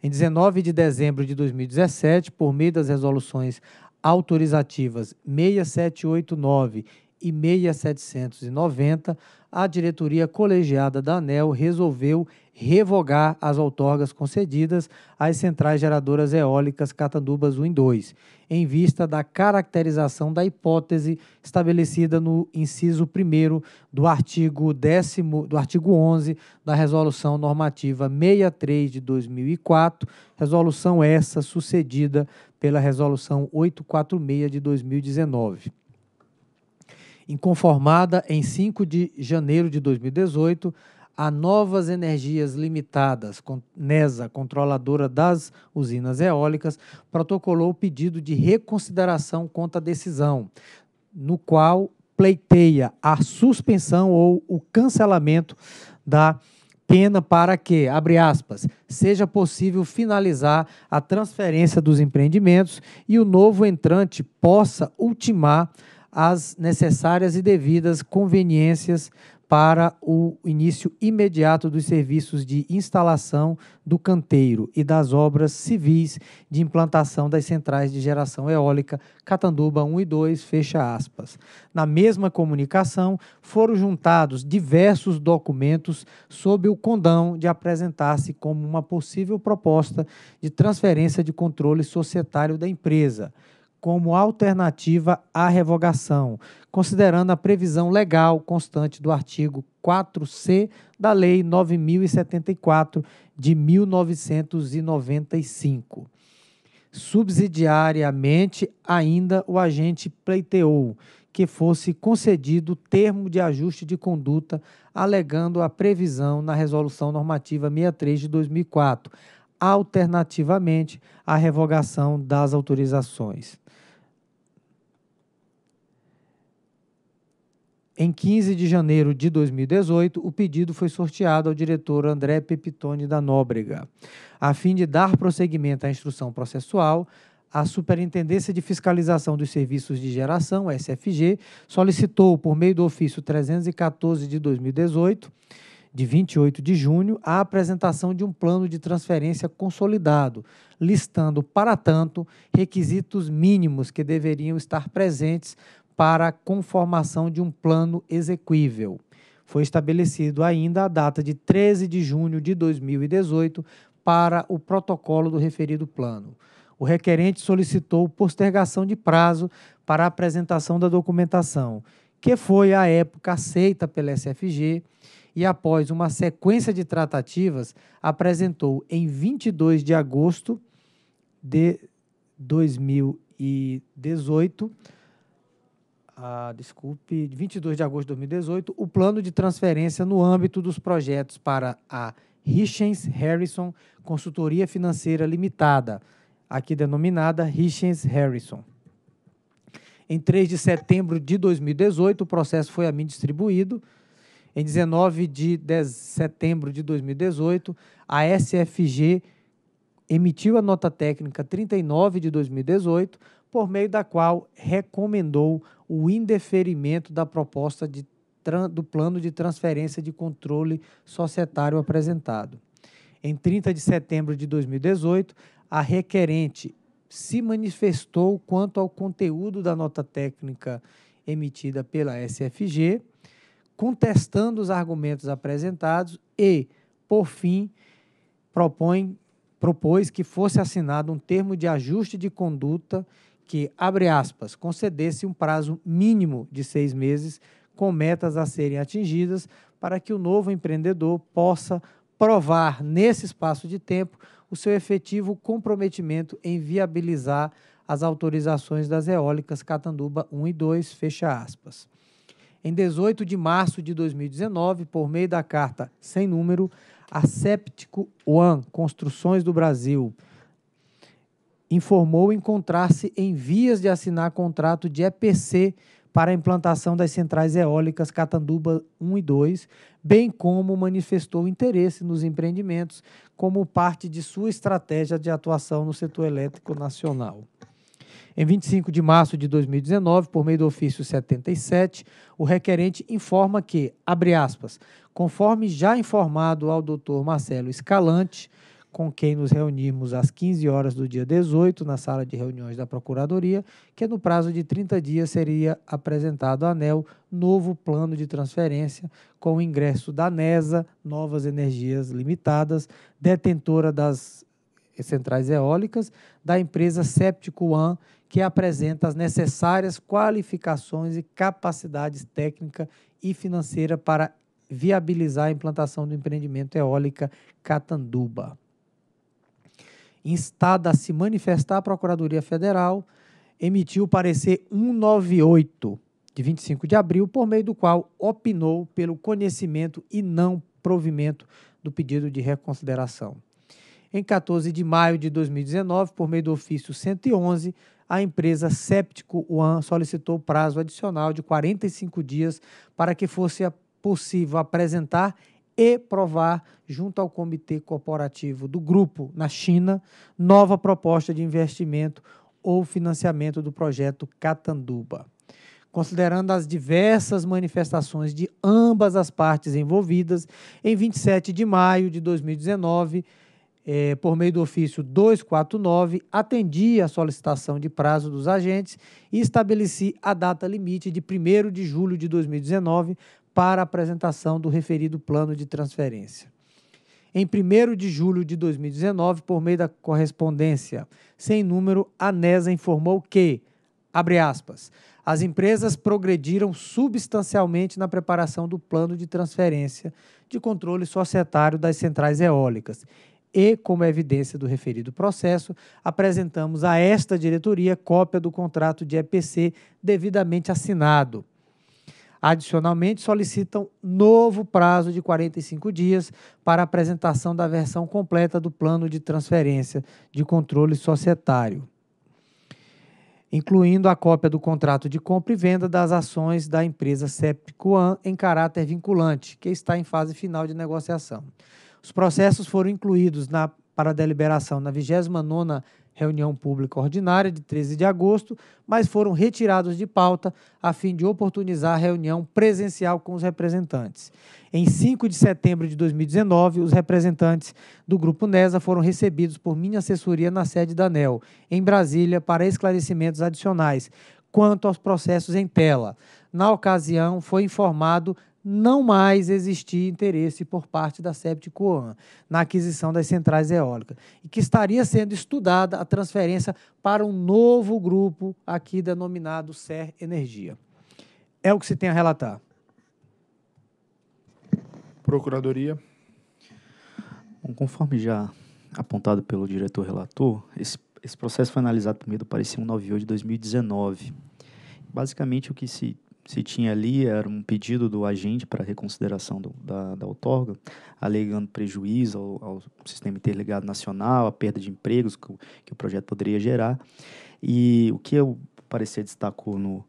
Em 19 de dezembro de 2017, por meio das resoluções autorizativas 6789 e 6790, a diretoria colegiada da ANEL resolveu revogar as outorgas concedidas às centrais geradoras eólicas Catandubas 1 e 2, em vista da caracterização da hipótese estabelecida no inciso 1 do artigo 10 do artigo 11 da resolução normativa 63 de 2004, resolução essa sucedida pela resolução 846 de 2019 inconformada em 5 de janeiro de 2018 a Novas Energias Limitadas, NESA, controladora das usinas eólicas, protocolou o pedido de reconsideração contra a decisão, no qual pleiteia a suspensão ou o cancelamento da pena para que, abre aspas, seja possível finalizar a transferência dos empreendimentos e o novo entrante possa ultimar as necessárias e devidas conveniências para o início imediato dos serviços de instalação do canteiro e das obras civis de implantação das centrais de geração eólica Catanduba 1 e 2, fecha aspas. Na mesma comunicação, foram juntados diversos documentos sob o condão de apresentar-se como uma possível proposta de transferência de controle societário da empresa como alternativa à revogação, considerando a previsão legal constante do artigo 4C da Lei 9074 de 1995. Subsidiariamente, ainda o agente pleiteou que fosse concedido termo de ajuste de conduta, alegando a previsão na Resolução Normativa 63 de 2004, alternativamente à revogação das autorizações. Em 15 de janeiro de 2018, o pedido foi sorteado ao diretor André Pepitone da Nóbrega. A fim de dar prosseguimento à instrução processual, a Superintendência de Fiscalização dos Serviços de Geração, SFG, solicitou, por meio do ofício 314 de 2018, de 28 de junho, a apresentação de um plano de transferência consolidado, listando, para tanto, requisitos mínimos que deveriam estar presentes para a conformação de um plano exequível. Foi estabelecido ainda a data de 13 de junho de 2018 para o protocolo do referido plano. O requerente solicitou postergação de prazo para a apresentação da documentação, que foi à época aceita pela SFG e após uma sequência de tratativas apresentou em 22 de agosto de 2018 ah, desculpe, 22 de agosto de 2018, o plano de transferência no âmbito dos projetos para a Richens Harrison Consultoria Financeira Limitada, aqui denominada Richens Harrison. Em 3 de setembro de 2018, o processo foi a mim distribuído. Em 19 de, de setembro de 2018, a SFG emitiu a nota técnica 39 de 2018, por meio da qual recomendou o indeferimento da proposta de, do plano de transferência de controle societário apresentado. Em 30 de setembro de 2018, a requerente se manifestou quanto ao conteúdo da nota técnica emitida pela SFG, contestando os argumentos apresentados e, por fim, propõe, propôs que fosse assinado um termo de ajuste de conduta que, abre aspas, concedesse um prazo mínimo de seis meses com metas a serem atingidas para que o novo empreendedor possa provar, nesse espaço de tempo, o seu efetivo comprometimento em viabilizar as autorizações das eólicas Catanduba 1 e 2, fecha aspas. Em 18 de março de 2019, por meio da carta sem número, a Séptico One Construções do Brasil, informou encontrar-se em vias de assinar contrato de EPC para a implantação das centrais eólicas Catanduba 1 e 2, bem como manifestou interesse nos empreendimentos como parte de sua estratégia de atuação no setor elétrico nacional. Em 25 de março de 2019, por meio do ofício 77, o requerente informa que, abre aspas, conforme já informado ao Dr. Marcelo Escalante, com quem nos reunimos às 15 horas do dia 18, na sala de reuniões da Procuradoria, que no prazo de 30 dias seria apresentado à ANEL novo plano de transferência com o ingresso da NESA, Novas Energias Limitadas, detentora das centrais eólicas, da empresa Septico One, que apresenta as necessárias qualificações e capacidades técnica e financeira para viabilizar a implantação do empreendimento eólica Catanduba instada a se manifestar à Procuradoria Federal, emitiu o parecer 198, de 25 de abril, por meio do qual opinou pelo conhecimento e não provimento do pedido de reconsideração. Em 14 de maio de 2019, por meio do ofício 111, a empresa Séptico One solicitou prazo adicional de 45 dias para que fosse possível apresentar e provar, junto ao Comitê Corporativo do Grupo na China, nova proposta de investimento ou financiamento do projeto Catanduba. Considerando as diversas manifestações de ambas as partes envolvidas, em 27 de maio de 2019, é, por meio do ofício 249, atendi a solicitação de prazo dos agentes e estabeleci a data limite de 1 de julho de 2019 para a apresentação do referido plano de transferência. Em 1 de julho de 2019, por meio da correspondência sem número, a NESA informou que, abre aspas, as empresas progrediram substancialmente na preparação do plano de transferência de controle societário das centrais eólicas. E, como evidência do referido processo, apresentamos a esta diretoria cópia do contrato de EPC devidamente assinado, Adicionalmente, solicitam novo prazo de 45 dias para apresentação da versão completa do plano de transferência de controle societário, incluindo a cópia do contrato de compra e venda das ações da empresa Sepcoan em caráter vinculante, que está em fase final de negociação. Os processos foram incluídos na, para deliberação na 29ª reunião pública ordinária de 13 de agosto, mas foram retirados de pauta a fim de oportunizar a reunião presencial com os representantes. Em 5 de setembro de 2019, os representantes do Grupo NESA foram recebidos por minha assessoria na sede da ANEL, em Brasília, para esclarecimentos adicionais quanto aos processos em tela. Na ocasião, foi informado não mais existir interesse por parte da Coan na aquisição das centrais eólicas e que estaria sendo estudada a transferência para um novo grupo aqui denominado SER Energia. É o que se tem a relatar. Procuradoria. Bom, conforme já apontado pelo diretor relator, esse, esse processo foi analisado por meio do parecer 198 de 2019. Basicamente, o que se se tinha ali era um pedido do agente para reconsideração do, da, da outorga, alegando prejuízo ao, ao, sistema interligado nacional, a perda de empregos que, que o projeto poderia gerar. E o que o parecer destacou no,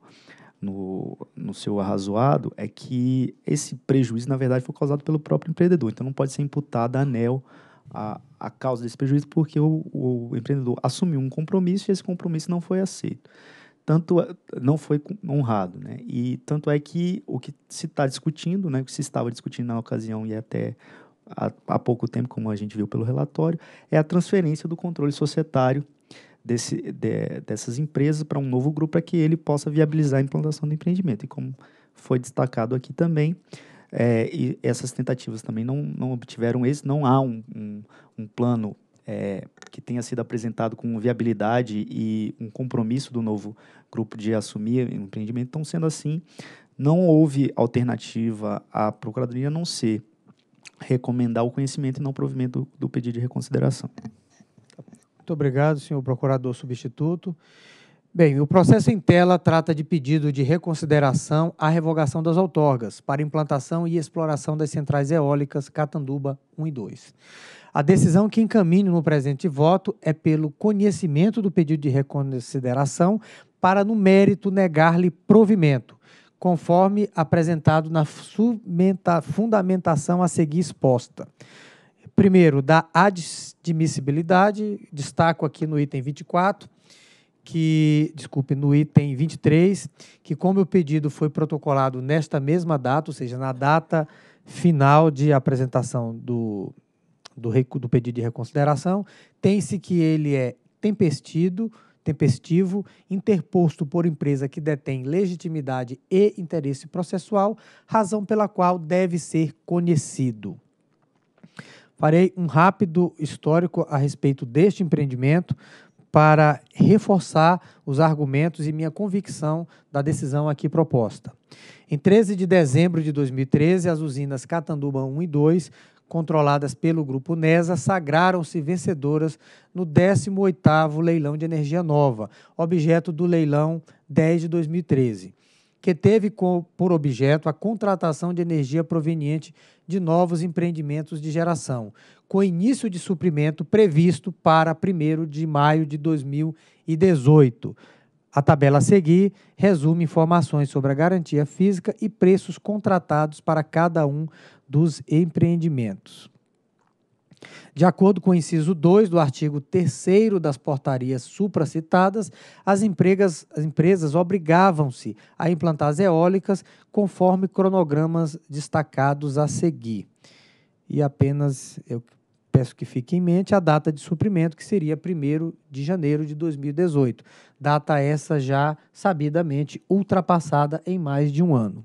no, no seu arrazoado é que esse prejuízo, na verdade, foi causado pelo próprio empreendedor. Então, não pode ser imputado a ANEL a, a causa desse prejuízo, porque o, o empreendedor assumiu um compromisso e esse compromisso não foi aceito tanto é, não foi honrado, né? E tanto é que o que se está discutindo, né, o que se estava discutindo na ocasião e até há, há, pouco tempo, como a gente viu pelo relatório, é a transferência do controle societário desse, de, dessas empresas para um novo grupo para que ele possa viabilizar a implantação do empreendimento. E como foi destacado aqui também, é, essas tentativas também não, não obtiveram êxito, não há um, um, um plano é, que tenha sido apresentado com viabilidade e um compromisso do novo grupo de assumir o empreendimento. Então, sendo assim, não houve alternativa à Procuradoria a não ser recomendar o conhecimento e não provimento do, do pedido de reconsideração. Muito obrigado, senhor procurador substituto. Bem, o processo em tela trata de pedido de reconsideração à revogação das outorgas para implantação e exploração das centrais eólicas Catanduba 1 e 2. A decisão que encaminho no presente voto é pelo conhecimento do pedido de reconsideração para, no mérito, negar-lhe provimento, conforme apresentado na fundamentação a seguir exposta. Primeiro, da admissibilidade, destaco aqui no item 24, que, desculpe, no item 23, que como o pedido foi protocolado nesta mesma data, ou seja, na data final de apresentação do, do, do pedido de reconsideração, tem-se que ele é tempestido, tempestivo, interposto por empresa que detém legitimidade e interesse processual, razão pela qual deve ser conhecido. Farei um rápido histórico a respeito deste empreendimento para reforçar os argumentos e minha convicção da decisão aqui proposta. Em 13 de dezembro de 2013, as usinas Catanduba 1 e 2 controladas pelo grupo NESA, sagraram-se vencedoras no 18º Leilão de Energia Nova, objeto do leilão 10 de 2013, que teve por objeto a contratação de energia proveniente de novos empreendimentos de geração, com início de suprimento previsto para 1 de maio de 2018. A tabela a seguir resume informações sobre a garantia física e preços contratados para cada um dos empreendimentos. De acordo com o inciso 2 do artigo 3 das portarias supracitadas, as, empregas, as empresas obrigavam-se a implantar as eólicas conforme cronogramas destacados a seguir. E apenas eu peço que fique em mente a data de suprimento, que seria 1 de janeiro de 2018. Data essa já sabidamente ultrapassada em mais de um ano.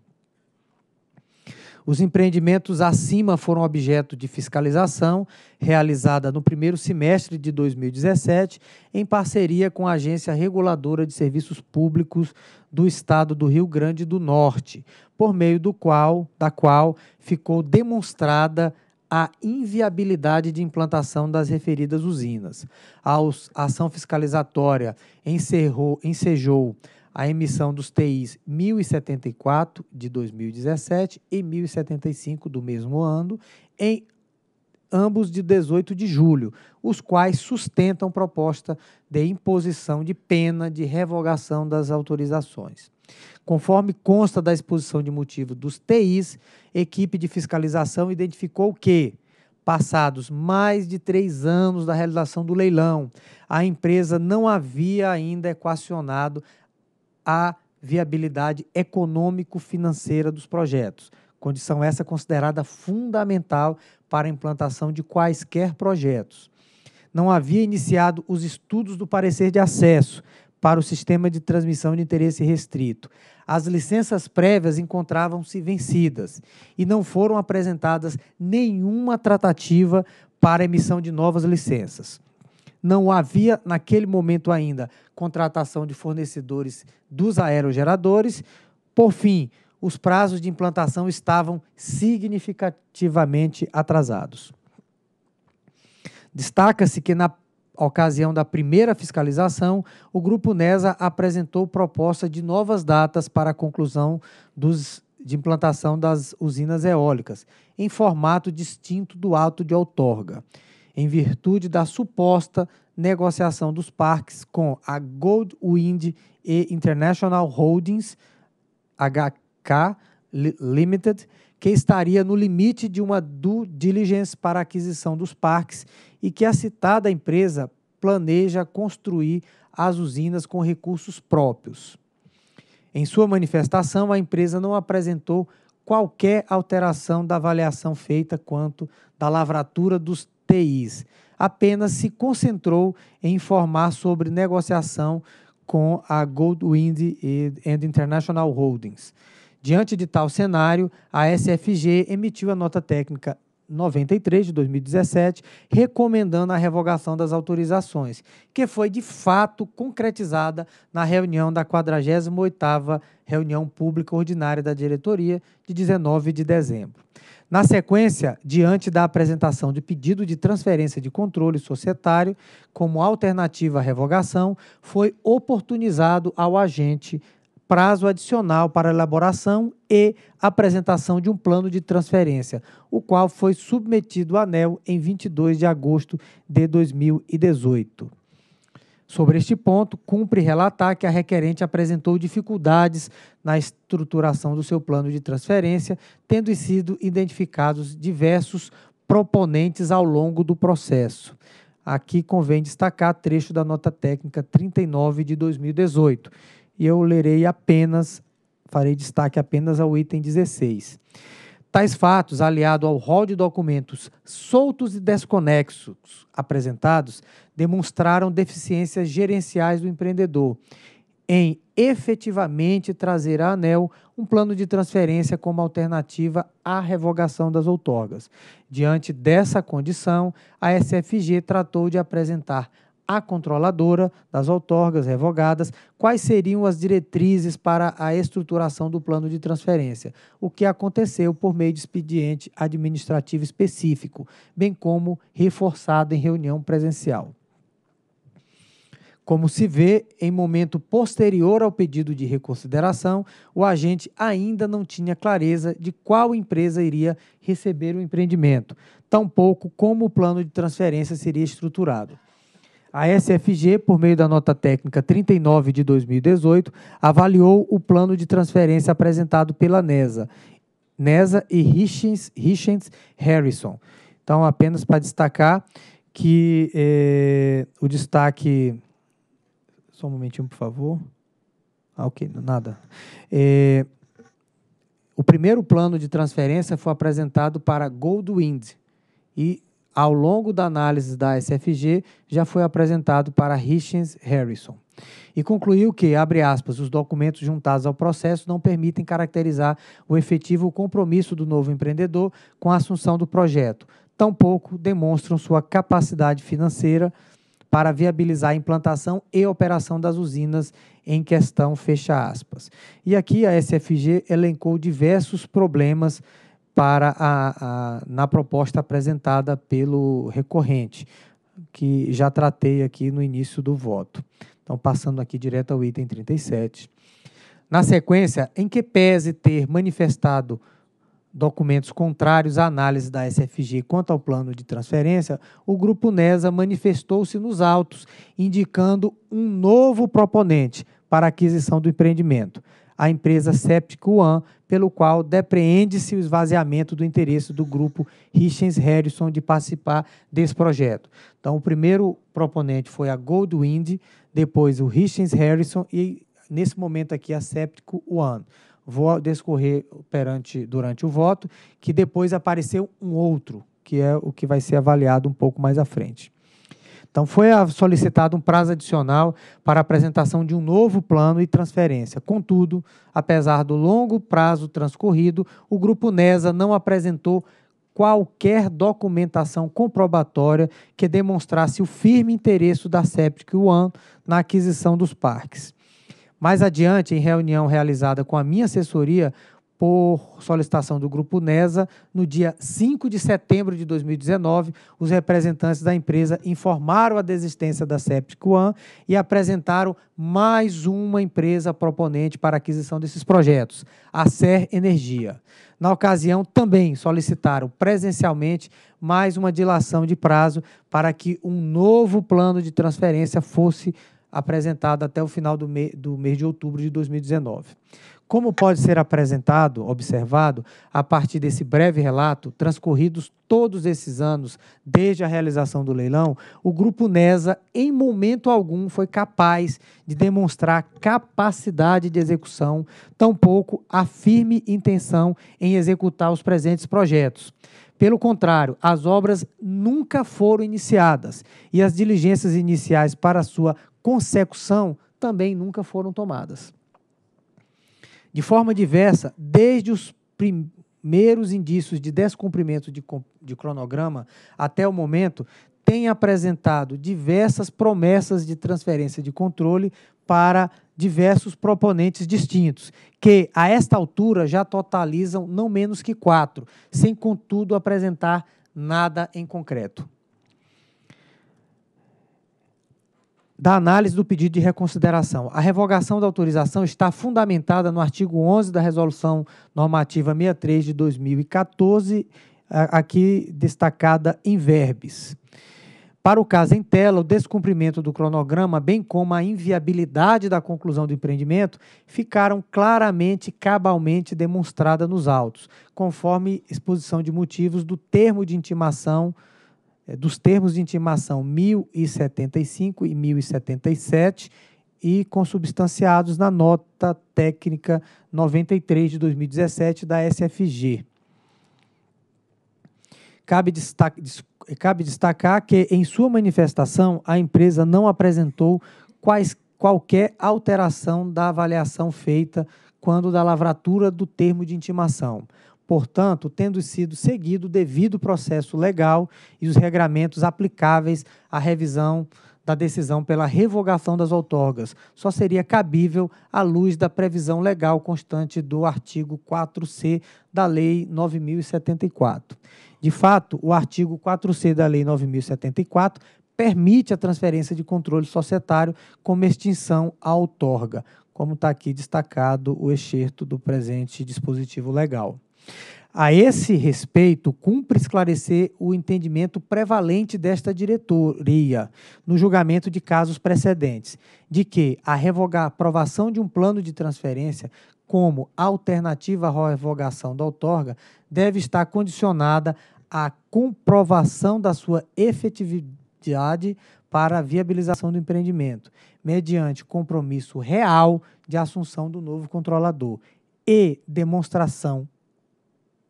Os empreendimentos acima foram objeto de fiscalização realizada no primeiro semestre de 2017, em parceria com a Agência Reguladora de Serviços Públicos do Estado do Rio Grande do Norte, por meio do qual, da qual ficou demonstrada a inviabilidade de implantação das referidas usinas. A ação fiscalizatória encerrou, ensejou a emissão dos TIs 1074 de 2017 e 1075 do mesmo ano, em ambos de 18 de julho, os quais sustentam proposta de imposição de pena de revogação das autorizações. Conforme consta da exposição de motivo dos TIs, equipe de fiscalização identificou que, passados mais de três anos da realização do leilão, a empresa não havia ainda equacionado à viabilidade econômico-financeira dos projetos. Condição essa considerada fundamental para a implantação de quaisquer projetos. Não havia iniciado os estudos do parecer de acesso para o sistema de transmissão de interesse restrito. As licenças prévias encontravam-se vencidas e não foram apresentadas nenhuma tratativa para emissão de novas licenças. Não havia, naquele momento ainda, contratação de fornecedores dos aerogeradores. Por fim, os prazos de implantação estavam significativamente atrasados. Destaca-se que, na ocasião da primeira fiscalização, o Grupo NESA apresentou proposta de novas datas para a conclusão dos, de implantação das usinas eólicas, em formato distinto do ato de outorga, em virtude da suposta negociação dos parques com a Goldwind e International Holdings HK Limited, que estaria no limite de uma due diligence para aquisição dos parques e que a citada empresa planeja construir as usinas com recursos próprios. Em sua manifestação, a empresa não apresentou qualquer alteração da avaliação feita quanto da lavratura dos TIs, apenas se concentrou em informar sobre negociação com a Goldwind and International Holdings. Diante de tal cenário, a SFG emitiu a nota técnica 93 de 2017, recomendando a revogação das autorizações, que foi de fato concretizada na reunião da 48ª reunião pública ordinária da diretoria de 19 de dezembro. Na sequência, diante da apresentação de pedido de transferência de controle societário como alternativa à revogação, foi oportunizado ao agente prazo adicional para elaboração e apresentação de um plano de transferência, o qual foi submetido ao ANEL em 22 de agosto de 2018. Sobre este ponto, cumpre relatar que a requerente apresentou dificuldades na estruturação do seu plano de transferência, tendo sido identificados diversos proponentes ao longo do processo. Aqui convém destacar trecho da nota técnica 39 de 2018. E eu lerei apenas, farei destaque apenas ao item 16. Tais fatos, aliado ao rol de documentos soltos e desconexos apresentados, demonstraram deficiências gerenciais do empreendedor em efetivamente trazer à ANEL um plano de transferência como alternativa à revogação das outorgas. Diante dessa condição, a SFG tratou de apresentar a controladora das outorgas revogadas quais seriam as diretrizes para a estruturação do plano de transferência, o que aconteceu por meio de expediente administrativo específico, bem como reforçado em reunião presencial. Como se vê, em momento posterior ao pedido de reconsideração, o agente ainda não tinha clareza de qual empresa iria receber o empreendimento, tampouco como o plano de transferência seria estruturado. A SFG, por meio da nota técnica 39 de 2018, avaliou o plano de transferência apresentado pela NESA, NESA e Richens, Harrison. Então, apenas para destacar que eh, o destaque. Só um momentinho, por favor. Ah, ok, nada. Eh, o primeiro plano de transferência foi apresentado para Goldwind e ao longo da análise da SFG já foi apresentado para Richens Harrison. E concluiu que, abre aspas, os documentos juntados ao processo não permitem caracterizar o efetivo compromisso do novo empreendedor com a assunção do projeto, tampouco demonstram sua capacidade financeira para viabilizar a implantação e operação das usinas em questão, fecha aspas. E aqui a SFG elencou diversos problemas para a, a, na proposta apresentada pelo recorrente, que já tratei aqui no início do voto. Então, passando aqui direto ao item 37. Na sequência, em que pese ter manifestado documentos contrários à análise da SFG quanto ao plano de transferência, o grupo NESA manifestou-se nos autos, indicando um novo proponente para aquisição do empreendimento à empresa Septic One, pelo qual depreende-se o esvaziamento do interesse do grupo Richens Harrison de participar desse projeto. Então, o primeiro proponente foi a Goldwind, depois o Richens Harrison e, nesse momento aqui, a Septic One vou descorrer perante, durante o voto, que depois apareceu um outro, que é o que vai ser avaliado um pouco mais à frente. Então, foi solicitado um prazo adicional para apresentação de um novo plano e transferência. Contudo, apesar do longo prazo transcorrido, o Grupo NESA não apresentou qualquer documentação comprobatória que demonstrasse o firme interesse da Septic One na aquisição dos parques. Mais adiante, em reunião realizada com a minha assessoria, por solicitação do Grupo NESA, no dia 5 de setembro de 2019, os representantes da empresa informaram a desistência da Septic One e apresentaram mais uma empresa proponente para aquisição desses projetos, a Ser Energia. Na ocasião, também solicitaram presencialmente mais uma dilação de prazo para que um novo plano de transferência fosse apresentado até o final do, me do mês de outubro de 2019. Como pode ser apresentado, observado, a partir desse breve relato, transcorridos todos esses anos desde a realização do leilão, o Grupo NESA, em momento algum, foi capaz de demonstrar capacidade de execução, tampouco a firme intenção em executar os presentes projetos. Pelo contrário, as obras nunca foram iniciadas e as diligências iniciais para sua consecução também nunca foram tomadas de forma diversa desde os primeiros indícios de descumprimento de, de cronograma até o momento, tem apresentado diversas promessas de transferência de controle para diversos proponentes distintos, que a esta altura já totalizam não menos que quatro, sem contudo apresentar nada em concreto. da análise do pedido de reconsideração. A revogação da autorização está fundamentada no artigo 11 da Resolução Normativa 63 de 2014, aqui destacada em verbes. Para o caso em tela, o descumprimento do cronograma, bem como a inviabilidade da conclusão do empreendimento, ficaram claramente e cabalmente demonstrada nos autos, conforme exposição de motivos do termo de intimação é, dos termos de intimação 1075 e 1077 e consubstanciados na nota técnica 93 de 2017 da SFG. Cabe, destaca, cabe destacar que, em sua manifestação, a empresa não apresentou quais, qualquer alteração da avaliação feita quando da lavratura do termo de intimação portanto, tendo sido seguido o devido processo legal e os regramentos aplicáveis à revisão da decisão pela revogação das outorgas, só seria cabível à luz da previsão legal constante do artigo 4C da Lei 9074. De fato, o artigo 4C da Lei 9074 permite a transferência de controle societário como extinção à outorga, como está aqui destacado o excerto do presente dispositivo legal. A esse respeito, cumpre esclarecer o entendimento prevalente desta diretoria no julgamento de casos precedentes, de que a revogar a aprovação de um plano de transferência como alternativa à revogação da outorga deve estar condicionada à comprovação da sua efetividade para a viabilização do empreendimento, mediante compromisso real de assunção do novo controlador e demonstração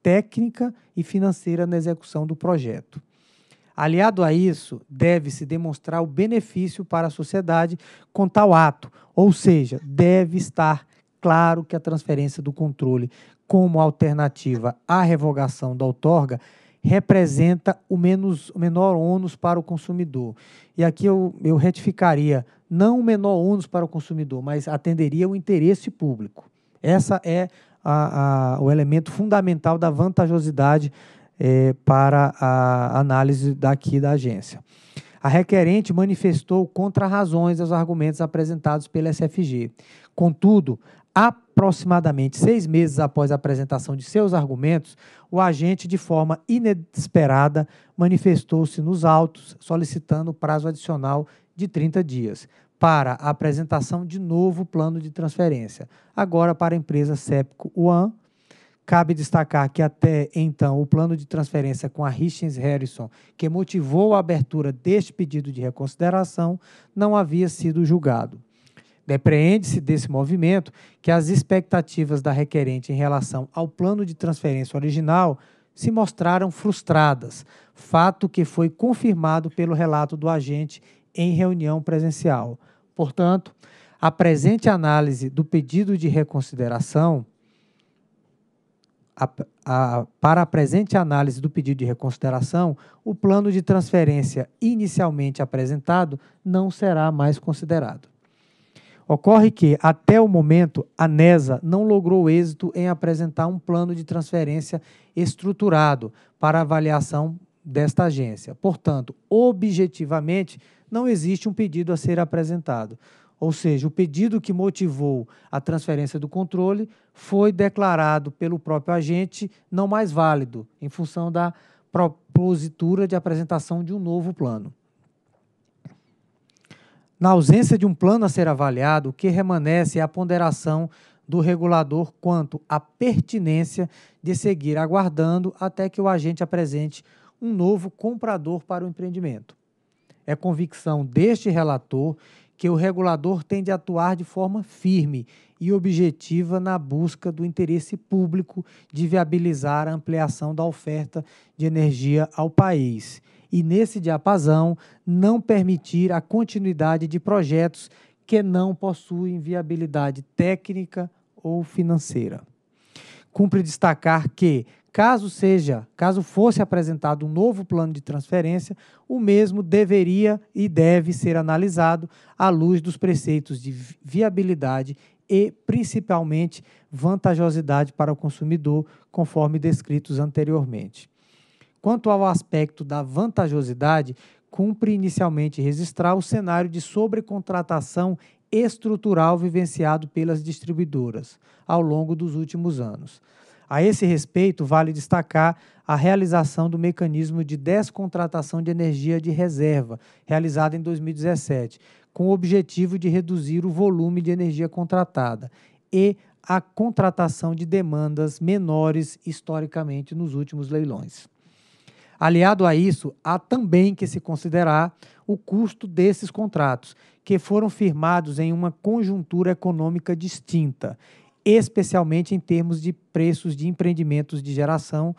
técnica e financeira na execução do projeto. Aliado a isso, deve-se demonstrar o benefício para a sociedade com tal ato, ou seja, deve estar claro que a transferência do controle como alternativa à revogação da outorga representa o, menos, o menor ônus para o consumidor. E aqui eu, eu retificaria, não o menor ônus para o consumidor, mas atenderia o interesse público. Essa é a, a, o elemento fundamental da vantajosidade é, para a análise daqui da agência. A requerente manifestou contrarrazões aos argumentos apresentados pela SFG. Contudo, aproximadamente seis meses após a apresentação de seus argumentos, o agente, de forma inesperada, manifestou-se nos autos, solicitando prazo adicional de 30 dias para a apresentação de novo plano de transferência, agora para a empresa Cepco One. Cabe destacar que até então o plano de transferência com a Richens Harrison, que motivou a abertura deste pedido de reconsideração, não havia sido julgado. Depreende-se desse movimento que as expectativas da requerente em relação ao plano de transferência original se mostraram frustradas, fato que foi confirmado pelo relato do agente em reunião presencial. Portanto, a presente análise do pedido de reconsideração, a, a, para a presente análise do pedido de reconsideração, o plano de transferência inicialmente apresentado não será mais considerado. Ocorre que, até o momento, a NESA não logrou êxito em apresentar um plano de transferência estruturado para avaliação desta agência. Portanto, objetivamente, não existe um pedido a ser apresentado. Ou seja, o pedido que motivou a transferência do controle foi declarado pelo próprio agente não mais válido, em função da propositura de apresentação de um novo plano. Na ausência de um plano a ser avaliado, o que remanesce é a ponderação do regulador quanto à pertinência de seguir aguardando até que o agente apresente um novo comprador para o empreendimento. É convicção deste relator que o regulador tem de atuar de forma firme e objetiva na busca do interesse público de viabilizar a ampliação da oferta de energia ao país e, nesse diapasão, não permitir a continuidade de projetos que não possuem viabilidade técnica ou financeira. Cumpre destacar que, Caso seja, caso fosse apresentado um novo plano de transferência, o mesmo deveria e deve ser analisado à luz dos preceitos de viabilidade e principalmente vantajosidade para o consumidor, conforme descritos anteriormente. Quanto ao aspecto da vantajosidade, cumpre inicialmente registrar o cenário de sobrecontratação estrutural vivenciado pelas distribuidoras ao longo dos últimos anos. A esse respeito, vale destacar a realização do mecanismo de descontratação de energia de reserva, realizado em 2017, com o objetivo de reduzir o volume de energia contratada e a contratação de demandas menores historicamente nos últimos leilões. Aliado a isso, há também que se considerar o custo desses contratos, que foram firmados em uma conjuntura econômica distinta especialmente em termos de preços de empreendimentos de geração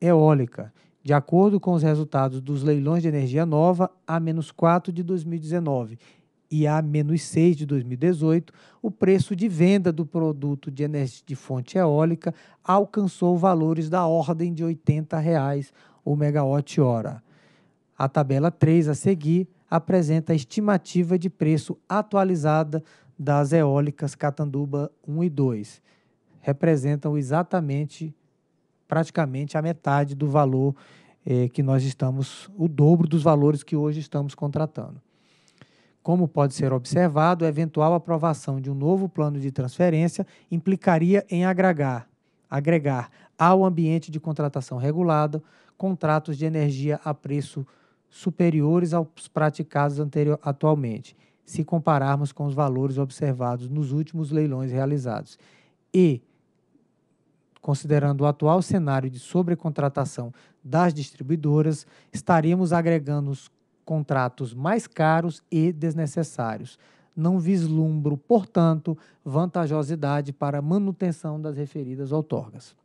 eólica, de acordo com os resultados dos leilões de energia nova A-4 de 2019 e A-6 de 2018, o preço de venda do produto de energia de fonte eólica alcançou valores da ordem de R$ 80 reais o megawatt-hora. A tabela 3 a seguir apresenta a estimativa de preço atualizada das eólicas Catanduba 1 e 2. Representam exatamente, praticamente a metade do valor eh, que nós estamos, o dobro dos valores que hoje estamos contratando. Como pode ser observado, a eventual aprovação de um novo plano de transferência implicaria em agregar, agregar ao ambiente de contratação regulada contratos de energia a preço superiores aos praticados anterior, atualmente se compararmos com os valores observados nos últimos leilões realizados. E, considerando o atual cenário de sobrecontratação das distribuidoras, estaríamos agregando os contratos mais caros e desnecessários. Não vislumbro, portanto, vantajosidade para manutenção das referidas outorgas.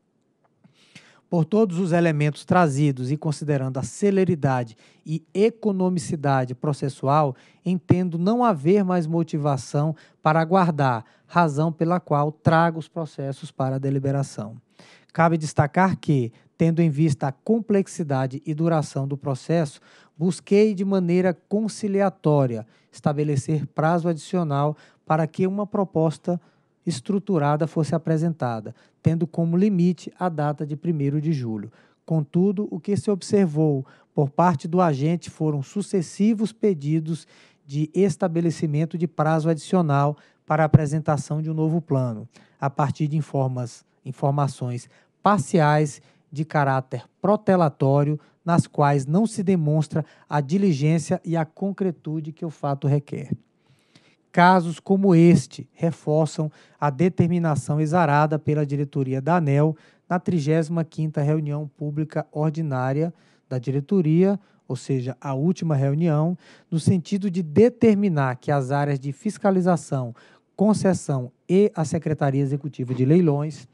Por todos os elementos trazidos e considerando a celeridade e economicidade processual, entendo não haver mais motivação para aguardar, razão pela qual trago os processos para a deliberação. Cabe destacar que, tendo em vista a complexidade e duração do processo, busquei de maneira conciliatória estabelecer prazo adicional para que uma proposta estruturada fosse apresentada, tendo como limite a data de 1 de julho. Contudo, o que se observou por parte do agente foram sucessivos pedidos de estabelecimento de prazo adicional para a apresentação de um novo plano, a partir de informas, informações parciais de caráter protelatório, nas quais não se demonstra a diligência e a concretude que o fato requer. Casos como este reforçam a determinação exarada pela diretoria da ANEL na 35ª reunião pública ordinária da diretoria, ou seja, a última reunião, no sentido de determinar que as áreas de fiscalização, concessão e a Secretaria Executiva de Leilões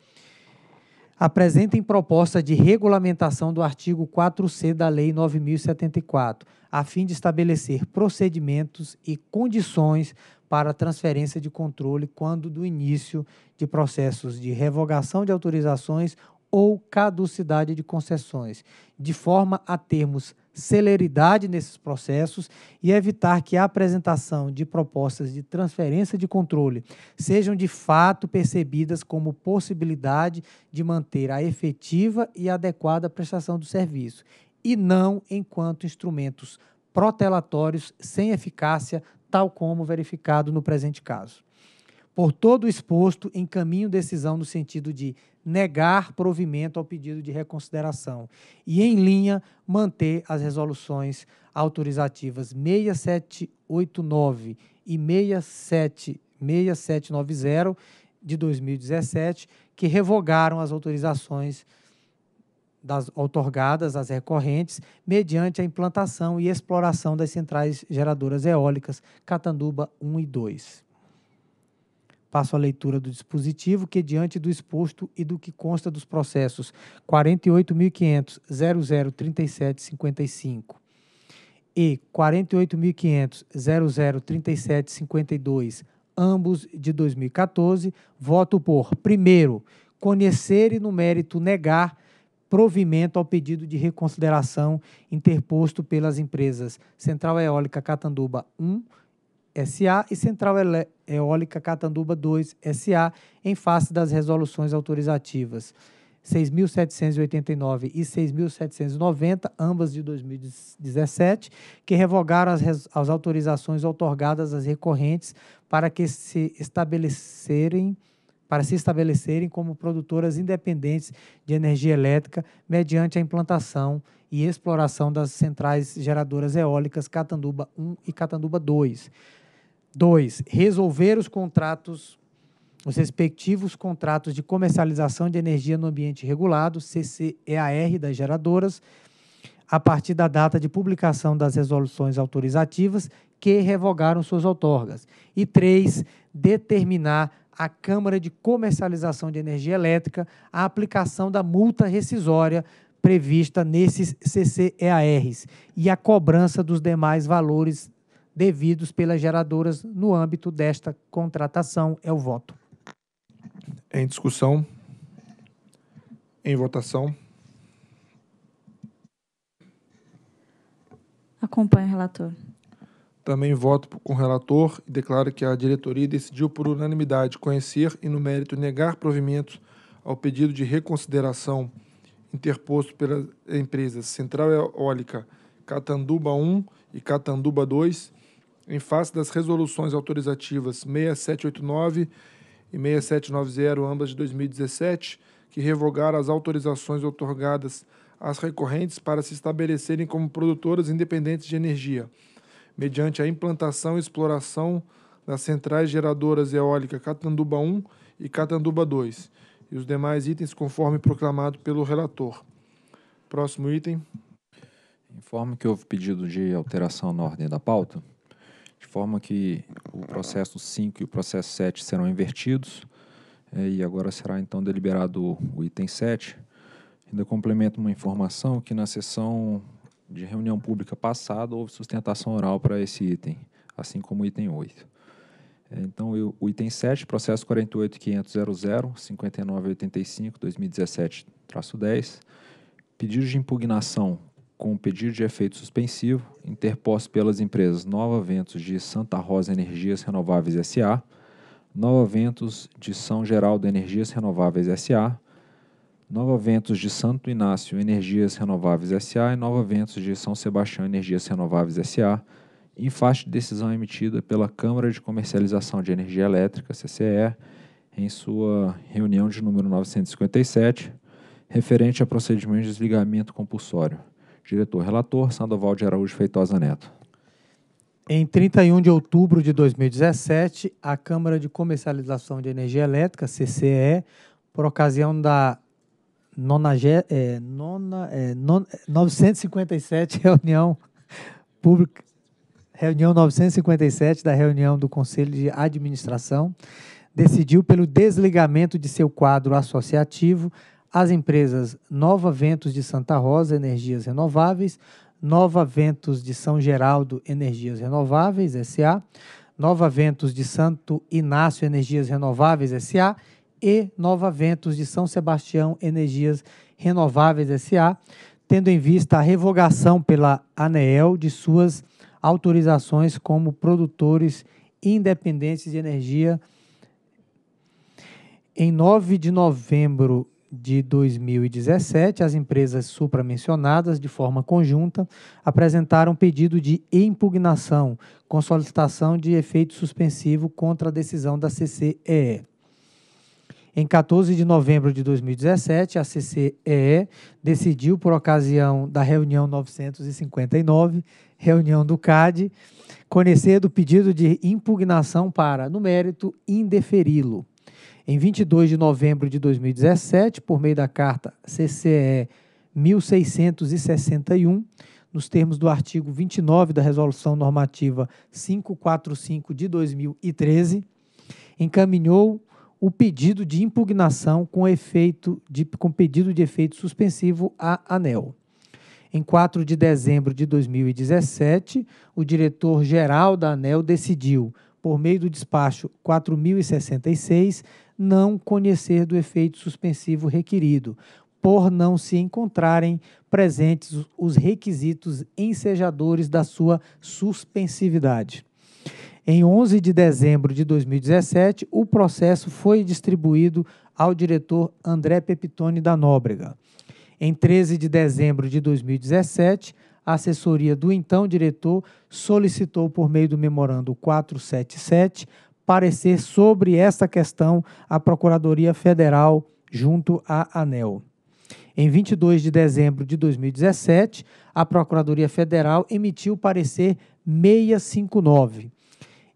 apresentem proposta de regulamentação do artigo 4C da Lei 9074, a fim de estabelecer procedimentos e condições para transferência de controle quando do início de processos de revogação de autorizações ou caducidade de concessões, de forma a termos celeridade nesses processos e evitar que a apresentação de propostas de transferência de controle sejam de fato percebidas como possibilidade de manter a efetiva e adequada prestação do serviço, e não enquanto instrumentos protelatórios sem eficácia tal como verificado no presente caso. Por todo exposto, encaminho decisão no sentido de negar provimento ao pedido de reconsideração e, em linha, manter as resoluções autorizativas 6789 e 67, 6790 de 2017, que revogaram as autorizações das outorgadas às recorrentes, mediante a implantação e exploração das centrais geradoras eólicas Catanduba 1 e 2. Passo a leitura do dispositivo que, diante do exposto e do que consta dos processos 48.500.003755 e 48.500.003752, ambos de 2014, voto por, primeiro, conhecer e no mérito negar provimento ao pedido de reconsideração interposto pelas empresas Central Eólica Catanduba 1 SA e Central Eólica Catanduba 2 SA em face das resoluções autorizativas 6.789 e 6.790, ambas de 2017, que revogaram as, as autorizações outorgadas às recorrentes para que se estabelecerem para se estabelecerem como produtoras independentes de energia elétrica mediante a implantação e exploração das centrais geradoras eólicas Catanduba 1 e Catanduba 2. 2. Resolver os contratos, os respectivos contratos de comercialização de energia no ambiente regulado, CCEAR das geradoras, a partir da data de publicação das resoluções autorizativas que revogaram suas outorgas. E três, Determinar à Câmara de Comercialização de Energia Elétrica a aplicação da multa rescisória prevista nesses CCEARs e a cobrança dos demais valores devidos pelas geradoras no âmbito desta contratação. É o voto. Em discussão. Em votação. Acompanhe relator. Também voto com o relator e declaro que a diretoria decidiu por unanimidade conhecer e, no mérito, negar provimento ao pedido de reconsideração interposto pelas empresas Central Eólica Catanduba 1 e Catanduba 2, em face das resoluções autorizativas 6789 e 6790, ambas de 2017, que revogaram as autorizações otorgadas às recorrentes para se estabelecerem como produtoras independentes de energia mediante a implantação e exploração das centrais geradoras eólicas Catanduba 1 e Catanduba 2 e os demais itens conforme proclamado pelo relator. Próximo item. Informo que houve pedido de alteração na ordem da pauta, de forma que o processo 5 e o processo 7 serão invertidos, eh, e agora será então deliberado o item 7. Ainda complemento uma informação que na sessão de reunião pública passada, houve sustentação oral para esse item, assim como o item 8. Então, eu, o item 7, processo 48.500.00.5985.2017-10, pedido de impugnação com pedido de efeito suspensivo interposto pelas empresas Nova Ventos de Santa Rosa Energias Renováveis S.A., Nova Ventos de São Geraldo Energias Renováveis S.A., Nova Ventos de Santo Inácio Energias Renováveis SA e Nova Ventos de São Sebastião Energias Renováveis SA, em face de decisão emitida pela Câmara de Comercialização de Energia Elétrica, CCE, em sua reunião de número 957, referente a procedimento de desligamento compulsório. Diretor relator Sandoval de Araújo Feitosa Neto. Em 31 de outubro de 2017, a Câmara de Comercialização de Energia Elétrica, CCE, por ocasião da 90, é, nona, é, non, é, 957 reunião pública, reunião 957 da reunião do Conselho de Administração, decidiu pelo desligamento de seu quadro associativo às empresas Nova Ventos de Santa Rosa Energias Renováveis, Nova Ventos de São Geraldo Energias Renováveis SA, Nova Ventos de Santo Inácio Energias Renováveis SA e Nova Ventos de São Sebastião Energias Renováveis S.A., tendo em vista a revogação pela ANEEL de suas autorizações como produtores independentes de energia. Em 9 de novembro de 2017, as empresas supramencionadas, de forma conjunta, apresentaram pedido de impugnação com solicitação de efeito suspensivo contra a decisão da CCEE. Em 14 de novembro de 2017, a CCEE decidiu, por ocasião da reunião 959, reunião do CAD, conhecer do pedido de impugnação para, no mérito, indeferi-lo. Em 22 de novembro de 2017, por meio da carta CCE 1661, nos termos do artigo 29 da Resolução Normativa 545 de 2013, encaminhou o pedido de impugnação com efeito de, com pedido de efeito suspensivo à ANEL. Em 4 de dezembro de 2017, o diretor-geral da ANEL decidiu, por meio do despacho 4066, não conhecer do efeito suspensivo requerido, por não se encontrarem presentes os requisitos ensejadores da sua suspensividade. Em 11 de dezembro de 2017, o processo foi distribuído ao diretor André Pepitone da Nóbrega. Em 13 de dezembro de 2017, a assessoria do então diretor solicitou, por meio do memorando 477, parecer sobre esta questão à Procuradoria Federal junto à ANEL. Em 22 de dezembro de 2017, a Procuradoria Federal emitiu parecer 659,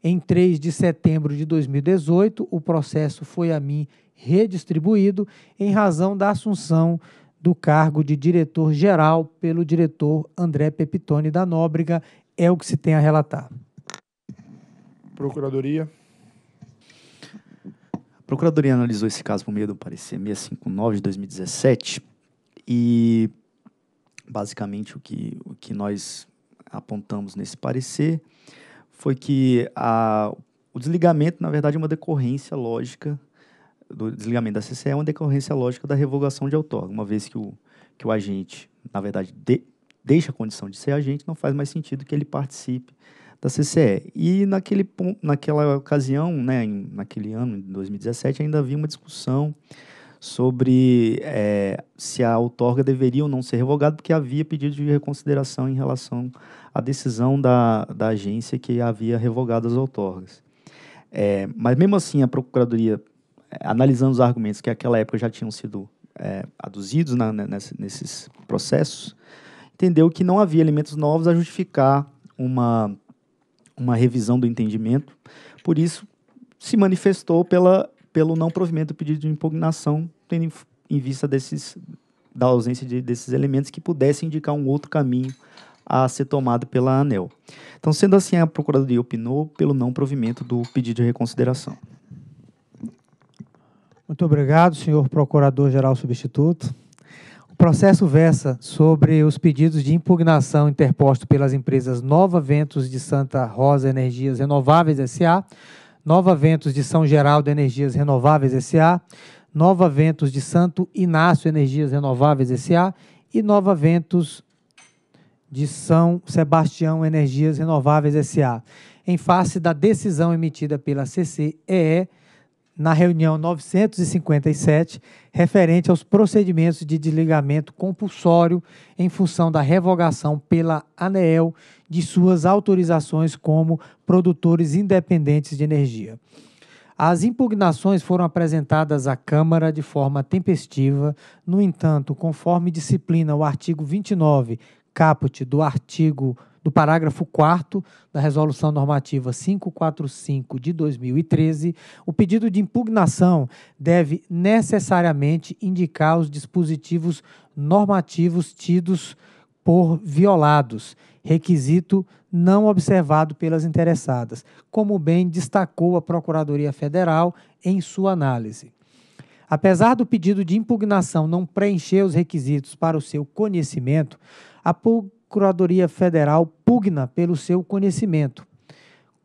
em 3 de setembro de 2018, o processo foi a mim redistribuído em razão da assunção do cargo de diretor-geral pelo diretor André Pepitone da Nóbrega. É o que se tem a relatar. Procuradoria. A Procuradoria analisou esse caso por meio do parecer 659 de 2017 e basicamente o que, o que nós apontamos nesse parecer foi que a, o desligamento, na verdade, é uma decorrência lógica do desligamento da CCE, é uma decorrência lógica da revogação de outorga, uma vez que o, que o agente, na verdade, de, deixa a condição de ser agente, não faz mais sentido que ele participe da CCE. E naquele, naquela ocasião, né, naquele ano, em 2017, ainda havia uma discussão sobre é, se a outorga deveria ou não ser revogada, porque havia pedido de reconsideração em relação à decisão da, da agência que havia revogado as outorgas. É, mas mesmo assim, a Procuradoria, analisando os argumentos que naquela época já tinham sido é, aduzidos na, né, nessa, nesses processos, entendeu que não havia elementos novos a justificar uma, uma revisão do entendimento, por isso se manifestou pela pelo não provimento do pedido de impugnação, tendo em vista desses, da ausência de, desses elementos que pudessem indicar um outro caminho a ser tomado pela ANEL. Então, sendo assim, a Procuradoria opinou pelo não provimento do pedido de reconsideração. Muito obrigado, senhor Procurador-Geral Substituto. O processo versa sobre os pedidos de impugnação interpostos pelas empresas Nova Ventos de Santa Rosa Energias Renováveis S.A., Nova Ventos de São Geraldo Energias Renováveis S.A., Nova Ventos de Santo Inácio Energias Renováveis S.A. e Nova Ventos de São Sebastião Energias Renováveis S.A. Em face da decisão emitida pela CCEE na reunião 957, referente aos procedimentos de desligamento compulsório em função da revogação pela ANEEL de suas autorizações como produtores independentes de energia. As impugnações foram apresentadas à Câmara de forma tempestiva, no entanto, conforme disciplina o artigo 29, caput do artigo do parágrafo 4 da Resolução Normativa 545 de 2013, o pedido de impugnação deve necessariamente indicar os dispositivos normativos tidos por violados requisito não observado pelas interessadas, como bem destacou a Procuradoria Federal em sua análise. Apesar do pedido de impugnação não preencher os requisitos para o seu conhecimento, a Procuradoria Federal pugna pelo seu conhecimento,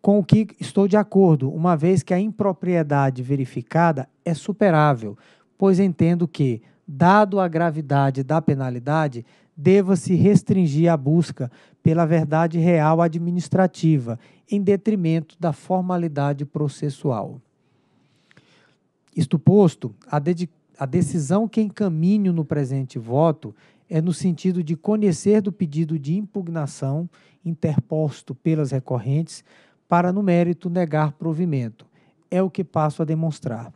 com o que estou de acordo, uma vez que a impropriedade verificada é superável, pois entendo que, dado a gravidade da penalidade, deva se restringir à busca pela verdade real administrativa, em detrimento da formalidade processual. Isto posto, a, a decisão que encaminho no presente voto é no sentido de conhecer do pedido de impugnação interposto pelas recorrentes para, no mérito, negar provimento. É o que passo a demonstrar.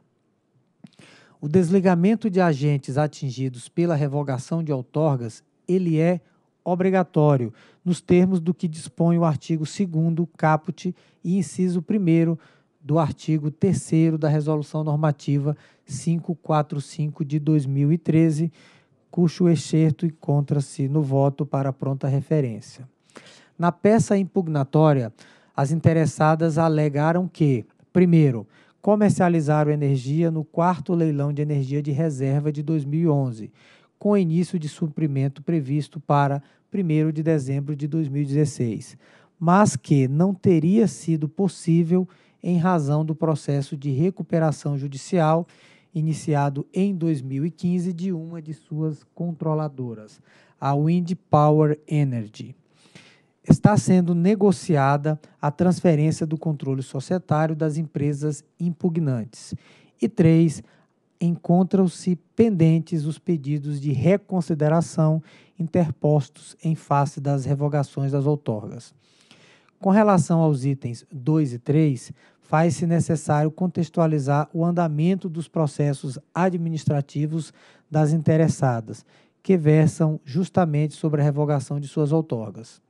O desligamento de agentes atingidos pela revogação de outorgas ele é obrigatório, nos termos do que dispõe o artigo 2 caput e inciso 1 do artigo 3 da Resolução Normativa 545 de 2013, cujo excerto encontra-se no voto para pronta referência. Na peça impugnatória, as interessadas alegaram que, primeiro, comercializaram energia no quarto leilão de energia de reserva de 2011 com início de suprimento previsto para 1 de dezembro de 2016, mas que não teria sido possível em razão do processo de recuperação judicial iniciado em 2015 de uma de suas controladoras, a Wind Power Energy. Está sendo negociada a transferência do controle societário das empresas impugnantes. E três encontram-se pendentes os pedidos de reconsideração interpostos em face das revogações das outorgas. Com relação aos itens 2 e 3, faz-se necessário contextualizar o andamento dos processos administrativos das interessadas, que versam justamente sobre a revogação de suas outorgas.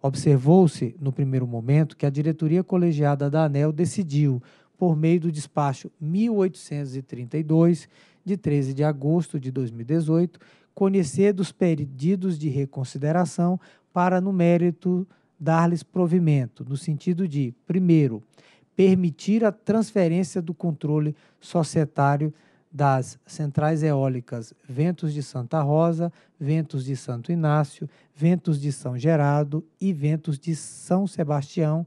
Observou-se, no primeiro momento, que a diretoria colegiada da ANEL decidiu, por meio do despacho 1832, de 13 de agosto de 2018, conhecer dos pedidos de reconsideração para, no mérito, dar-lhes provimento, no sentido de, primeiro, permitir a transferência do controle societário das centrais eólicas Ventos de Santa Rosa, Ventos de Santo Inácio, Ventos de São Gerardo e Ventos de São Sebastião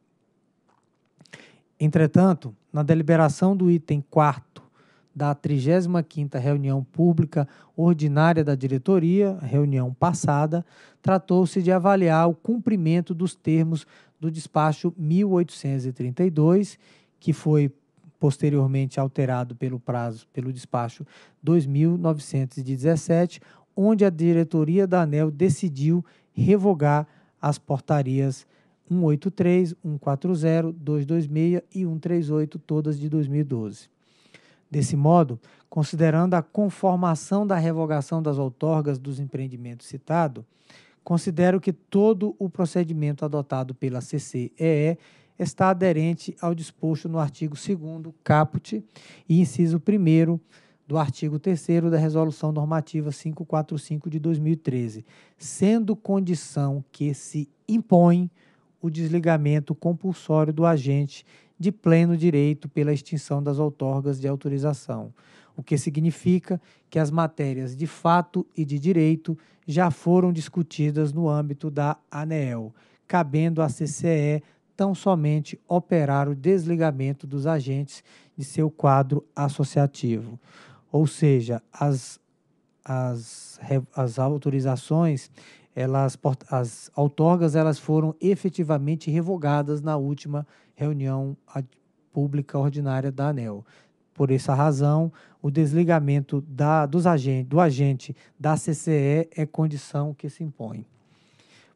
Entretanto, na deliberação do item 4 da 35ª reunião pública ordinária da diretoria, reunião passada, tratou-se de avaliar o cumprimento dos termos do despacho 1832, que foi posteriormente alterado pelo prazo pelo despacho 2917, onde a diretoria da ANEL decidiu revogar as portarias 183, 140, 226 e 138, todas de 2012. Desse modo, considerando a conformação da revogação das outorgas dos empreendimentos citado, considero que todo o procedimento adotado pela CCEE está aderente ao disposto no artigo 2 caput e inciso 1 do artigo 3 da Resolução Normativa 545 de 2013, sendo condição que se impõe o desligamento compulsório do agente de pleno direito pela extinção das outorgas de autorização, o que significa que as matérias de fato e de direito já foram discutidas no âmbito da ANEEL, cabendo à CCE tão somente operar o desligamento dos agentes de seu quadro associativo. Ou seja, as, as, as autorizações elas, as outorgas elas foram efetivamente revogadas na última reunião pública ordinária da ANEL. Por essa razão, o desligamento da, dos agente do agente da CCE é condição que se impõe.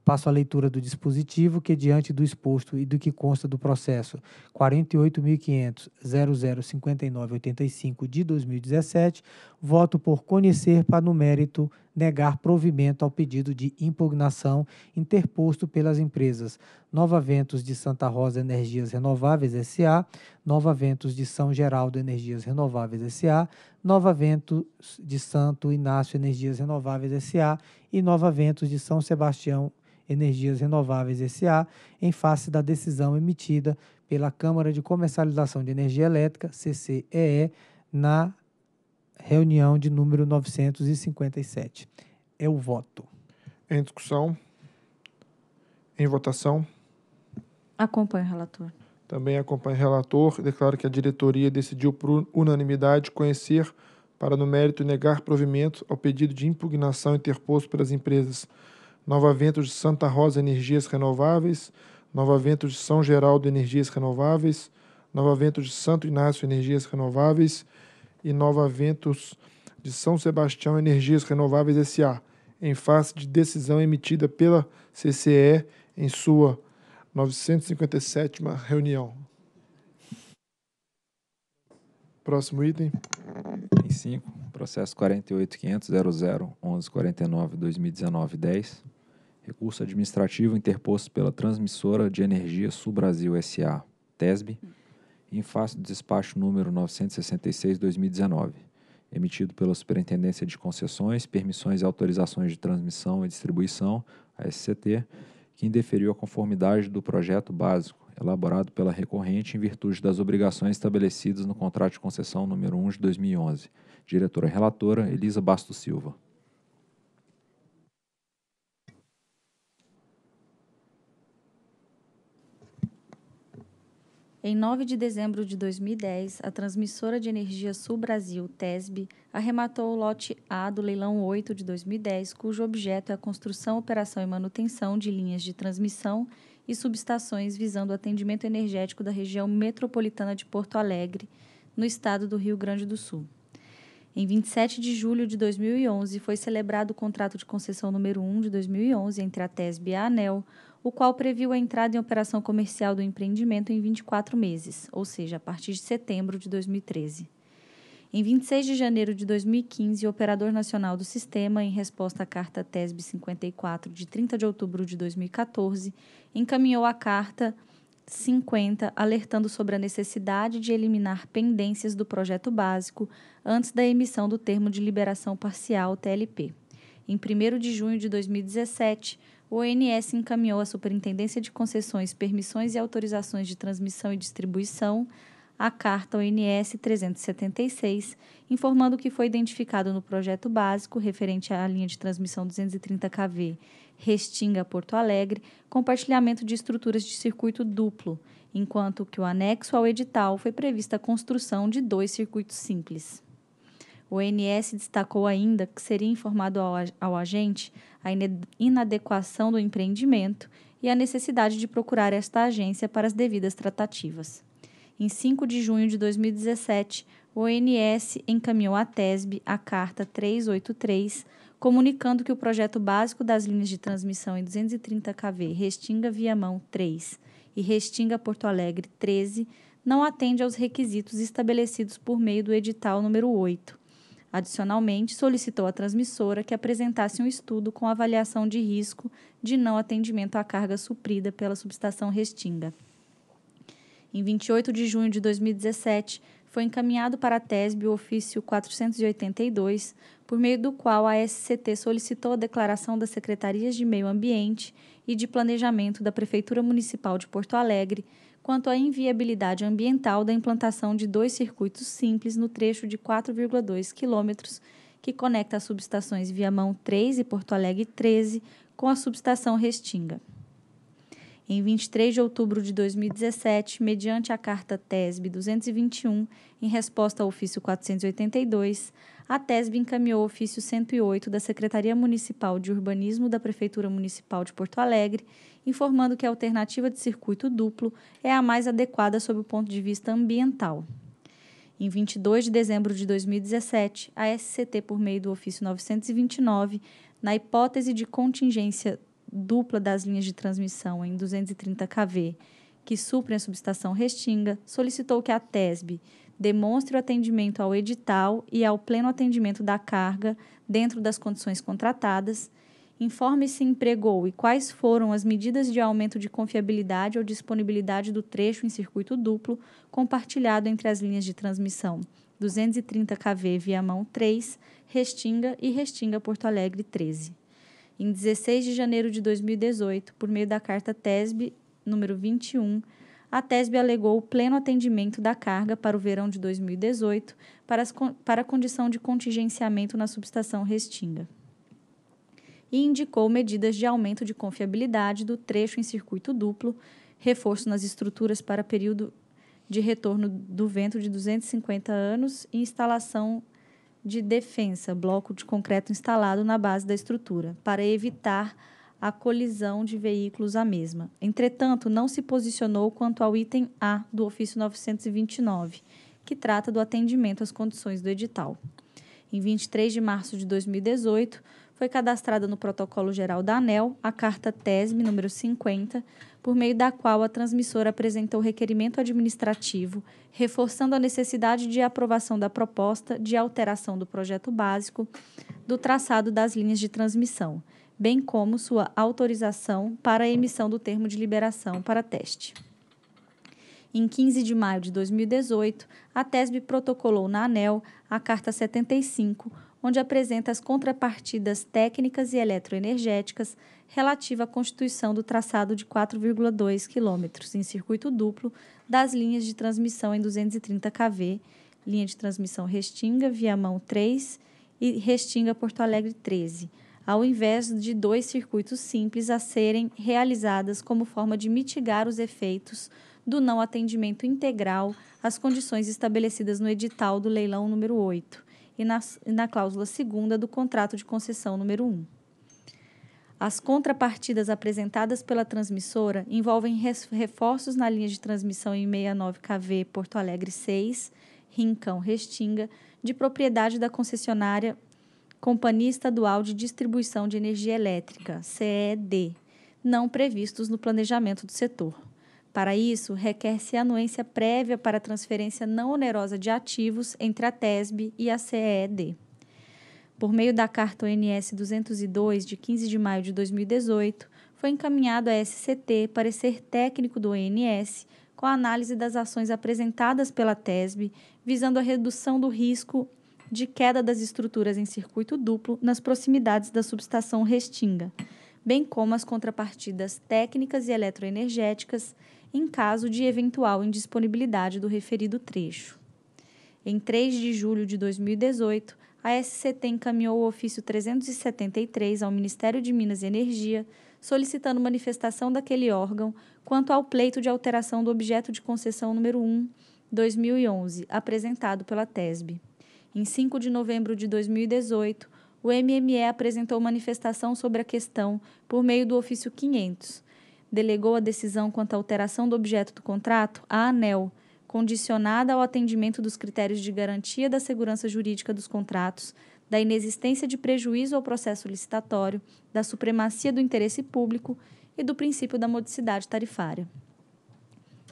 Passo a leitura do dispositivo que, diante do exposto e do que consta do processo 48.500.005985 de 2017, voto por conhecer para no mérito negar provimento ao pedido de impugnação interposto pelas empresas Nova Ventos de Santa Rosa Energias Renováveis S.A., Nova Ventos de São Geraldo Energias Renováveis S.A., Nova Ventos de Santo Inácio Energias Renováveis S.A. e Nova Ventos de São Sebastião Energias Renováveis S.A., em face da decisão emitida pela Câmara de Comercialização de Energia Elétrica, CCEE, na reunião de número 957. É o voto. Em discussão? Em votação? Acompanho o relator. Também acompanho o relator. Declaro que a diretoria decidiu por unanimidade conhecer para no mérito negar provimento ao pedido de impugnação interposto pelas empresas Nova de Santa Rosa Energias Renováveis, Nova de São Geraldo Energias Renováveis, Nova de Santo Inácio Energias Renováveis e Nova Ventos de São Sebastião Energias Renováveis S.A., em face de decisão emitida pela CCE em sua 957 reunião. Próximo item. Item 5, processo 48.500.00.1149.2019.10 recurso administrativo interposto pela Transmissora de Energia Sul Brasil SA, TESB, em face do despacho número 966-2019, emitido pela Superintendência de Concessões, Permissões e Autorizações de Transmissão e Distribuição, a SCT, que indeferiu a conformidade do projeto básico, elaborado pela recorrente em virtude das obrigações estabelecidas no contrato de concessão número 1 de 2011. Diretora relatora Elisa Bastos Silva. Em 9 de dezembro de 2010, a transmissora de energia Sul Brasil, TESB, arrematou o lote A do leilão 8 de 2010, cujo objeto é a construção, operação e manutenção de linhas de transmissão e subestações visando o atendimento energético da região metropolitana de Porto Alegre, no estado do Rio Grande do Sul. Em 27 de julho de 2011, foi celebrado o contrato de concessão número 1 de 2011 entre a TESB e a ANEL, o qual previu a entrada em operação comercial do empreendimento em 24 meses, ou seja, a partir de setembro de 2013. Em 26 de janeiro de 2015, o operador nacional do sistema, em resposta à carta TESB 54 de 30 de outubro de 2014, encaminhou a carta 50 alertando sobre a necessidade de eliminar pendências do projeto básico antes da emissão do termo de liberação parcial TLP. Em 1 de junho de 2017, o ONS encaminhou à Superintendência de Concessões, Permissões e Autorizações de Transmissão e Distribuição a carta ONS 376, informando que foi identificado no projeto básico referente à linha de transmissão 230 kV Restinga Porto Alegre compartilhamento de estruturas de circuito duplo, enquanto que o anexo ao edital foi prevista a construção de dois circuitos simples. O INS destacou ainda que seria informado ao, ao agente a inadequação do empreendimento e a necessidade de procurar esta agência para as devidas tratativas. Em 5 de junho de 2017, o ONS encaminhou à TESB a carta 383, comunicando que o projeto básico das linhas de transmissão em 230 kV Restinga Viamão 3 e Restinga Porto Alegre 13 não atende aos requisitos estabelecidos por meio do edital número 8 Adicionalmente, solicitou à transmissora que apresentasse um estudo com avaliação de risco de não atendimento à carga suprida pela subestação Restinga. Em 28 de junho de 2017, foi encaminhado para a TESB o ofício 482, por meio do qual a SCT solicitou a declaração das Secretarias de Meio Ambiente e de Planejamento da Prefeitura Municipal de Porto Alegre, quanto à inviabilidade ambiental da implantação de dois circuitos simples no trecho de 4,2 quilômetros que conecta as subestações Viamão 3 e Porto Alegre 13 com a subestação Restinga. Em 23 de outubro de 2017, mediante a carta TESB 221, em resposta ao ofício 482, a TESB encaminhou o ofício 108 da Secretaria Municipal de Urbanismo da Prefeitura Municipal de Porto Alegre, informando que a alternativa de circuito duplo é a mais adequada sob o ponto de vista ambiental. Em 22 de dezembro de 2017, a SCT, por meio do ofício 929, na hipótese de contingência dupla das linhas de transmissão em 230 kV, que suprem a subestação Restinga, solicitou que a TESB demonstre o atendimento ao edital e ao pleno atendimento da carga dentro das condições contratadas, informe se empregou e quais foram as medidas de aumento de confiabilidade ou disponibilidade do trecho em circuito duplo compartilhado entre as linhas de transmissão 230 kV Viamão 3, Restinga e Restinga Porto Alegre 13. Em 16 de janeiro de 2018, por meio da carta TESB número 21 a TESB alegou o pleno atendimento da carga para o verão de 2018 para, as, para a condição de contingenciamento na subestação Restinga. E indicou medidas de aumento de confiabilidade do trecho em circuito duplo, reforço nas estruturas para período de retorno do vento de 250 anos e instalação de defensa, bloco de concreto instalado na base da estrutura, para evitar a colisão de veículos à mesma. Entretanto, não se posicionou quanto ao item A do ofício 929, que trata do atendimento às condições do edital. Em 23 de março de 2018, foi cadastrada no Protocolo Geral da ANEL a carta TESME número 50, por meio da qual a transmissora apresentou requerimento administrativo, reforçando a necessidade de aprovação da proposta de alteração do projeto básico do traçado das linhas de transmissão bem como sua autorização para a emissão do termo de liberação para teste. Em 15 de maio de 2018, a TESB protocolou na ANEL a Carta 75, onde apresenta as contrapartidas técnicas e eletroenergéticas relativa à constituição do traçado de 4,2 km em circuito duplo das linhas de transmissão em 230 kV, linha de transmissão Restinga, Viamão 3 e Restinga Porto Alegre 13, ao invés de dois circuitos simples a serem realizadas como forma de mitigar os efeitos do não atendimento integral às condições estabelecidas no edital do leilão número 8 e na, na cláusula segunda do contrato de concessão número 1. As contrapartidas apresentadas pela transmissora envolvem reforços na linha de transmissão em 69KV Porto Alegre 6, Rincão Restinga, de propriedade da concessionária Companhia Estadual de Distribuição de Energia Elétrica, CED, não previstos no planejamento do setor. Para isso, requer-se anuência prévia para transferência não onerosa de ativos entre a TESB e a CED. Por meio da carta ONS 202 de 15 de maio de 2018, foi encaminhado à SCT parecer técnico do ONS com a análise das ações apresentadas pela TESB, visando a redução do risco de queda das estruturas em circuito duplo nas proximidades da subestação Restinga, bem como as contrapartidas técnicas e eletroenergéticas em caso de eventual indisponibilidade do referido trecho. Em 3 de julho de 2018, a SCT encaminhou o ofício 373 ao Ministério de Minas e Energia, solicitando manifestação daquele órgão quanto ao pleito de alteração do objeto de concessão número 1, 2011, apresentado pela TESB. Em 5 de novembro de 2018, o MME apresentou manifestação sobre a questão por meio do ofício 500. Delegou a decisão quanto à alteração do objeto do contrato à ANEL, condicionada ao atendimento dos critérios de garantia da segurança jurídica dos contratos, da inexistência de prejuízo ao processo licitatório, da supremacia do interesse público e do princípio da modicidade tarifária.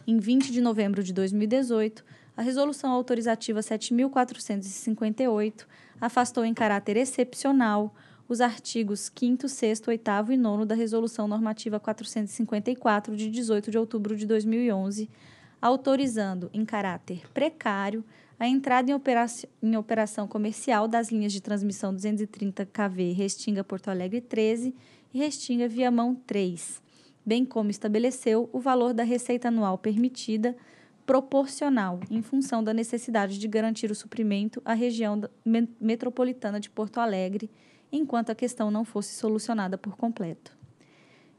Em 20 de novembro de 2018, a Resolução Autorizativa 7.458 afastou em caráter excepcional os artigos 5º, 6º, 8 e 9 da Resolução Normativa 454 de 18 de outubro de 2011, autorizando em caráter precário a entrada em, em operação comercial das linhas de transmissão 230 kV Restinga Porto Alegre 13 e Restinga Viamão 3, bem como estabeleceu o valor da receita anual permitida proporcional, em função da necessidade de garantir o suprimento à região metropolitana de Porto Alegre, enquanto a questão não fosse solucionada por completo.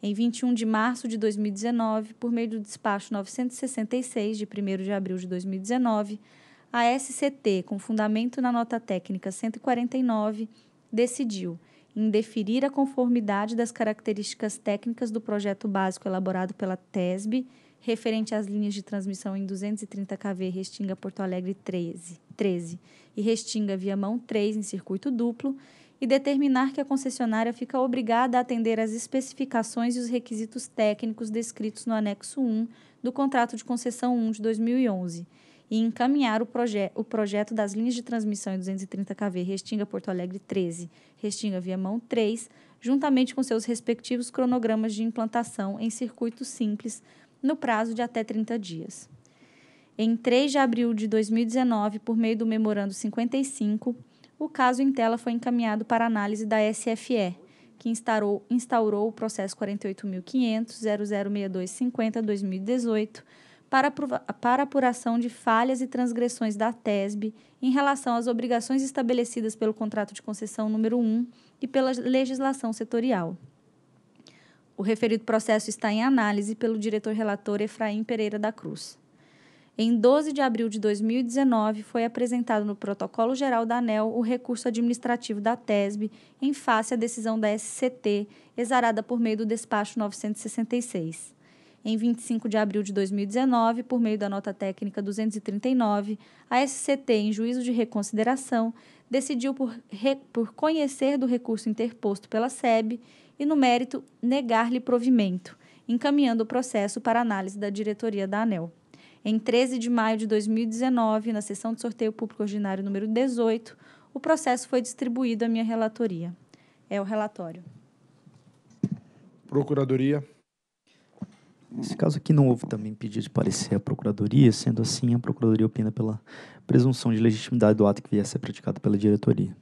Em 21 de março de 2019, por meio do despacho 966 de 1 de abril de 2019, a SCT, com fundamento na nota técnica 149, decidiu indeferir a conformidade das características técnicas do projeto básico elaborado pela TESB referente às linhas de transmissão em 230 kV Restinga Porto Alegre 13, 13 e Restinga Viamão 3 em circuito duplo e determinar que a concessionária fica obrigada a atender às especificações e os requisitos técnicos descritos no anexo 1 do contrato de concessão 1 de 2011 e encaminhar o, proje o projeto das linhas de transmissão em 230 kV Restinga Porto Alegre 13, Restinga Viamão 3, juntamente com seus respectivos cronogramas de implantação em circuito simples no prazo de até 30 dias. Em 3 de abril de 2019, por meio do Memorando 55, o caso em tela foi encaminhado para análise da SFE, que instaurou, instaurou o processo 48.500.006250-2018 para, para apuração de falhas e transgressões da TESB em relação às obrigações estabelecidas pelo contrato de concessão número 1 e pela legislação setorial. O referido processo está em análise pelo diretor relator Efraim Pereira da Cruz. Em 12 de abril de 2019, foi apresentado no Protocolo Geral da ANEL o recurso administrativo da TESB em face à decisão da SCT, exarada por meio do despacho 966. Em 25 de abril de 2019, por meio da nota técnica 239, a SCT, em juízo de reconsideração, decidiu por, re... por conhecer do recurso interposto pela SEB e, no mérito, negar-lhe provimento, encaminhando o processo para análise da diretoria da ANEL. Em 13 de maio de 2019, na sessão de sorteio público ordinário número 18, o processo foi distribuído à minha relatoria. É o relatório. Procuradoria. Nesse caso aqui não houve também pedido de parecer à Procuradoria, sendo assim, a Procuradoria opina pela presunção de legitimidade do ato que viesse a ser praticado pela diretoria.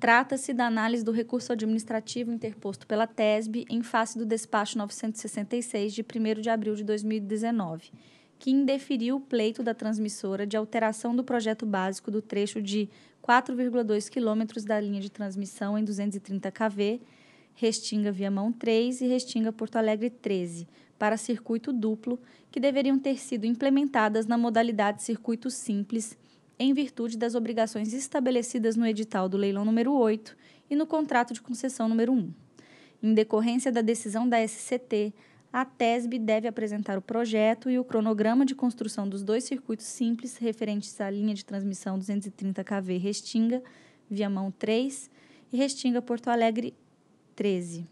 Trata-se da análise do recurso administrativo interposto pela TESB em face do despacho 966 de 1 de abril de 2019, que indeferiu o pleito da transmissora de alteração do projeto básico do trecho de 4,2 quilômetros da linha de transmissão em 230 kV, Restinga Viamão 3 e Restinga Porto Alegre 13, para circuito duplo, que deveriam ter sido implementadas na modalidade circuito simples em virtude das obrigações estabelecidas no edital do leilão número 8 e no contrato de concessão número 1. Em decorrência da decisão da SCT, a TESB deve apresentar o projeto e o cronograma de construção dos dois circuitos simples referentes à linha de transmissão 230 kV Restinga, Viamão 3 e Restinga Porto Alegre 13,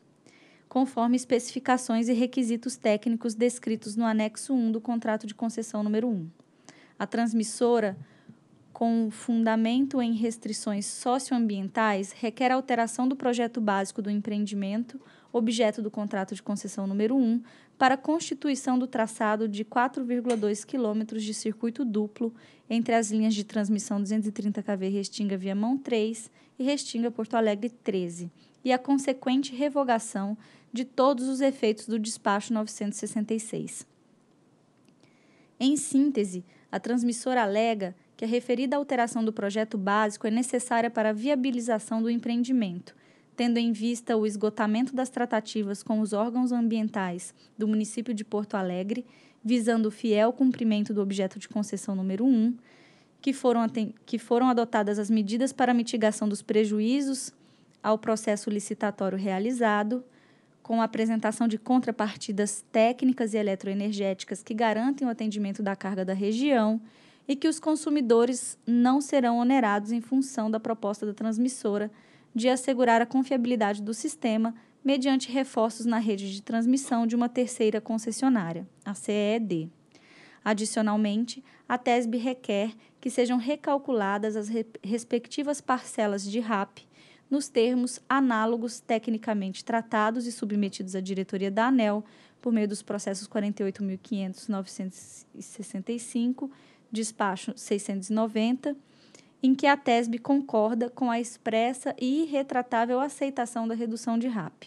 conforme especificações e requisitos técnicos descritos no anexo 1 do contrato de concessão número 1. A transmissora com fundamento em restrições socioambientais requer alteração do projeto básico do empreendimento, objeto do contrato de concessão número 1, para constituição do traçado de 4,2 quilômetros de circuito duplo entre as linhas de transmissão 230 kV Restinga Viamão 3 e Restinga Porto Alegre 13, e a consequente revogação de todos os efeitos do despacho 966. Em síntese, a transmissora alega que a referida alteração do projeto básico é necessária para a viabilização do empreendimento, tendo em vista o esgotamento das tratativas com os órgãos ambientais do município de Porto Alegre, visando o fiel cumprimento do objeto de concessão número 1, que foram, que foram adotadas as medidas para mitigação dos prejuízos ao processo licitatório realizado, com a apresentação de contrapartidas técnicas e eletroenergéticas que garantem o atendimento da carga da região e que os consumidores não serão onerados em função da proposta da transmissora de assegurar a confiabilidade do sistema mediante reforços na rede de transmissão de uma terceira concessionária, a CED. Adicionalmente, a TESB requer que sejam recalculadas as re respectivas parcelas de RAP nos termos análogos tecnicamente tratados e submetidos à diretoria da ANEL por meio dos processos 48.500.965 despacho 690, em que a TESB concorda com a expressa e irretratável aceitação da redução de RAP.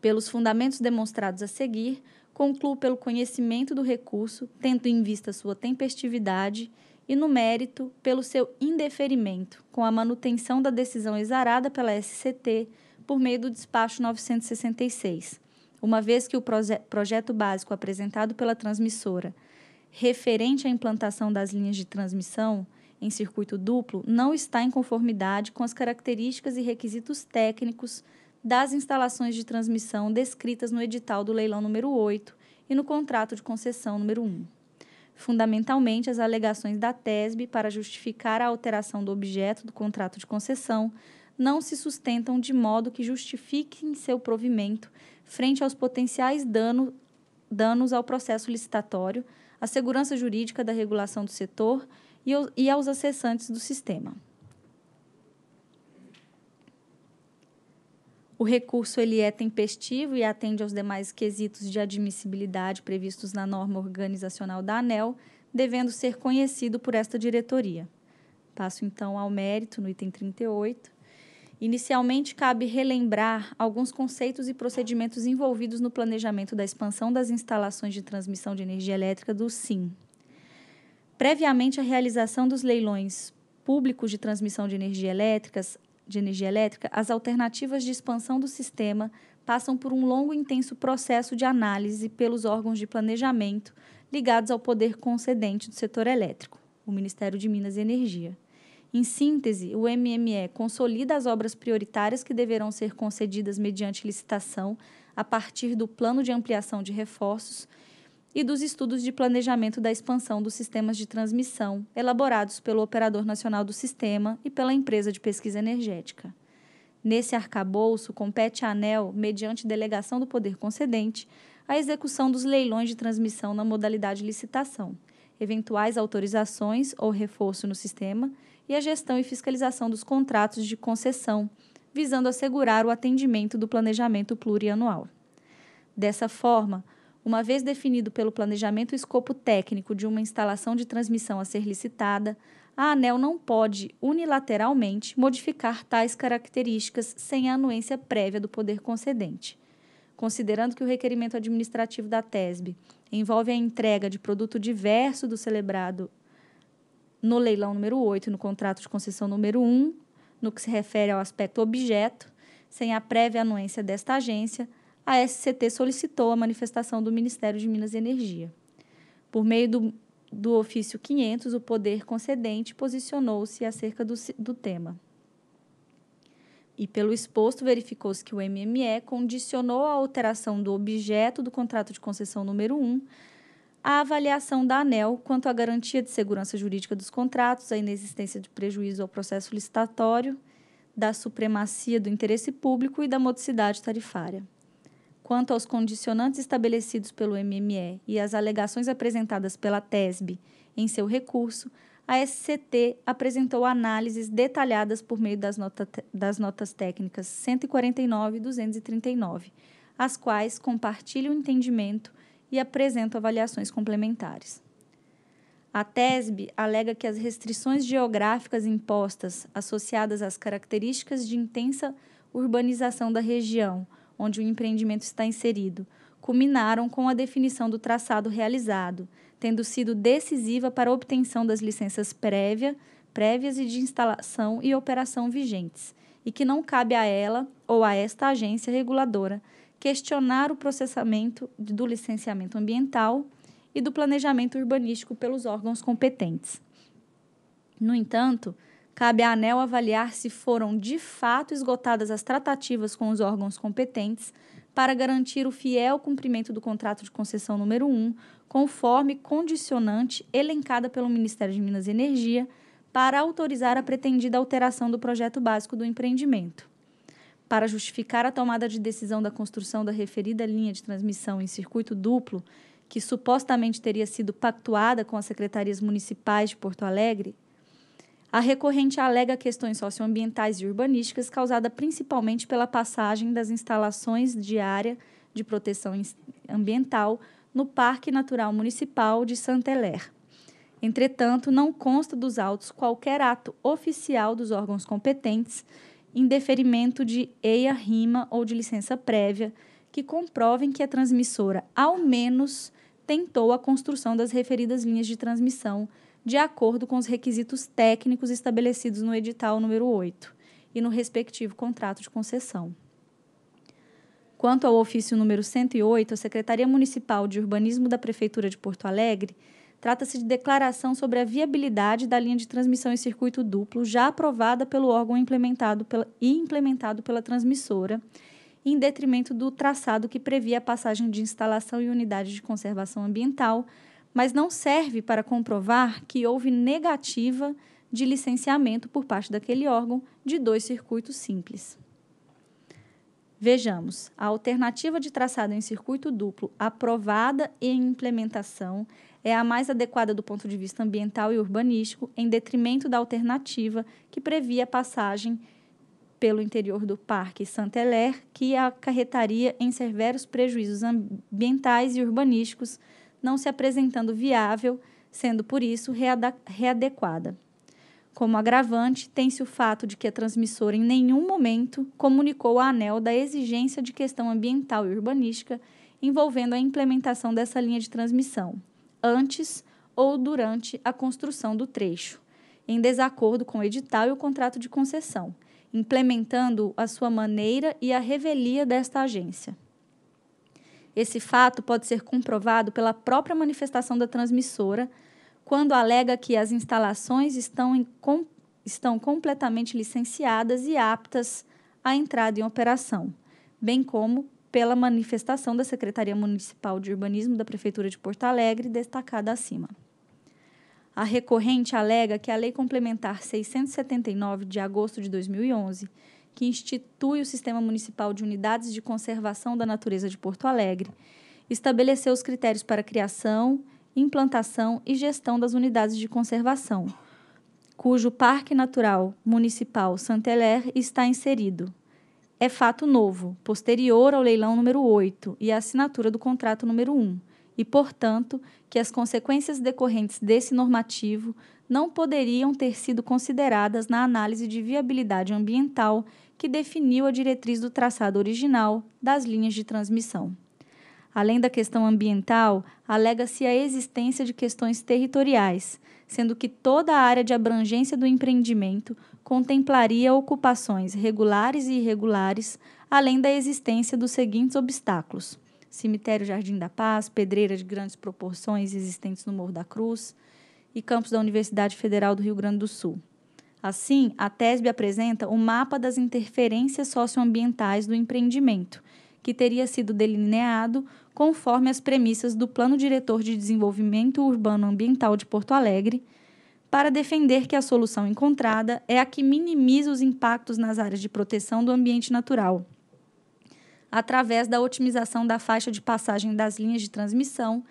Pelos fundamentos demonstrados a seguir, concluo pelo conhecimento do recurso, tendo em vista sua tempestividade, e no mérito pelo seu indeferimento, com a manutenção da decisão exarada pela SCT por meio do despacho 966, uma vez que o proje projeto básico apresentado pela transmissora referente à implantação das linhas de transmissão em circuito duplo não está em conformidade com as características e requisitos técnicos das instalações de transmissão descritas no edital do leilão número 8 e no contrato de concessão número 1. Fundamentalmente, as alegações da TESB para justificar a alteração do objeto do contrato de concessão não se sustentam de modo que justifiquem seu provimento frente aos potenciais dano, danos ao processo licitatório, à segurança jurídica da regulação do setor e aos acessantes do sistema. O recurso ele é tempestivo e atende aos demais quesitos de admissibilidade previstos na norma organizacional da ANEL, devendo ser conhecido por esta diretoria. Passo então ao mérito no item 38. Inicialmente, cabe relembrar alguns conceitos e procedimentos envolvidos no planejamento da expansão das instalações de transmissão de energia elétrica do SIM. Previamente à realização dos leilões públicos de transmissão de energia, elétricas, de energia elétrica, as alternativas de expansão do sistema passam por um longo e intenso processo de análise pelos órgãos de planejamento ligados ao poder concedente do setor elétrico, o Ministério de Minas e Energia. Em síntese, o MME consolida as obras prioritárias que deverão ser concedidas mediante licitação a partir do plano de ampliação de reforços e dos estudos de planejamento da expansão dos sistemas de transmissão elaborados pelo Operador Nacional do Sistema e pela Empresa de Pesquisa Energética. Nesse arcabouço, compete à ANEL, mediante delegação do poder concedente, a execução dos leilões de transmissão na modalidade licitação, eventuais autorizações ou reforço no sistema e a gestão e fiscalização dos contratos de concessão, visando assegurar o atendimento do planejamento plurianual. Dessa forma, uma vez definido pelo planejamento o escopo técnico de uma instalação de transmissão a ser licitada, a ANEL não pode, unilateralmente, modificar tais características sem a anuência prévia do poder concedente. Considerando que o requerimento administrativo da TESB envolve a entrega de produto diverso do celebrado no leilão número 8, no contrato de concessão número 1, no que se refere ao aspecto objeto, sem a prévia anuência desta agência, a SCT solicitou a manifestação do Ministério de Minas e Energia. Por meio do, do ofício 500, o poder concedente posicionou-se acerca do, do tema. E pelo exposto, verificou-se que o MME condicionou a alteração do objeto do contrato de concessão número 1 a avaliação da ANEL quanto à garantia de segurança jurídica dos contratos, a inexistência de prejuízo ao processo licitatório, da supremacia do interesse público e da modicidade tarifária. Quanto aos condicionantes estabelecidos pelo MME e às alegações apresentadas pela TESB em seu recurso, a SCT apresentou análises detalhadas por meio das, nota, das notas técnicas 149 e 239, as quais compartilham o entendimento e apresento avaliações complementares. A TESB alega que as restrições geográficas impostas associadas às características de intensa urbanização da região onde o empreendimento está inserido culminaram com a definição do traçado realizado, tendo sido decisiva para a obtenção das licenças prévia, prévias e de instalação e operação vigentes, e que não cabe a ela ou a esta agência reguladora questionar o processamento do licenciamento ambiental e do planejamento urbanístico pelos órgãos competentes. No entanto, cabe à ANEL avaliar se foram de fato esgotadas as tratativas com os órgãos competentes para garantir o fiel cumprimento do contrato de concessão número 1, conforme condicionante elencada pelo Ministério de Minas e Energia para autorizar a pretendida alteração do projeto básico do empreendimento para justificar a tomada de decisão da construção da referida linha de transmissão em circuito duplo, que supostamente teria sido pactuada com as secretarias municipais de Porto Alegre, a recorrente alega questões socioambientais e urbanísticas causada principalmente pela passagem das instalações de área de proteção ambiental no Parque Natural Municipal de Santeler. Entretanto, não consta dos autos qualquer ato oficial dos órgãos competentes em deferimento de EIA RIMA ou de licença prévia, que comprovem que a transmissora, ao menos, tentou a construção das referidas linhas de transmissão de acordo com os requisitos técnicos estabelecidos no edital número 8 e no respectivo contrato de concessão. Quanto ao ofício número 108, a Secretaria Municipal de Urbanismo da Prefeitura de Porto Alegre Trata-se de declaração sobre a viabilidade da linha de transmissão em circuito duplo já aprovada pelo órgão implementado pela, e implementado pela transmissora, em detrimento do traçado que previa a passagem de instalação e unidade de conservação ambiental, mas não serve para comprovar que houve negativa de licenciamento por parte daquele órgão de dois circuitos simples. Vejamos, a alternativa de traçado em circuito duplo aprovada e em implementação é a mais adequada do ponto de vista ambiental e urbanístico, em detrimento da alternativa que previa a passagem pelo interior do Parque Saint-Hélère, que acarretaria em severos prejuízos ambientais e urbanísticos, não se apresentando viável, sendo por isso readequada. Como agravante, tem-se o fato de que a transmissora em nenhum momento comunicou à ANEL da exigência de questão ambiental e urbanística envolvendo a implementação dessa linha de transmissão antes ou durante a construção do trecho, em desacordo com o edital e o contrato de concessão, implementando a sua maneira e a revelia desta agência. Esse fato pode ser comprovado pela própria manifestação da transmissora, quando alega que as instalações estão, em, com, estão completamente licenciadas e aptas à entrada em operação, bem como pela manifestação da Secretaria Municipal de Urbanismo da Prefeitura de Porto Alegre, destacada acima. A recorrente alega que a Lei Complementar 679 de agosto de 2011, que institui o Sistema Municipal de Unidades de Conservação da Natureza de Porto Alegre, estabeleceu os critérios para criação, implantação e gestão das unidades de conservação, cujo Parque Natural Municipal saint está inserido é fato novo, posterior ao leilão número 8 e à assinatura do contrato número 1, e, portanto, que as consequências decorrentes desse normativo não poderiam ter sido consideradas na análise de viabilidade ambiental que definiu a diretriz do traçado original das linhas de transmissão. Além da questão ambiental, alega-se a existência de questões territoriais, sendo que toda a área de abrangência do empreendimento contemplaria ocupações regulares e irregulares, além da existência dos seguintes obstáculos: cemitério Jardim da Paz, pedreira de grandes proporções existentes no Morro da Cruz e campos da Universidade Federal do Rio Grande do Sul. Assim, a TESB apresenta o mapa das interferências socioambientais do empreendimento, que teria sido delineado conforme as premissas do Plano Diretor de Desenvolvimento Urbano Ambiental de Porto Alegre, para defender que a solução encontrada é a que minimiza os impactos nas áreas de proteção do ambiente natural, através da otimização da faixa de passagem das linhas de transmissão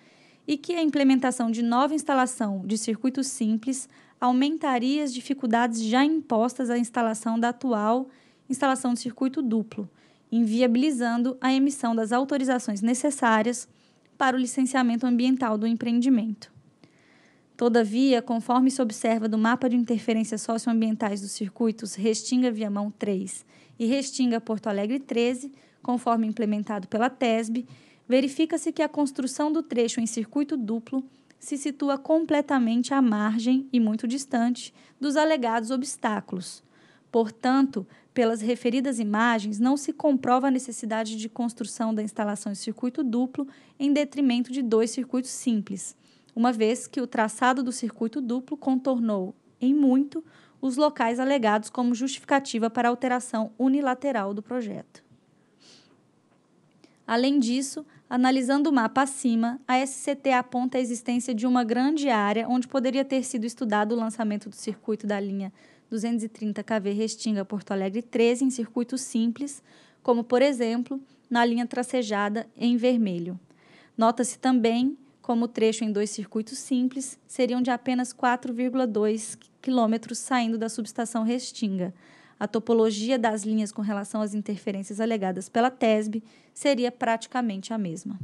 e que a implementação de nova instalação de circuitos simples aumentaria as dificuldades já impostas à instalação da atual instalação de circuito duplo, inviabilizando a emissão das autorizações necessárias para o licenciamento ambiental do empreendimento. Todavia, conforme se observa do mapa de interferências socioambientais dos circuitos Restinga-Viamão 3 e Restinga-Porto Alegre 13, conforme implementado pela TESB, verifica-se que a construção do trecho em circuito duplo se situa completamente à margem e muito distante dos alegados obstáculos. Portanto, pelas referidas imagens, não se comprova a necessidade de construção da instalação de circuito duplo em detrimento de dois circuitos simples uma vez que o traçado do circuito duplo contornou em muito os locais alegados como justificativa para a alteração unilateral do projeto. Além disso, analisando o mapa acima, a SCT aponta a existência de uma grande área onde poderia ter sido estudado o lançamento do circuito da linha 230 KV Restinga Porto Alegre 13 em circuitos simples, como por exemplo, na linha tracejada em vermelho. Nota-se também como o trecho em dois circuitos simples, seriam de apenas 4,2 km saindo da subestação Restinga. A topologia das linhas com relação às interferências alegadas pela TESB seria praticamente a mesma.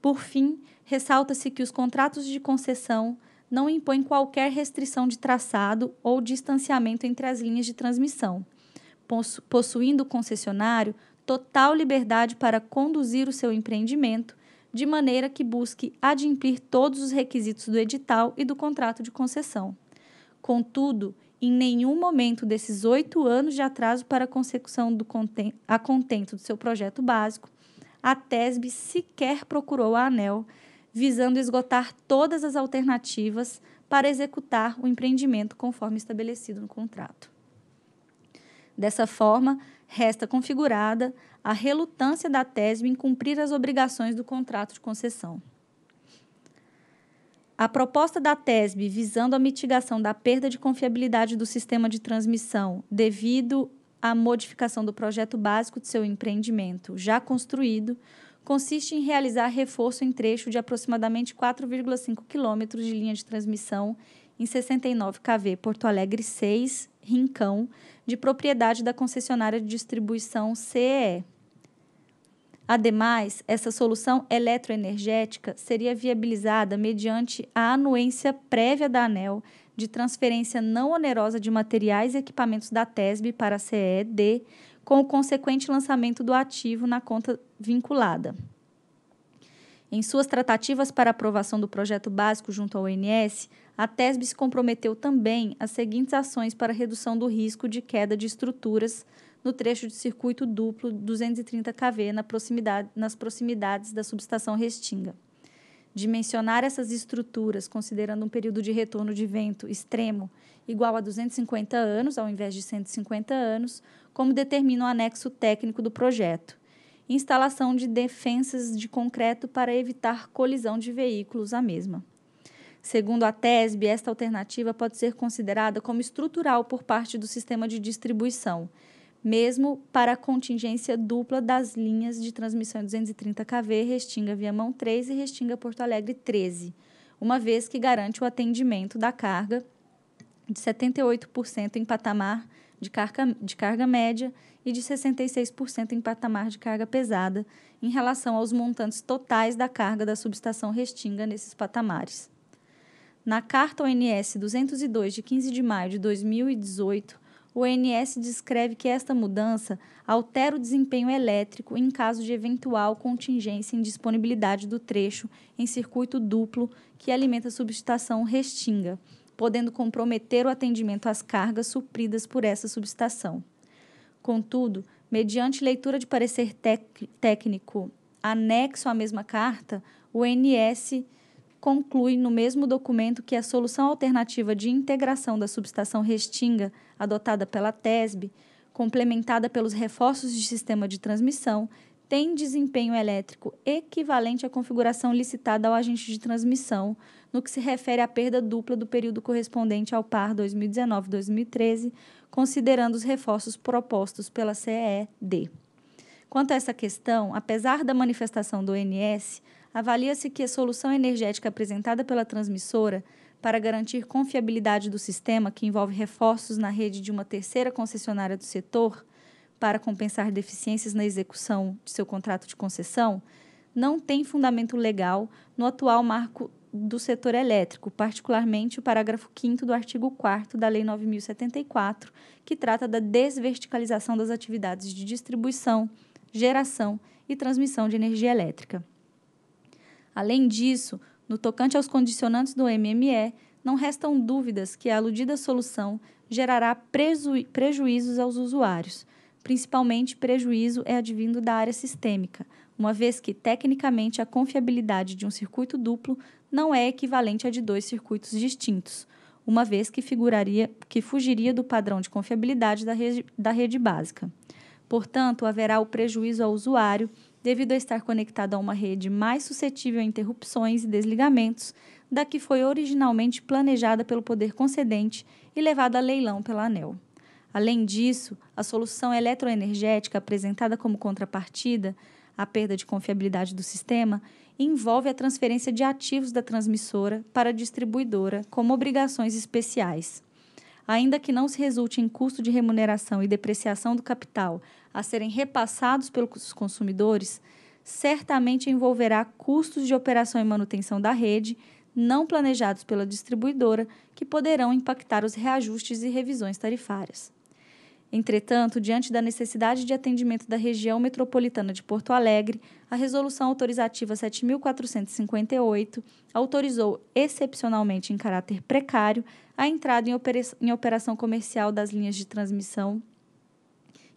Por fim, ressalta-se que os contratos de concessão não impõem qualquer restrição de traçado ou distanciamento entre as linhas de transmissão, possuindo o concessionário total liberdade para conduzir o seu empreendimento de maneira que busque adimplir todos os requisitos do edital e do contrato de concessão. Contudo, em nenhum momento desses oito anos de atraso para a consecução do conten a contento do seu projeto básico, a TESB sequer procurou a ANEL, visando esgotar todas as alternativas para executar o empreendimento conforme estabelecido no contrato. Dessa forma, resta configurada a relutância da TESB em cumprir as obrigações do contrato de concessão. A proposta da TESB visando a mitigação da perda de confiabilidade do sistema de transmissão devido à modificação do projeto básico de seu empreendimento já construído consiste em realizar reforço em trecho de aproximadamente 4,5 quilômetros de linha de transmissão em 69 KV Porto Alegre 6, Rincão, de propriedade da concessionária de distribuição CE, Ademais, essa solução eletroenergética seria viabilizada mediante a anuência prévia da ANEL de transferência não onerosa de materiais e equipamentos da TESB para a CED, com o consequente lançamento do ativo na conta vinculada. Em suas tratativas para aprovação do projeto básico junto ao ONS, a TESB se comprometeu também às seguintes ações para redução do risco de queda de estruturas no trecho de circuito duplo 230 kV na proximidade, nas proximidades da subestação Restinga. Dimensionar essas estruturas considerando um período de retorno de vento extremo igual a 250 anos, ao invés de 150 anos, como determina o anexo técnico do projeto. Instalação de defensas de concreto para evitar colisão de veículos à mesma. Segundo a TESB, esta alternativa pode ser considerada como estrutural por parte do sistema de distribuição, mesmo para a contingência dupla das linhas de transmissão 230 kV Restinga Viamão 3 e Restinga Porto Alegre 13, uma vez que garante o atendimento da carga de 78% em patamar de carga, de carga média e de 66% em patamar de carga pesada, em relação aos montantes totais da carga da subestação Restinga nesses patamares. Na carta ONS 202 de 15 de maio de 2018, o ONS descreve que esta mudança altera o desempenho elétrico em caso de eventual contingência em disponibilidade do trecho em circuito duplo que alimenta a subestação Restinga, podendo comprometer o atendimento às cargas supridas por essa subestação. Contudo, mediante leitura de parecer técnico anexo à mesma carta, o ONS conclui no mesmo documento que a solução alternativa de integração da subestação Restinga, adotada pela TESB, complementada pelos reforços de sistema de transmissão, tem desempenho elétrico equivalente à configuração licitada ao agente de transmissão, no que se refere à perda dupla do período correspondente ao par 2019-2013, considerando os reforços propostos pela CED. Quanto a essa questão, apesar da manifestação do ONS, avalia-se que a solução energética apresentada pela transmissora para garantir confiabilidade do sistema, que envolve reforços na rede de uma terceira concessionária do setor para compensar deficiências na execução de seu contrato de concessão, não tem fundamento legal no atual marco do setor elétrico, particularmente o parágrafo 5 do artigo 4 da Lei 9074, que trata da desverticalização das atividades de distribuição, geração e transmissão de energia elétrica. Além disso, no tocante aos condicionantes do MME, não restam dúvidas que a aludida solução gerará prejuízos aos usuários. Principalmente, prejuízo é advindo da área sistêmica, uma vez que, tecnicamente, a confiabilidade de um circuito duplo não é equivalente à de dois circuitos distintos, uma vez que, figuraria, que fugiria do padrão de confiabilidade da rede, da rede básica. Portanto, haverá o prejuízo ao usuário devido a estar conectado a uma rede mais suscetível a interrupções e desligamentos da que foi originalmente planejada pelo poder concedente e levada a leilão pela ANEL. Além disso, a solução eletroenergética apresentada como contrapartida à perda de confiabilidade do sistema envolve a transferência de ativos da transmissora para a distribuidora como obrigações especiais. Ainda que não se resulte em custo de remuneração e depreciação do capital a serem repassados pelos consumidores certamente envolverá custos de operação e manutenção da rede não planejados pela distribuidora que poderão impactar os reajustes e revisões tarifárias. Entretanto, diante da necessidade de atendimento da região metropolitana de Porto Alegre, a Resolução Autorizativa 7.458 autorizou, excepcionalmente em caráter precário, a entrada em operação comercial das linhas de transmissão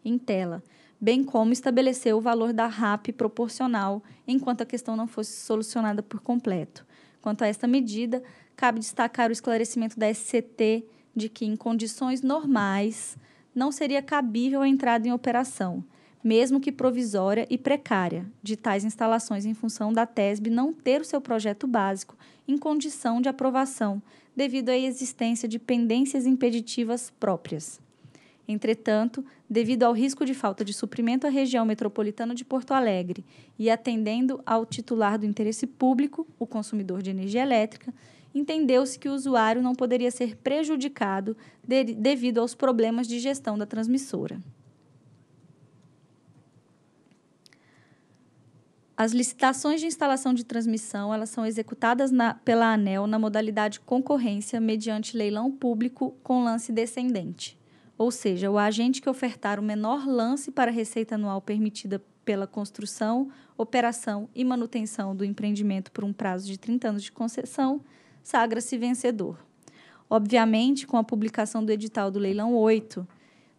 em tela, bem como estabelecer o valor da RAP proporcional enquanto a questão não fosse solucionada por completo. Quanto a esta medida, cabe destacar o esclarecimento da SCT de que, em condições normais, não seria cabível a entrada em operação, mesmo que provisória e precária, de tais instalações em função da TESB não ter o seu projeto básico em condição de aprovação, devido à existência de pendências impeditivas próprias. Entretanto, devido ao risco de falta de suprimento à região metropolitana de Porto Alegre e atendendo ao titular do interesse público, o consumidor de energia elétrica, entendeu-se que o usuário não poderia ser prejudicado de devido aos problemas de gestão da transmissora. As licitações de instalação de transmissão elas são executadas na, pela ANEL na modalidade concorrência mediante leilão público com lance descendente ou seja, o agente que ofertar o menor lance para a receita anual permitida pela construção, operação e manutenção do empreendimento por um prazo de 30 anos de concessão, sagra-se vencedor. Obviamente, com a publicação do edital do leilão 8,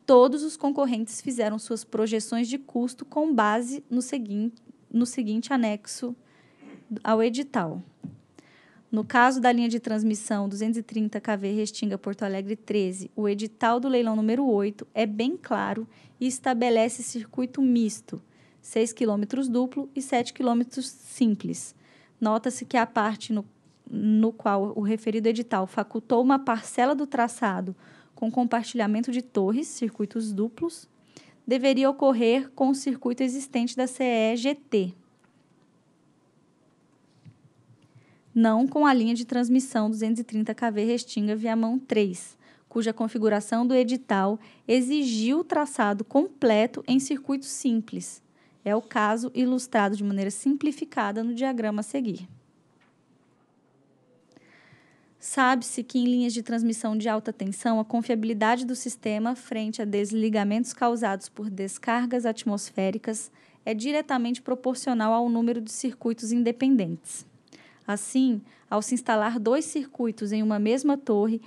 todos os concorrentes fizeram suas projeções de custo com base no seguinte, no seguinte anexo ao edital. No caso da linha de transmissão 230 KV Restinga Porto Alegre 13, o edital do leilão número 8 é bem claro e estabelece circuito misto, 6 km duplo e 7 km simples. Nota-se que a parte no, no qual o referido edital facultou uma parcela do traçado com compartilhamento de torres, circuitos duplos, deveria ocorrer com o circuito existente da CEGT, não com a linha de transmissão 230 kV Restinga Viamão 3, cuja configuração do edital exigiu traçado completo em circuito simples. É o caso ilustrado de maneira simplificada no diagrama a seguir. Sabe-se que em linhas de transmissão de alta tensão, a confiabilidade do sistema frente a desligamentos causados por descargas atmosféricas é diretamente proporcional ao número de circuitos independentes. Assim, ao se instalar dois circuitos em uma mesma torre,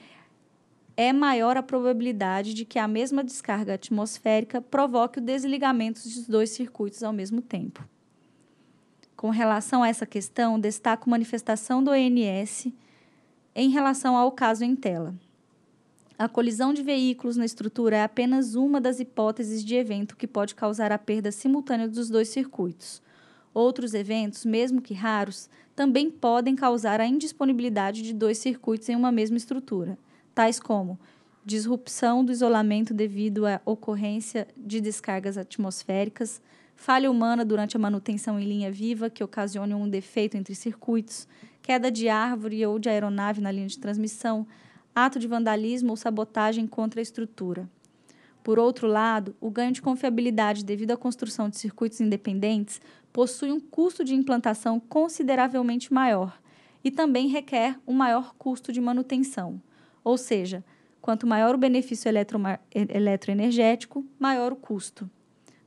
é maior a probabilidade de que a mesma descarga atmosférica provoque o desligamento dos dois circuitos ao mesmo tempo. Com relação a essa questão, destaco manifestação do ONS em relação ao caso em tela. A colisão de veículos na estrutura é apenas uma das hipóteses de evento que pode causar a perda simultânea dos dois circuitos. Outros eventos, mesmo que raros, também podem causar a indisponibilidade de dois circuitos em uma mesma estrutura, tais como disrupção do isolamento devido à ocorrência de descargas atmosféricas, falha humana durante a manutenção em linha viva que ocasione um defeito entre circuitos, queda de árvore ou de aeronave na linha de transmissão, ato de vandalismo ou sabotagem contra a estrutura. Por outro lado, o ganho de confiabilidade devido à construção de circuitos independentes possui um custo de implantação consideravelmente maior e também requer um maior custo de manutenção. Ou seja, quanto maior o benefício eletroenergético, maior o custo.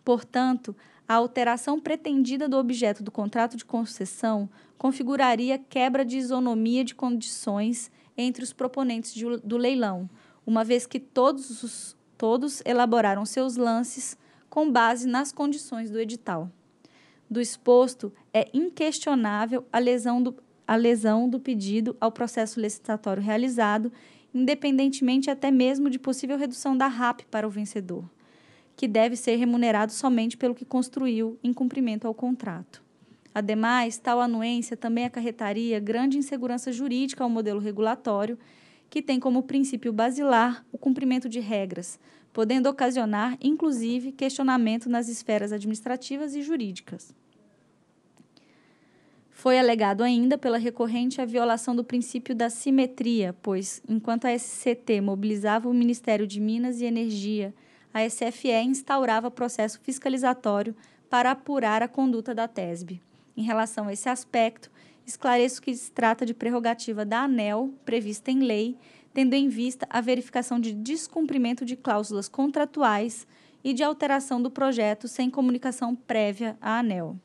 Portanto, a alteração pretendida do objeto do contrato de concessão configuraria quebra de isonomia de condições entre os proponentes de, do leilão, uma vez que todos os, todos elaboraram seus lances com base nas condições do edital. Do exposto, é inquestionável a lesão do, a lesão do pedido ao processo licitatório realizado, independentemente até mesmo de possível redução da RAP para o vencedor, que deve ser remunerado somente pelo que construiu em cumprimento ao contrato. Ademais, tal anuência também acarretaria grande insegurança jurídica ao modelo regulatório que tem como princípio basilar o cumprimento de regras, podendo ocasionar, inclusive, questionamento nas esferas administrativas e jurídicas. Foi alegado ainda pela recorrente a violação do princípio da simetria, pois, enquanto a SCT mobilizava o Ministério de Minas e Energia, a SFE instaurava processo fiscalizatório para apurar a conduta da TESB. Em relação a esse aspecto, esclareço que se trata de prerrogativa da ANEL, prevista em lei, tendo em vista a verificação de descumprimento de cláusulas contratuais e de alteração do projeto sem comunicação prévia à ANEL.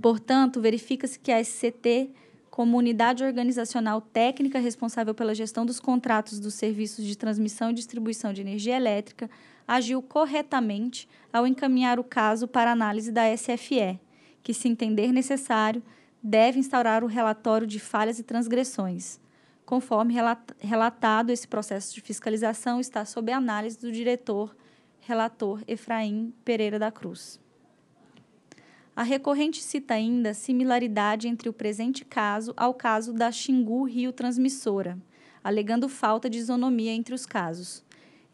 Portanto, verifica-se que a SCT, como unidade organizacional técnica responsável pela gestão dos contratos dos serviços de transmissão e distribuição de energia elétrica, agiu corretamente ao encaminhar o caso para análise da SFE, que, se entender necessário, deve instaurar o relatório de falhas e transgressões. Conforme relatado, esse processo de fiscalização está sob análise do diretor relator Efraim Pereira da Cruz. A recorrente cita ainda similaridade entre o presente caso ao caso da Xingu Rio Transmissora, alegando falta de isonomia entre os casos.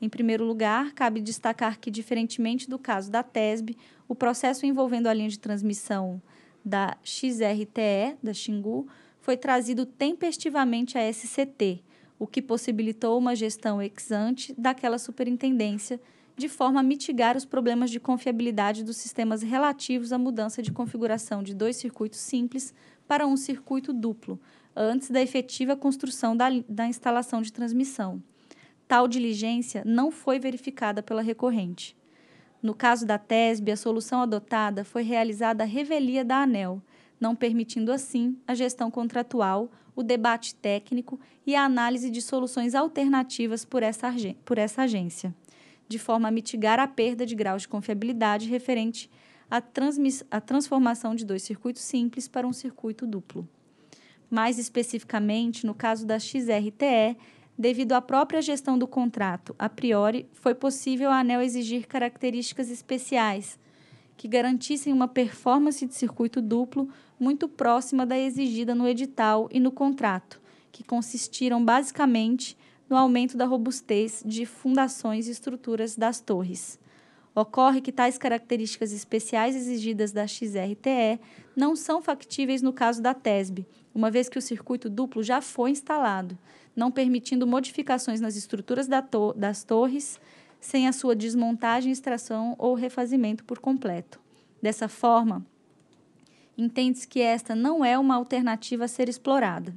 Em primeiro lugar, cabe destacar que, diferentemente do caso da TESB, o processo envolvendo a linha de transmissão da XRTE, da Xingu, foi trazido tempestivamente à SCT, o que possibilitou uma gestão ex ante daquela superintendência, de forma a mitigar os problemas de confiabilidade dos sistemas relativos à mudança de configuração de dois circuitos simples para um circuito duplo, antes da efetiva construção da, da instalação de transmissão tal diligência não foi verificada pela recorrente. No caso da TESB, a solução adotada foi realizada a revelia da ANEL, não permitindo assim a gestão contratual, o debate técnico e a análise de soluções alternativas por essa, por essa agência, de forma a mitigar a perda de grau de confiabilidade referente à, à transformação de dois circuitos simples para um circuito duplo. Mais especificamente, no caso da XRTE, Devido à própria gestão do contrato, a priori, foi possível a ANEL exigir características especiais que garantissem uma performance de circuito duplo muito próxima da exigida no edital e no contrato, que consistiram basicamente no aumento da robustez de fundações e estruturas das torres. Ocorre que tais características especiais exigidas da XRTE não são factíveis no caso da TESB, uma vez que o circuito duplo já foi instalado não permitindo modificações nas estruturas da to das torres, sem a sua desmontagem, extração ou refazimento por completo. Dessa forma, entende-se que esta não é uma alternativa a ser explorada.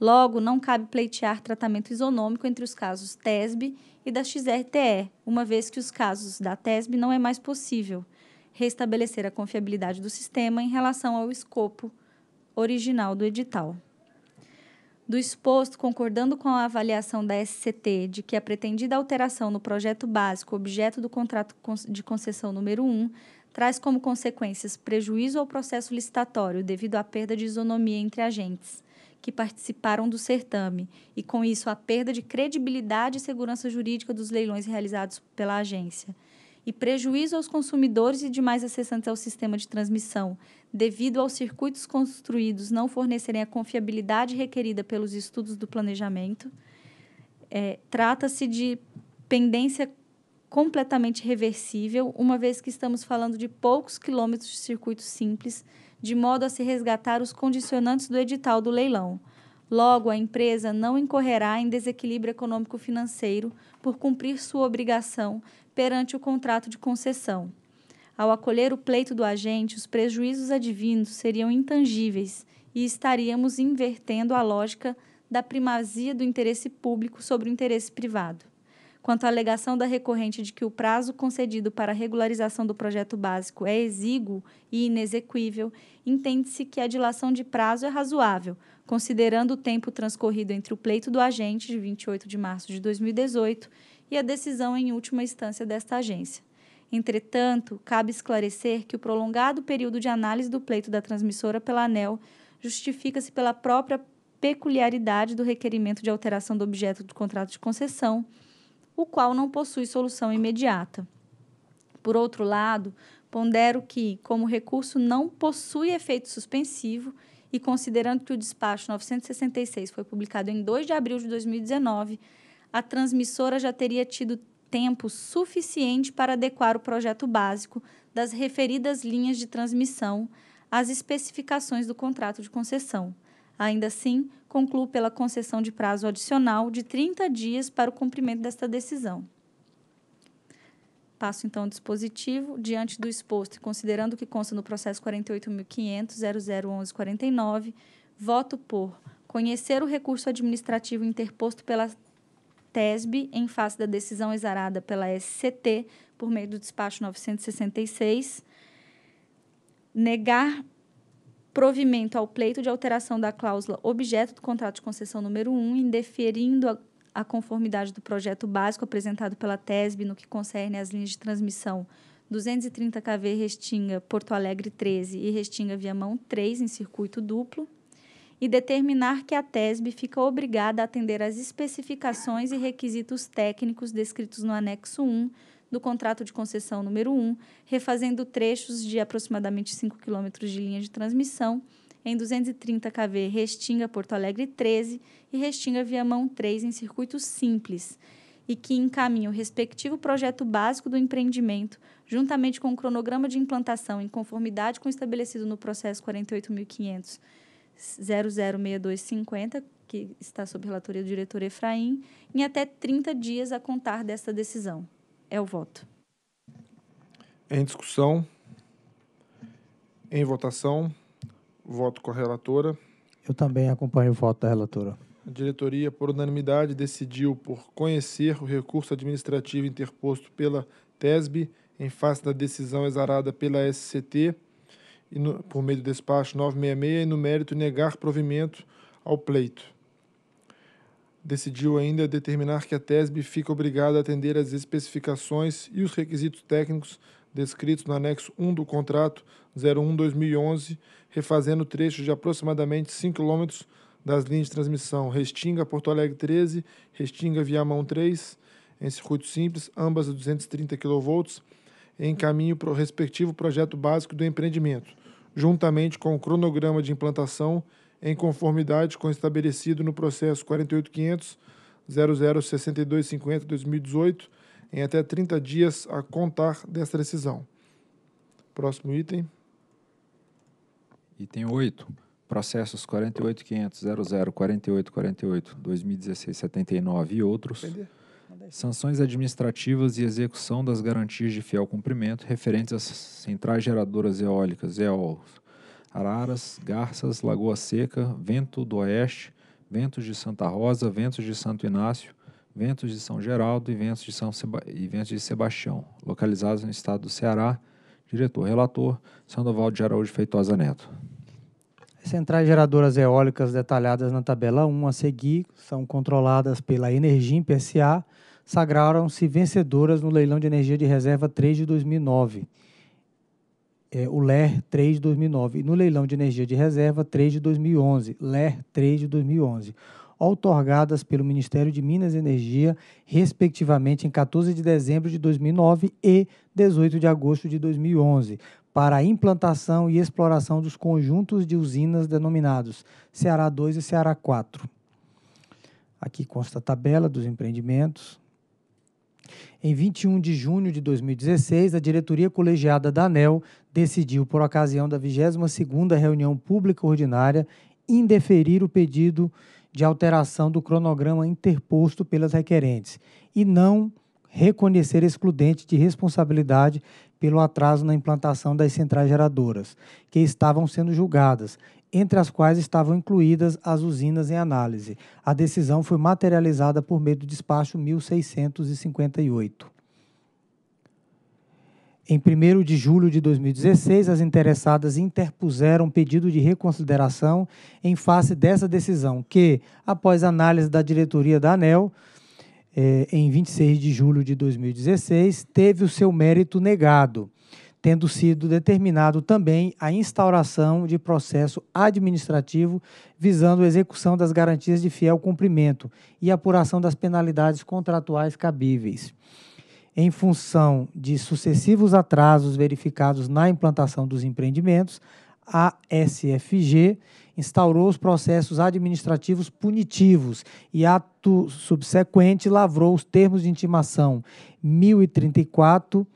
Logo, não cabe pleitear tratamento isonômico entre os casos TESB e da XRTE, uma vez que os casos da TESB não é mais possível restabelecer a confiabilidade do sistema em relação ao escopo original do edital. Do exposto, concordando com a avaliação da SCT de que a pretendida alteração no projeto básico, objeto do contrato de concessão número 1, traz como consequências prejuízo ao processo licitatório devido à perda de isonomia entre agentes que participaram do certame e, com isso, a perda de credibilidade e segurança jurídica dos leilões realizados pela agência e prejuízo aos consumidores e demais acessantes ao sistema de transmissão, devido aos circuitos construídos não fornecerem a confiabilidade requerida pelos estudos do planejamento. É, Trata-se de pendência completamente reversível, uma vez que estamos falando de poucos quilômetros de circuito simples, de modo a se resgatar os condicionantes do edital do leilão. Logo, a empresa não incorrerá em desequilíbrio econômico-financeiro por cumprir sua obrigação perante o contrato de concessão. Ao acolher o pleito do agente, os prejuízos advindos seriam intangíveis e estaríamos invertendo a lógica da primazia do interesse público sobre o interesse privado. Quanto à alegação da recorrente de que o prazo concedido para a regularização do projeto básico é exíguo e inexequível, entende-se que a dilação de prazo é razoável, considerando o tempo transcorrido entre o pleito do agente, de 28 de março de 2018, e a decisão em última instância desta agência. Entretanto, cabe esclarecer que o prolongado período de análise do pleito da transmissora pela ANEL justifica-se pela própria peculiaridade do requerimento de alteração do objeto do contrato de concessão, o qual não possui solução imediata. Por outro lado, pondero que, como o recurso não possui efeito suspensivo e considerando que o despacho 966 foi publicado em 2 de abril de 2019, a transmissora já teria tido tempo suficiente para adequar o projeto básico das referidas linhas de transmissão às especificações do contrato de concessão. Ainda assim, concluo pela concessão de prazo adicional de 30 dias para o cumprimento desta decisão. Passo então ao dispositivo. Diante do exposto e considerando que consta no processo 48.500.001149, voto por conhecer o recurso administrativo interposto pela TESB em face da decisão exarada pela SCT por meio do despacho 966, negar provimento ao pleito de alteração da cláusula objeto do contrato de concessão número 1, indeferindo a, a conformidade do projeto básico apresentado pela TESB no que concerne às linhas de transmissão 230 kV Restinga Porto Alegre 13 e Restinga Viamão 3 em circuito duplo e determinar que a TESB fica obrigada a atender às especificações e requisitos técnicos descritos no anexo 1 do contrato de concessão número 1, refazendo trechos de aproximadamente 5 km de linha de transmissão em 230 kV Restinga Porto Alegre 13 e Restinga Viamão 3 em circuito simples e que encaminhe o respectivo projeto básico do empreendimento, juntamente com o cronograma de implantação em conformidade com o estabelecido no processo 48500 006250, que está sob relatoria do diretor Efraim, em até 30 dias a contar desta decisão. É o voto. Em discussão. Em votação. Voto com a relatora. Eu também acompanho o voto da relatora. A diretoria, por unanimidade, decidiu por conhecer o recurso administrativo interposto pela TESB em face da decisão exarada pela SCT no, por meio do despacho 966 e no mérito negar provimento ao pleito. Decidiu ainda determinar que a TESB fica obrigada a atender às especificações e os requisitos técnicos descritos no anexo 1 do contrato 01-2011, refazendo trechos de aproximadamente 5 km das linhas de transmissão Restinga-Porto Alegre 13, Restinga-Viamão 3, em circuito simples, ambas a 230 kV, em caminho para o respectivo projeto básico do empreendimento, juntamente com o cronograma de implantação em conformidade com o estabelecido no processo 48.500.006250-2018, em até 30 dias a contar desta decisão. Próximo item. Item 8. Processos 48.500.004848-2016-79 e outros. Entender sanções administrativas e execução das garantias de fiel cumprimento referentes às centrais geradoras eólicas, EOL, Araras, Garças, Lagoa Seca, Vento do Oeste, Ventos de Santa Rosa, Ventos de Santo Inácio, Ventos de São Geraldo e Ventos de, São Seba e Ventos de Sebastião, localizados no estado do Ceará. Diretor-relator, Sandoval de Araújo Feitosa Neto. As centrais geradoras eólicas detalhadas na tabela 1 a seguir são controladas pela Energim PSA, sagraram-se vencedoras no leilão de energia de reserva 3 de 2009. É, o LER 3 de 2009 e no leilão de energia de reserva 3 de 2011, LER 3 de 2011, outorgadas pelo Ministério de Minas e Energia, respectivamente em 14 de dezembro de 2009 e 18 de agosto de 2011, para a implantação e exploração dos conjuntos de usinas denominados Ceará 2 e Ceará 4. Aqui consta a tabela dos empreendimentos, em 21 de junho de 2016, a diretoria colegiada da ANEL decidiu, por ocasião da 22ª reunião pública ordinária, indeferir o pedido de alteração do cronograma interposto pelas requerentes e não reconhecer excludente de responsabilidade pelo atraso na implantação das centrais geradoras, que estavam sendo julgadas, entre as quais estavam incluídas as usinas em análise. A decisão foi materializada por meio do despacho 1658. Em 1 de julho de 2016, as interessadas interpuseram pedido de reconsideração em face dessa decisão, que, após análise da diretoria da ANEL, eh, em 26 de julho de 2016, teve o seu mérito negado tendo sido determinado também a instauração de processo administrativo visando a execução das garantias de fiel cumprimento e apuração das penalidades contratuais cabíveis. Em função de sucessivos atrasos verificados na implantação dos empreendimentos, a SFG instaurou os processos administrativos punitivos e ato subsequente lavrou os termos de intimação 1034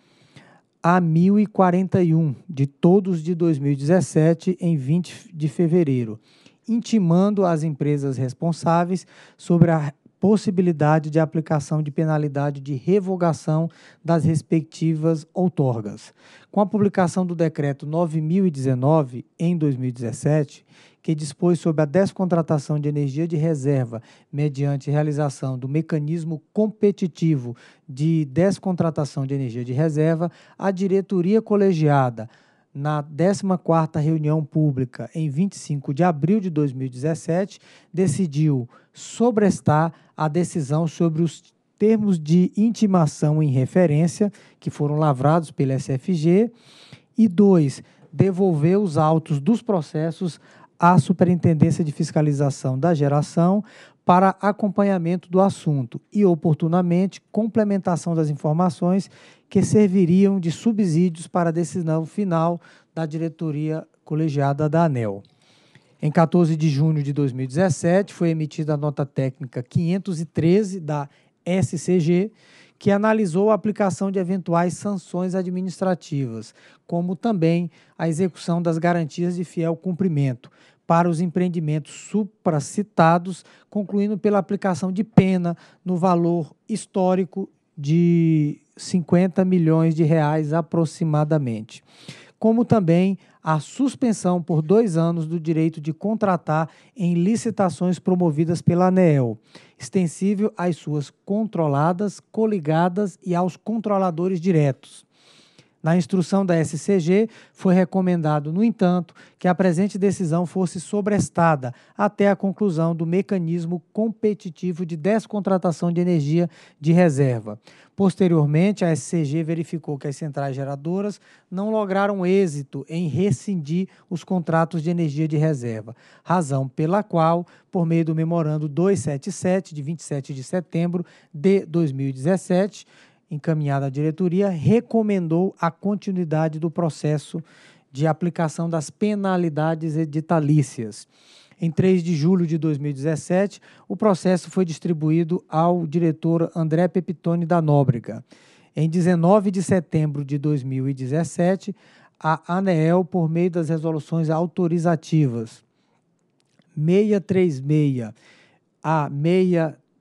a 1041 de todos de 2017 em 20 de fevereiro, intimando as empresas responsáveis sobre a possibilidade de aplicação de penalidade de revogação das respectivas outorgas. Com a publicação do Decreto 9019, em 2017, que dispôs sobre a descontratação de energia de reserva mediante realização do mecanismo competitivo de descontratação de energia de reserva, a diretoria colegiada na 14ª reunião pública em 25 de abril de 2017 decidiu sobrestar a decisão sobre os termos de intimação em referência que foram lavrados pela SFG e dois, devolver os autos dos processos à Superintendência de Fiscalização da Geração para acompanhamento do assunto e, oportunamente, complementação das informações que serviriam de subsídios para a decisão final da diretoria colegiada da ANEL. Em 14 de junho de 2017, foi emitida a nota técnica 513 da SCG, que analisou a aplicação de eventuais sanções administrativas, como também a execução das garantias de fiel cumprimento para os empreendimentos supracitados, concluindo pela aplicação de pena no valor histórico de 50 milhões de reais aproximadamente, como também a suspensão por dois anos do direito de contratar em licitações promovidas pela ANEEL, extensível às suas controladas, coligadas e aos controladores diretos. Na instrução da SCG, foi recomendado, no entanto, que a presente decisão fosse sobrestada até a conclusão do mecanismo competitivo de descontratação de energia de reserva. Posteriormente, a SCG verificou que as centrais geradoras não lograram êxito em rescindir os contratos de energia de reserva, razão pela qual, por meio do memorando 277 de 27 de setembro de 2017, encaminhada à diretoria, recomendou a continuidade do processo de aplicação das penalidades editalícias. Em 3 de julho de 2017, o processo foi distribuído ao diretor André Pepitone da Nóbrega. Em 19 de setembro de 2017, a ANEEL, por meio das resoluções autorizativas 636 a 636,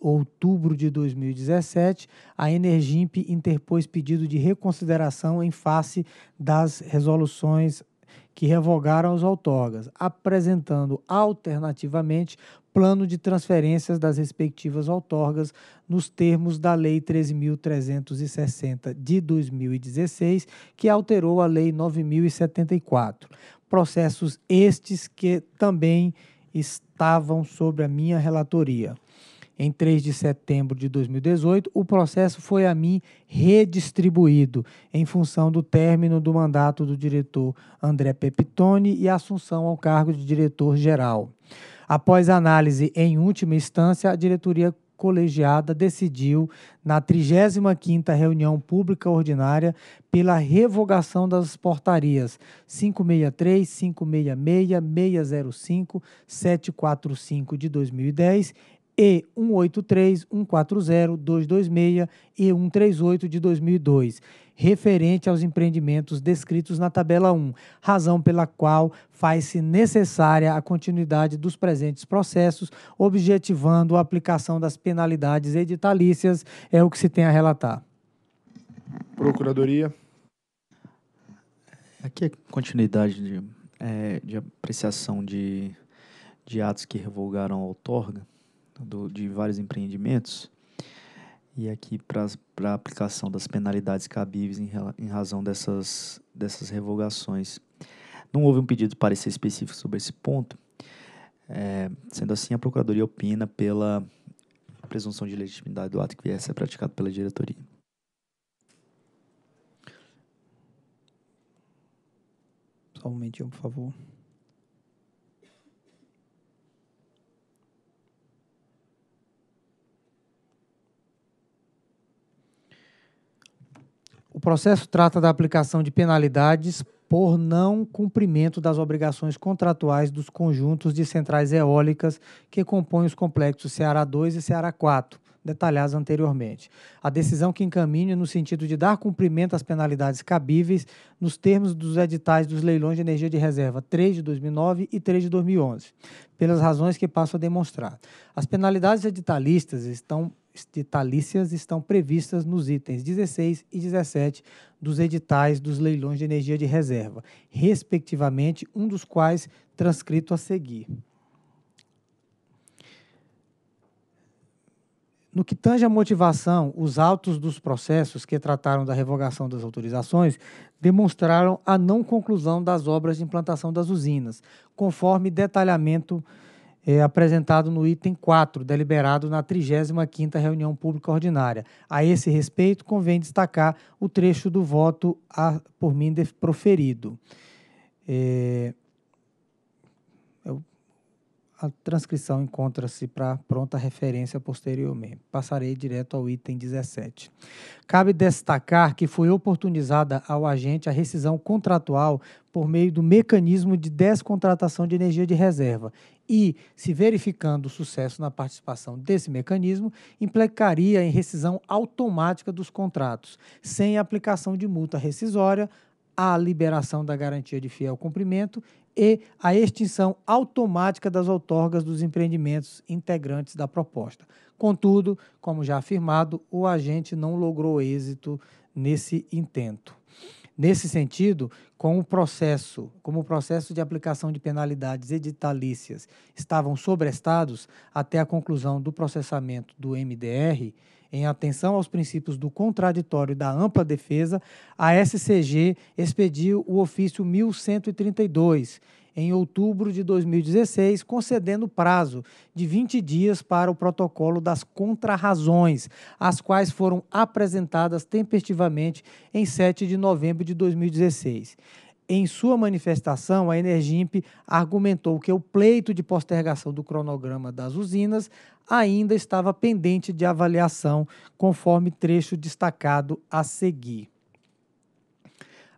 outubro de 2017, a Energimp interpôs pedido de reconsideração em face das resoluções que revogaram os outorgas, apresentando alternativamente plano de transferências das respectivas outorgas nos termos da Lei 13.360 de 2016, que alterou a Lei 9.074. Processos estes que também estavam sobre a minha relatoria em 3 de setembro de 2018, o processo foi a mim redistribuído em função do término do mandato do diretor André Pepitone e assunção ao cargo de diretor-geral. Após análise em última instância, a diretoria colegiada decidiu, na 35ª reunião pública ordinária, pela revogação das portarias 563, 566, 605, 745 de 2010 e 183, 140, 226 e 138 de 2002, referente aos empreendimentos descritos na tabela 1, razão pela qual faz-se necessária a continuidade dos presentes processos, objetivando a aplicação das penalidades editalícias, é o que se tem a relatar. Procuradoria. Aqui é continuidade de, é, de apreciação de, de atos que revogaram a outorga do, de vários empreendimentos, e aqui para a aplicação das penalidades cabíveis em, em razão dessas, dessas revogações. Não houve um pedido de parecer específico sobre esse ponto, é, sendo assim, a Procuradoria opina pela presunção de legitimidade do ato que vier a ser praticado pela diretoria. Só um momentinho, por favor. O processo trata da aplicação de penalidades por não cumprimento das obrigações contratuais dos conjuntos de centrais eólicas que compõem os complexos Ceará 2 e Ceará 4, detalhados anteriormente. A decisão que encaminha no sentido de dar cumprimento às penalidades cabíveis nos termos dos editais dos leilões de energia de reserva 3 de 2009 e 3 de 2011, pelas razões que passo a demonstrar. As penalidades editalistas estão de estão previstas nos itens 16 e 17 dos editais dos leilões de energia de reserva, respectivamente, um dos quais transcrito a seguir. No que tange à motivação, os autos dos processos que trataram da revogação das autorizações demonstraram a não conclusão das obras de implantação das usinas, conforme detalhamento é, apresentado no item 4, deliberado na 35ª reunião pública ordinária. A esse respeito, convém destacar o trecho do voto a, por mim proferido. É, é a transcrição encontra-se para pronta referência posteriormente. Passarei direto ao item 17. Cabe destacar que foi oportunizada ao agente a rescisão contratual por meio do mecanismo de descontratação de energia de reserva, e, se verificando o sucesso na participação desse mecanismo, implicaria em rescisão automática dos contratos, sem aplicação de multa rescisória, a liberação da garantia de fiel cumprimento e a extinção automática das outorgas dos empreendimentos integrantes da proposta. Contudo, como já afirmado, o agente não logrou êxito nesse intento nesse sentido, com o processo, como o processo de aplicação de penalidades editalícias estavam sobrestados até a conclusão do processamento do MDR, em atenção aos princípios do contraditório e da ampla defesa, a SCG expediu o ofício 1132, em outubro de 2016, concedendo prazo de 20 dias para o protocolo das contrarrazões, as quais foram apresentadas tempestivamente em 7 de novembro de 2016. Em sua manifestação, a Energimp argumentou que o pleito de postergação do cronograma das usinas ainda estava pendente de avaliação, conforme trecho destacado a seguir.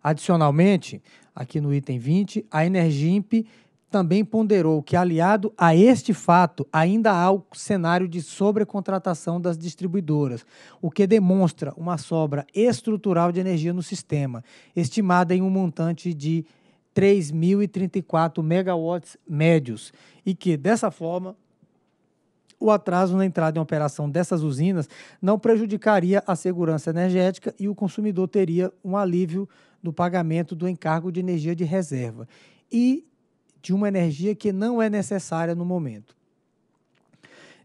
Adicionalmente, aqui no item 20, a Energimp também ponderou que, aliado a este fato, ainda há o cenário de sobrecontratação das distribuidoras, o que demonstra uma sobra estrutural de energia no sistema, estimada em um montante de 3.034 megawatts médios, e que, dessa forma, o atraso na entrada em operação dessas usinas não prejudicaria a segurança energética e o consumidor teria um alívio do pagamento do encargo de energia de reserva e de uma energia que não é necessária no momento.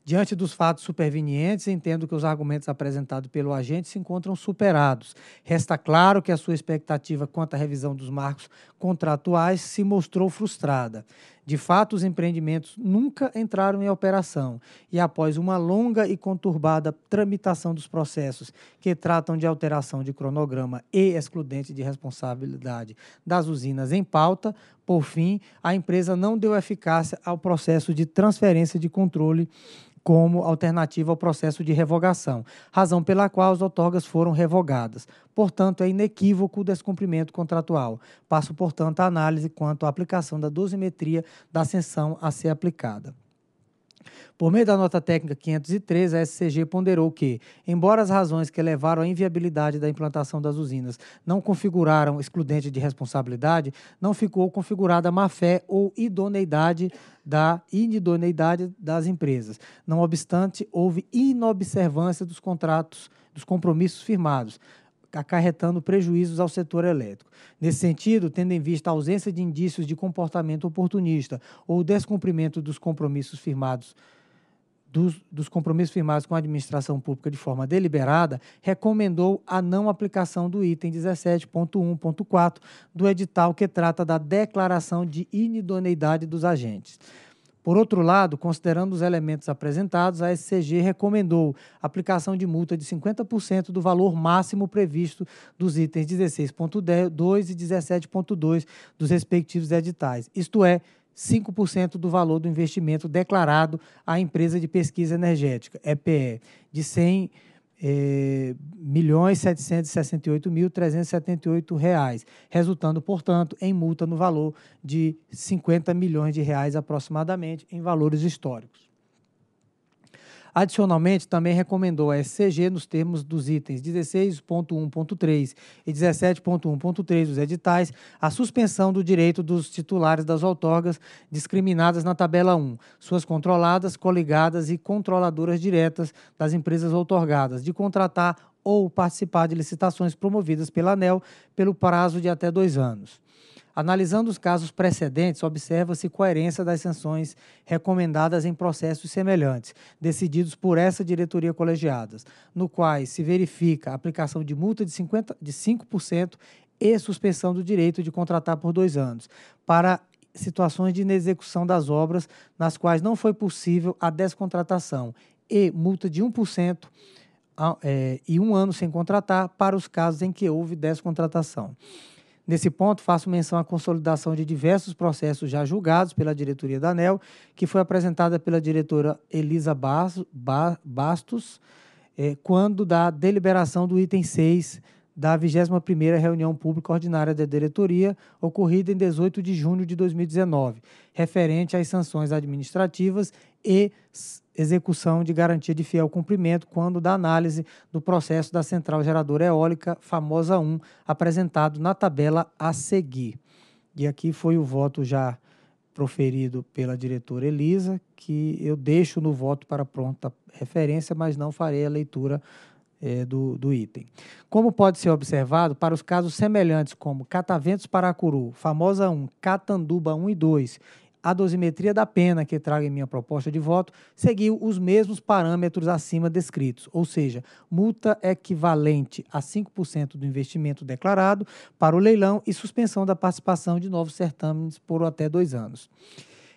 Diante dos fatos supervenientes, entendo que os argumentos apresentados pelo agente se encontram superados. Resta claro que a sua expectativa quanto à revisão dos marcos contratuais se mostrou frustrada. De fato, os empreendimentos nunca entraram em operação e, após uma longa e conturbada tramitação dos processos que tratam de alteração de cronograma e excludente de responsabilidade das usinas em pauta, por fim, a empresa não deu eficácia ao processo de transferência de controle como alternativa ao processo de revogação, razão pela qual as outorgas foram revogadas. Portanto, é inequívoco o descumprimento contratual. Passo, portanto, à análise quanto à aplicação da dosimetria da ascensão a ser aplicada. Por meio da nota técnica 503, a SCG ponderou que, embora as razões que levaram à inviabilidade da implantação das usinas não configuraram excludente de responsabilidade, não ficou configurada má-fé ou idoneidade da inidoneidade das empresas. Não obstante, houve inobservância dos contratos, dos compromissos firmados, acarretando prejuízos ao setor elétrico. Nesse sentido, tendo em vista a ausência de indícios de comportamento oportunista ou descumprimento dos compromissos firmados dos, dos, compromissos firmados com a administração pública de forma deliberada, recomendou a não aplicação do item 17.1.4 do edital que trata da declaração de inidoneidade dos agentes. Por outro lado, considerando os elementos apresentados, a SCG recomendou a aplicação de multa de 50% do valor máximo previsto dos itens 16.2 e 17.2 dos respectivos editais, isto é, 5% do valor do investimento declarado à empresa de pesquisa energética, EPE, de 100 é, 1.768.378 reais, resultando, portanto, em multa no valor de 50 milhões de reais aproximadamente em valores históricos. Adicionalmente, também recomendou a SCG nos termos dos itens 16.1.3 e 17.1.3 dos editais a suspensão do direito dos titulares das outorgas discriminadas na tabela 1, suas controladas, coligadas e controladoras diretas das empresas outorgadas, de contratar ou participar de licitações promovidas pela ANEL pelo prazo de até dois anos. Analisando os casos precedentes, observa-se coerência das sanções recomendadas em processos semelhantes, decididos por essa diretoria colegiadas, no quais se verifica a aplicação de multa de, 50, de 5% e suspensão do direito de contratar por dois anos, para situações de inexecução das obras nas quais não foi possível a descontratação, e multa de 1%. É, e um ano sem contratar para os casos em que houve descontratação. Nesse ponto, faço menção à consolidação de diversos processos já julgados pela diretoria da ANEL, que foi apresentada pela diretora Elisa Bastos, eh, quando da deliberação do item 6 da 21ª reunião pública ordinária da diretoria, ocorrida em 18 de junho de 2019, referente às sanções administrativas e execução de garantia de fiel cumprimento quando da análise do processo da central geradora eólica famosa 1 apresentado na tabela a seguir. E aqui foi o voto já proferido pela diretora Elisa, que eu deixo no voto para pronta referência, mas não farei a leitura é, do, do item. Como pode ser observado, para os casos semelhantes como Cataventos Paracuru, Famosa 1, Catanduba 1 e 2 a dosimetria da pena que trago em minha proposta de voto seguiu os mesmos parâmetros acima descritos, ou seja, multa equivalente a 5% do investimento declarado para o leilão e suspensão da participação de novos certames por até dois anos.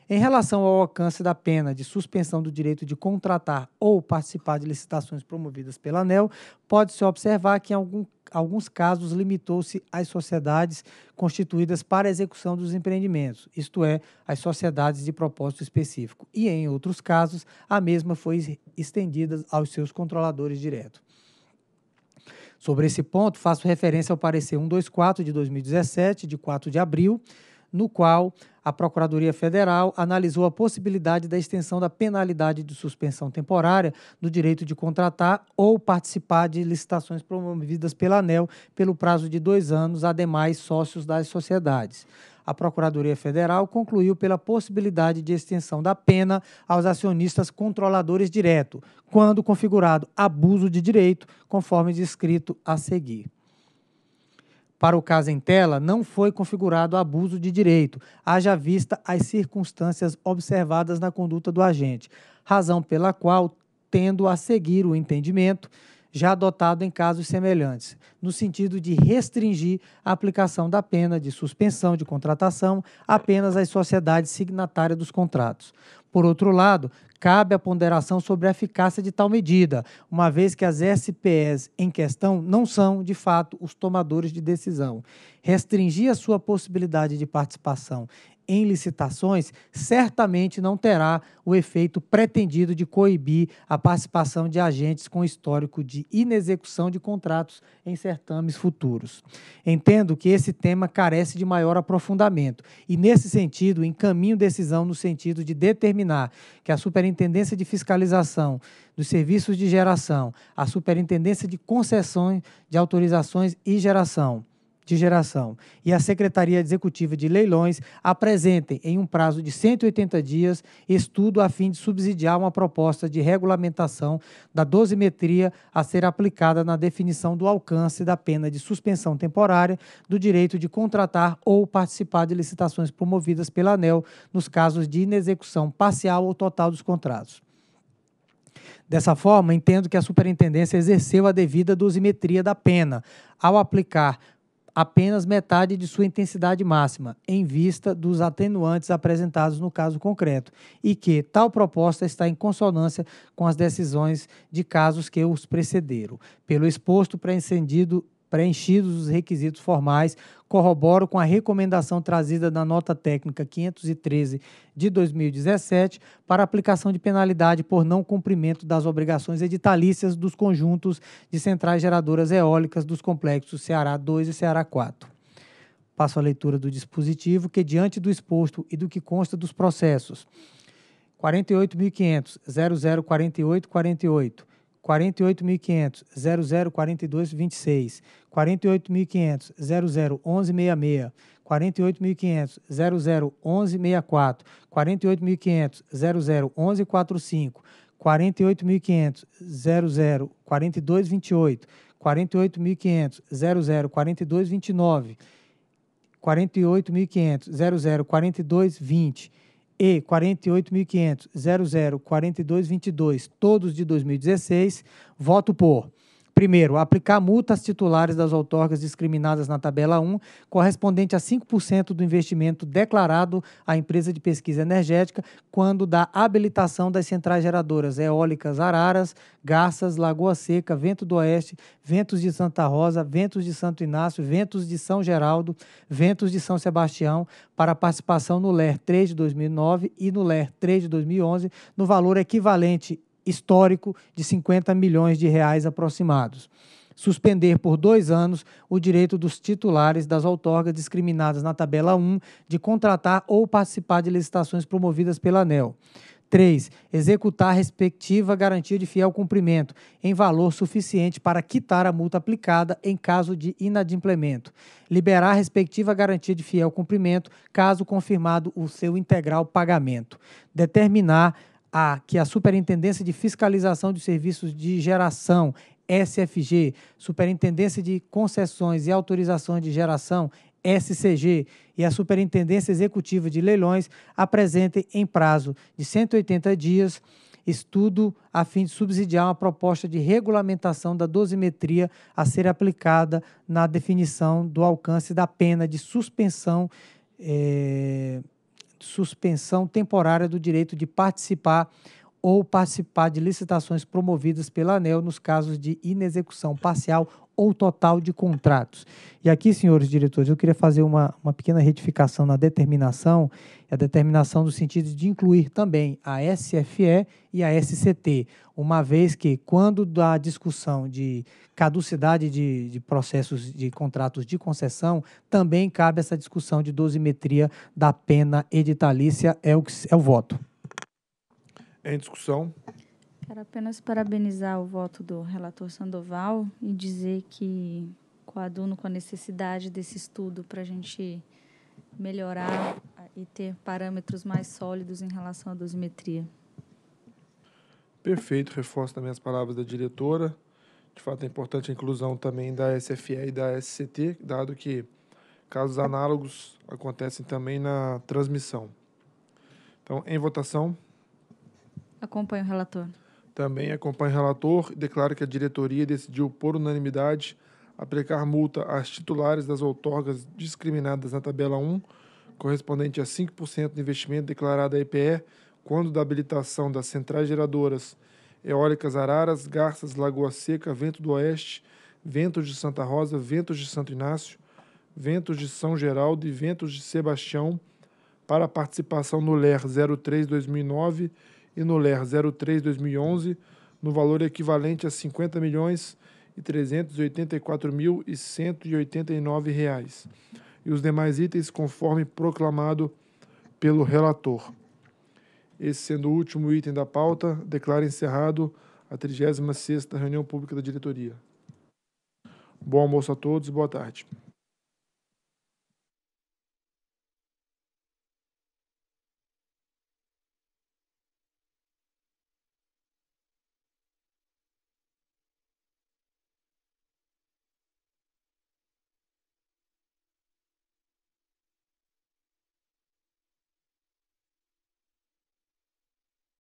Em relação ao alcance da pena de suspensão do direito de contratar ou participar de licitações promovidas pela ANEL, pode-se observar que, em algum, alguns casos, limitou-se às sociedades constituídas para execução dos empreendimentos, isto é, às sociedades de propósito específico, e, em outros casos, a mesma foi estendida aos seus controladores diretos. Sobre esse ponto, faço referência ao parecer 124 de 2017, de 4 de abril, no qual a Procuradoria Federal analisou a possibilidade da extensão da penalidade de suspensão temporária do direito de contratar ou participar de licitações promovidas pela ANEL pelo prazo de dois anos a demais sócios das sociedades. A Procuradoria Federal concluiu pela possibilidade de extensão da pena aos acionistas controladores direto, quando configurado abuso de direito, conforme descrito a seguir para o caso em tela, não foi configurado abuso de direito, haja vista as circunstâncias observadas na conduta do agente, razão pela qual, tendo a seguir o entendimento já adotado em casos semelhantes, no sentido de restringir a aplicação da pena de suspensão de contratação apenas às sociedades signatárias dos contratos. Por outro lado, cabe a ponderação sobre a eficácia de tal medida, uma vez que as SPS em questão não são, de fato, os tomadores de decisão. Restringir a sua possibilidade de participação em licitações, certamente não terá o efeito pretendido de coibir a participação de agentes com histórico de inexecução de contratos em certames futuros. Entendo que esse tema carece de maior aprofundamento e, nesse sentido, encaminho decisão no sentido de determinar que a Superintendência de Fiscalização dos Serviços de Geração, a Superintendência de Concessões de Autorizações e Geração, de geração e a Secretaria Executiva de Leilões apresentem, em um prazo de 180 dias, estudo a fim de subsidiar uma proposta de regulamentação da dosimetria a ser aplicada na definição do alcance da pena de suspensão temporária do direito de contratar ou participar de licitações promovidas pela ANEL nos casos de inexecução parcial ou total dos contratos. Dessa forma, entendo que a superintendência exerceu a devida dosimetria da pena ao aplicar apenas metade de sua intensidade máxima, em vista dos atenuantes apresentados no caso concreto, e que tal proposta está em consonância com as decisões de casos que os precederam. Pelo exposto, preencendido Preenchidos os requisitos formais, corroboro com a recomendação trazida na nota técnica 513 de 2017 para aplicação de penalidade por não cumprimento das obrigações editalícias dos conjuntos de centrais geradoras eólicas dos complexos Ceará 2 e Ceará 4. Passo a leitura do dispositivo que, diante do exposto e do que consta dos processos 48.500 004848 48.500 0042 26, 48.500 001166, 48.500 001164, 48.500 001145, 48.500 004228, 48.500 004229, 48.500 004220 e 48.500 004222, todos de 2016, voto por. Primeiro, aplicar multas titulares das outorgas discriminadas na tabela 1, correspondente a 5% do investimento declarado à empresa de pesquisa energética, quando da habilitação das centrais geradoras eólicas Araras, Garças, Lagoa Seca, Vento do Oeste, Ventos de Santa Rosa, Ventos de Santo Inácio, Ventos de São Geraldo, Ventos de São Sebastião, para participação no LER 3 de 2009 e no LER 3 de 2011, no valor equivalente histórico de 50 milhões de reais aproximados. Suspender por dois anos o direito dos titulares das outorgas discriminadas na tabela 1 de contratar ou participar de licitações promovidas pela ANEL. 3. Executar a respectiva garantia de fiel cumprimento em valor suficiente para quitar a multa aplicada em caso de inadimplemento. Liberar a respectiva garantia de fiel cumprimento caso confirmado o seu integral pagamento. Determinar a que é a Superintendência de Fiscalização de Serviços de Geração, SFG, Superintendência de Concessões e Autorizações de Geração, SCG, e a Superintendência Executiva de Leilões apresentem em prazo de 180 dias estudo a fim de subsidiar uma proposta de regulamentação da dosimetria a ser aplicada na definição do alcance da pena de suspensão. Eh, suspensão temporária do direito de participar ou participar de licitações promovidas pela ANEL nos casos de inexecução parcial ou total de contratos. E aqui, senhores diretores, eu queria fazer uma, uma pequena retificação na determinação e é a determinação do sentido de incluir também a SFE e a SCT, uma vez que, quando da discussão de caducidade de, de processos de contratos de concessão, também cabe essa discussão de dosimetria da pena editalícia, é o, que, é o voto. Em discussão. Quero apenas parabenizar o voto do relator Sandoval e dizer que coaduno com a necessidade desse estudo para a gente melhorar e ter parâmetros mais sólidos em relação à dosimetria. Perfeito, reforço também as palavras da diretora. De fato, é importante a inclusão também da SFE e da SCT, dado que casos análogos acontecem também na transmissão. Então, em votação. Acompanho o relator. Também acompanho o relator e declaro que a diretoria decidiu, por unanimidade, aplicar multa às titulares das outorgas discriminadas na tabela 1, correspondente a 5% do investimento declarado à EPE, quando da habilitação das centrais geradoras eólicas Araras, Garças, Lagoa Seca, Vento do Oeste, Ventos de Santa Rosa, Ventos de Santo Inácio, Ventos de São Geraldo e Ventos de Sebastião para a participação no LER 03-2009 e no LER 03-2011 no valor equivalente a 50 milhões e R$ reais e os demais itens conforme proclamado pelo relator. Esse sendo o último item da pauta, declaro encerrado a 36ª reunião pública da diretoria. Bom almoço a todos e boa tarde.